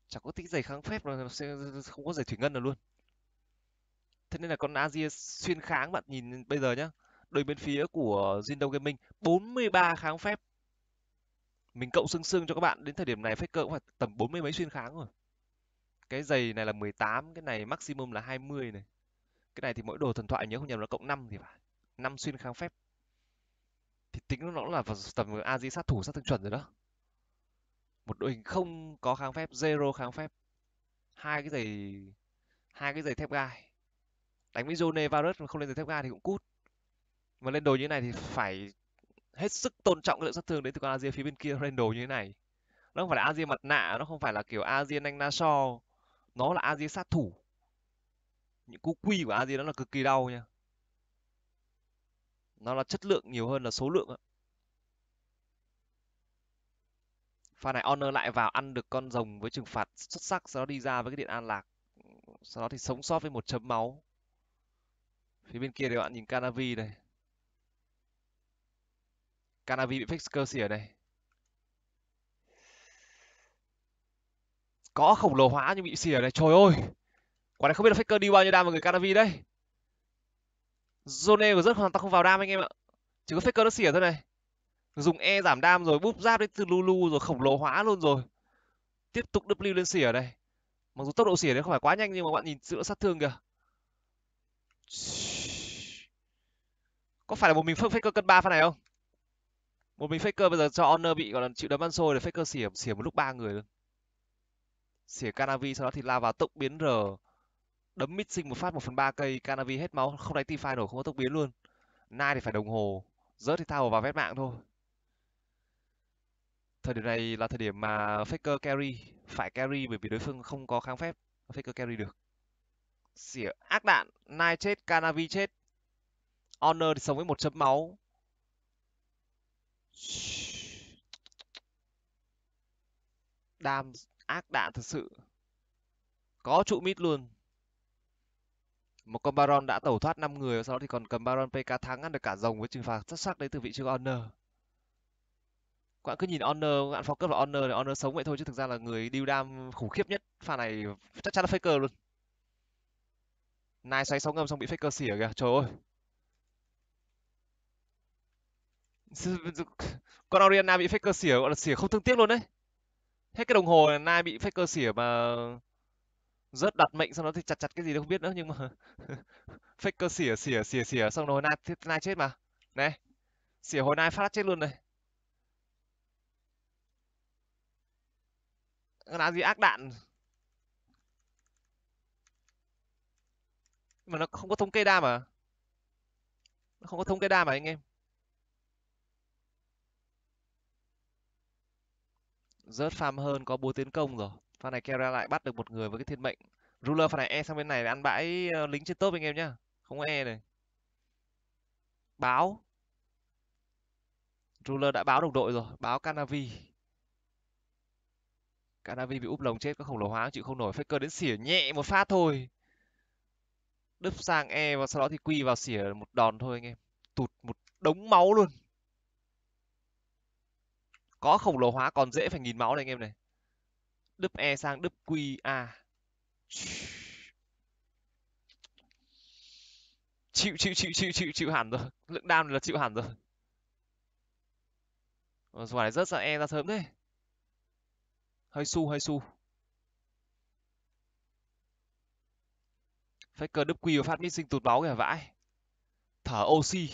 chẳng có tí giày kháng phép rồi không có giày thủy ngân nào luôn thế nên là con Asia xuyên kháng bạn nhìn bây giờ nhá đội bên phía của Jin Đông Gaming 43 kháng phép mình cộng xương xương cho các bạn đến thời điểm này faker cộng phải tầm bốn mươi mấy xuyên kháng rồi cái giày này là 18, cái này maximum là 20 này cái này thì mỗi đồ thần thoại nhớ không nhầm nó cộng 5 thì phải năm xuyên kháng phép thì tính nó cũng là vào tầm a di sát thủ sát thương chuẩn rồi đó một đội hình không có kháng phép zero kháng phép hai cái giày hai cái giày thép gai đánh với Zone Varus mà không lên giày thép gai thì cũng cút mà lên đồ như này thì phải hết sức tôn trọng cái lượng sát thương đến từ con Asia phía bên kia Randall như thế này nó không phải là Asia mặt nạ nó không phải là kiểu Asia anh Naso nó là Asia sát thủ những cú quy của Asia nó là cực kỳ đau nha nó là chất lượng nhiều hơn là số lượng đó. pha này honor lại vào ăn được con rồng với trừng phạt xuất sắc sau đó đi ra với cái điện an lạc sau đó thì sống sót với một chấm máu phía bên kia thì bạn nhìn canavi này Canavi bị fix Curse ở đây. Có khổng lồ hóa nhưng bị xỉa đây, Trời ơi. Quả này không biết là Faker đi bao nhiêu đam vào người Canavi đây. Zone của rất hoàn toàn không vào đam anh em ạ. Chỉ có Faker nó xỉa thôi này. Dùng E giảm đam rồi búp giáp đấy từ Lulu rồi khổng lồ hóa luôn rồi. Tiếp tục W lên xỉa đây. Mặc dù tốc độ xỉa đấy không phải quá nhanh nhưng mà bạn nhìn sự sát thương kìa. Có phải là một mình Faker cân ba pha này không? một mình faker bây giờ cho honor bị gọi là chịu đấm ăn xôi thì faker xỉa xỉa một lúc ba người luôn xỉa canavi sau đó thì lao vào tốc biến r đấm mid sinh một phát một phần ba cây canavi hết máu không đánh team fight nổi không có tốc biến luôn nai thì phải đồng hồ rớt thì thao vào vét mạng thôi thời điểm này là thời điểm mà faker carry phải carry bởi vì đối phương không có kháng phép faker carry được xỉa ác đạn nai chết canavi chết honor thì sống với một chấm máu Đam ác đạn thật sự. Có trụ mít luôn. Một con Baron đã tẩu thoát 5 người, sau đó thì còn cầm Baron PK thắng ăn được cả rồng với trừng phạt xuất sắc đấy từ vị trí Honor. Các bạn cứ nhìn Honor, các bạn focus vào Honor, Honor sống vậy thôi chứ thực ra là người điêu đam khủng khiếp nhất. Pha này chắc chắn là Faker luôn. Nai xoáy sóng ngâm xong bị Faker xỉa kìa, trời ơi. con Oriana bị faker xỉa gọi là xỉa không thương tiếc luôn đấy hết cái đồng hồ này Nai bị faker xỉa mà rớt đặt mệnh xong nó thì chặt chặt cái gì đâu không biết nữa nhưng mà faker xỉa xỉa xỉa xỉa xong rồi Nai Nai chết mà này xỉa hồi Nai phát chết luôn này là gì ác đạn mà nó không có thống kê đa mà nó không có thống kê đa mà anh em rớt farm hơn có búa tiến công rồi pha này kera lại bắt được một người với cái thiên mệnh ruler pha này e sang bên này ăn bãi ờ, lính trên top anh em nhá không e này báo ruler đã báo đồng đội rồi báo canavi canavi bị úp lồng chết có khổng lồ hóa chịu không nổi faker đến xỉa nhẹ một phát thôi đứt sang e và sau đó thì quy vào xỉa một đòn thôi anh em tụt một đống máu luôn có khổng lồ hóa còn dễ phải nghìn máu này anh em này đúp e sang đúp q a chịu chịu chịu chịu chịu chịu hẳn rồi lượng đam là chịu hẳn rồi quả này rất ra e ra sớm thế hơi su hơi su Faker đúp quy và phát mít sinh tụt máu kìa vãi thở oxy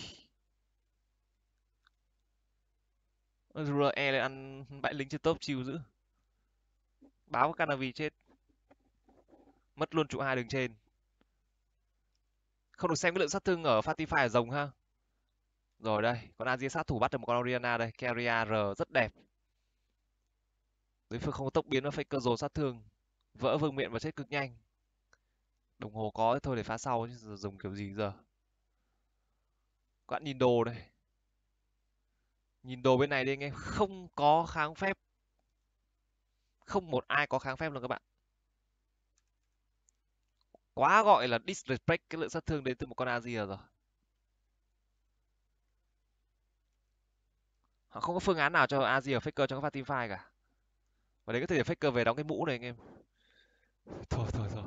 Rura E lại ăn bãi lính trên top chiều dữ. Báo Canavi chết. Mất luôn trụ hai đường trên. Không được xem cái lượng sát thương ở Fatify ở rồng ha. Rồi đây, con Azir sát thủ bắt được một con Oriana đây. Carrier R rất đẹp. Đối phương không có tốc biến và cơ dồn sát thương. Vỡ vương miệng và chết cực nhanh. Đồng hồ có thôi để phá sau chứ dùng kiểu gì giờ. Các bạn nhìn đồ đây nhìn đồ bên này đi anh em không có kháng phép không một ai có kháng phép luôn các bạn quá gọi là disrespect cái lượng sát thương đến từ một con Azir rồi họ không có phương án nào cho Azir Faker trong các pha team fight cả và đấy có thể Faker về đóng cái mũ này anh em thôi thôi thôi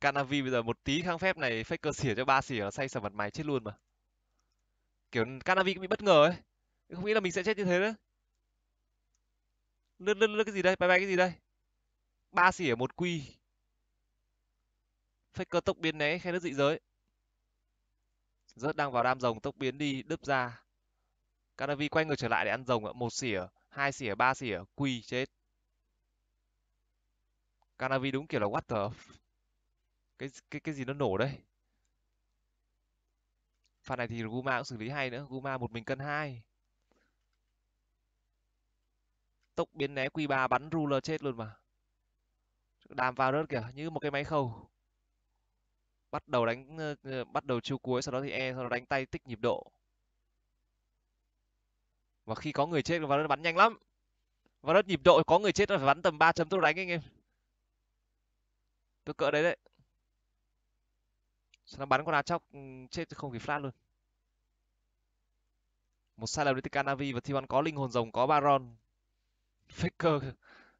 Canavi bây giờ một tí kháng phép này Faker xỉa cho ba xỉa là say sầm mặt mày chết luôn mà kiểu Canavi cũng bị bất ngờ ấy không nghĩ là mình sẽ chết như thế đấy. lướt lướt lướt cái gì đây bay bay cái gì đây ba xỉa một quy faker tốc biến né khe nước dị giới rớt đang vào đam rồng tốc biến đi đứt ra canavi quay ngược trở lại để ăn rồng ạ một xỉa hai xỉa ba xỉa quy chết canavi đúng kiểu là what the cái cái cái gì nó nổ đây pha này thì guma cũng xử lý hay nữa guma một mình cân hai tốc biến né Q3 bắn ruler chết luôn mà đàm vào rớt kìa như một cái máy khâu bắt đầu đánh ờ, ờ, bắt đầu chiêu cuối sau đó thì e sau đó đánh tay tích nhịp độ và khi có người chết vào bắn nhanh lắm và rất nhịp độ có người chết là phải bắn tầm 3 chấm tôi đánh anh em tôi cỡ đấy đấy sau đó bắn con á chóc ừ, chết không kịp flat luôn một sai lầm đến từ kanavi và T1 có linh hồn rồng có Baron faker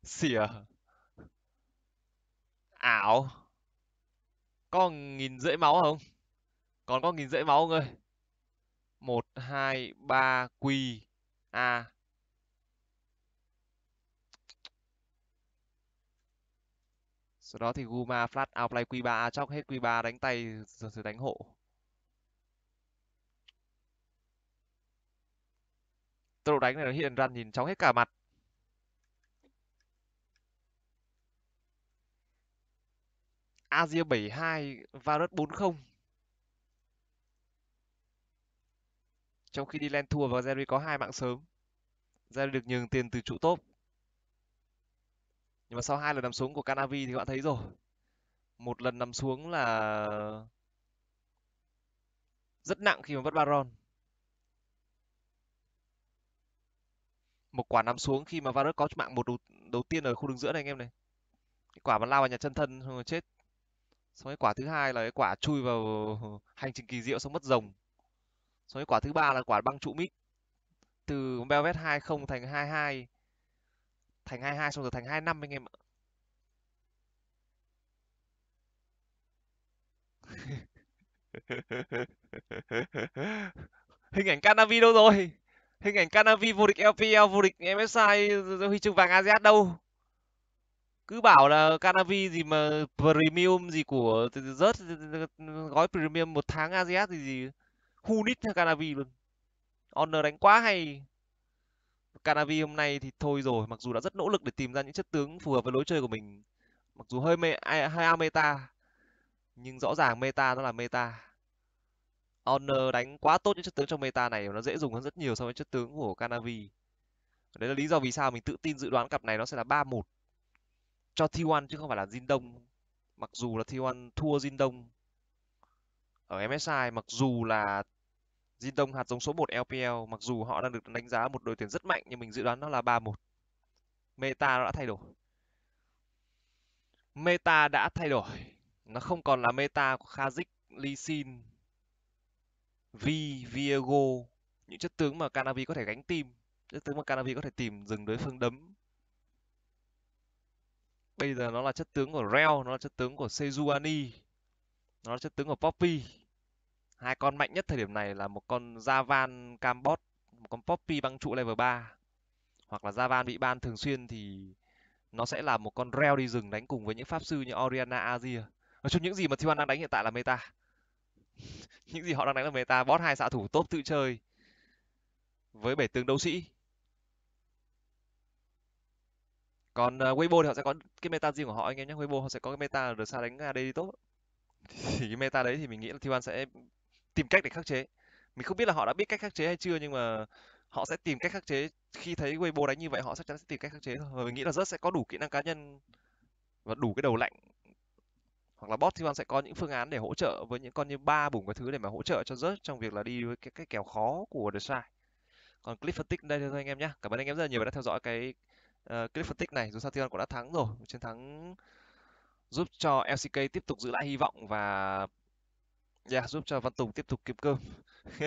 xỉa ảo có nghìn rưỡi máu không còn có nghìn rưỡi máu không ơi một hai ba q a sau đó thì guma flat outplay q 3 a à, chóc hết q ba đánh tay rồi, rồi đánh hộ tốc độ đánh này nó hiện răn nhìn chóng hết cả mặt Asia 72 Varus 40 trong khi đi lên thua và Jerry có hai mạng sớm Jerry được nhường tiền từ trụ top nhưng mà sau hai lần nằm xuống của Canavi thì các bạn thấy rồi một lần nằm xuống là rất nặng khi mà vất Baron một quả nằm xuống khi mà Varus có mạng một đầu, đầu tiên ở khu đường giữa này anh em này quả mà lao vào nhà chân thân xong rồi chết xong cái quả thứ hai là cái quả chui vào hành trình kỳ diệu xong mất rồng xong cái quả thứ ba là quả băng trụ mic từ Belvet 20 thành 22 thành 22 xong rồi thành 25 anh em ạ hình ảnh Canavi đâu rồi hình ảnh Canavi vô địch LPL vô địch MSI huy chương vàng ASEAN đâu cứ bảo là Canavi gì mà premium gì của rớt gói premium một tháng AZS gì gì hunit theo Canavi luôn honor đánh quá hay Canavi hôm nay thì thôi rồi mặc dù đã rất nỗ lực để tìm ra những chất tướng phù hợp với lối chơi của mình mặc dù hơi mê hơi ao meta nhưng rõ ràng meta nó là meta honor đánh quá tốt những chất tướng trong meta này nó dễ dùng hơn rất nhiều so với chất tướng của Canavi đấy là lý do vì sao mình tự tin dự đoán cặp này nó sẽ là ba một cho T1 chứ không phải là Jin Đông mặc dù là T1 thua Jin Đông ở MSI mặc dù là Jin Đông hạt giống số 1 LPL mặc dù họ đang được đánh giá một đội tuyển rất mạnh nhưng mình dự đoán nó là 3-1 meta đã thay đổi meta đã thay đổi nó không còn là meta của Kha'Zix, Lee Sin, Vi, Viego những chất tướng mà Canavi có thể gánh tim chất tướng mà Canavi có thể tìm dừng đối phương đấm bây giờ nó là chất tướng của Rel nó là chất tướng của Sejuani nó là chất tướng của Poppy hai con mạnh nhất thời điểm này là một con Javan Cambot một con Poppy băng trụ level 3 hoặc là Javan bị ban thường xuyên thì nó sẽ là một con Rel đi rừng đánh cùng với những pháp sư như Oriana Azir nói chung những gì mà T1 đang đánh hiện tại là meta những gì họ đang đánh là meta bot hai xạ thủ top tự chơi với bảy tướng đấu sĩ còn uh, Weibo thì họ sẽ có cái meta riêng của họ anh em nhé Weibo họ sẽ có cái meta được xa đánh AD đi tốt thì cái meta đấy thì mình nghĩ là T1 sẽ tìm cách để khắc chế mình không biết là họ đã biết cách khắc chế hay chưa nhưng mà họ sẽ tìm cách khắc chế khi thấy Weibo đánh như vậy họ chắc chắn sẽ tìm cách khắc chế thôi và mình nghĩ là rất sẽ có đủ kỹ năng cá nhân và đủ cái đầu lạnh hoặc là bot thì 1 sẽ có những phương án để hỗ trợ với những con như ba bùng cái thứ để mà hỗ trợ cho rớt trong việc là đi với cái, cái kèo khó của The Side còn clip phân tích đây thôi anh em nhé cảm ơn anh em rất là nhiều đã theo dõi cái uh, clip phân tích này dù sao Tion cũng đã thắng rồi chiến thắng giúp cho LCK tiếp tục giữ lại hy vọng và yeah, giúp cho Văn Tùng tiếp tục kiếm cơm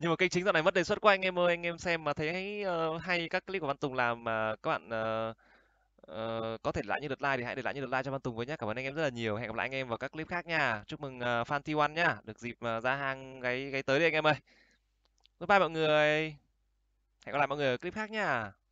nhưng mà kênh chính dạo này mất đề xuất quá anh em ơi anh em xem mà thấy uh, hay các clip của Văn Tùng làm mà uh, các bạn uh, uh, có thể lại như lượt like thì hãy để lại như lượt like cho Văn Tùng với nhé cảm ơn anh em rất là nhiều hẹn gặp lại anh em vào các clip khác nha chúc mừng uh, fan T1 nhá được dịp uh, ra hàng gáy gáy tới đi anh em ơi bye bye mọi người hẹn gặp lại mọi người ở clip khác nha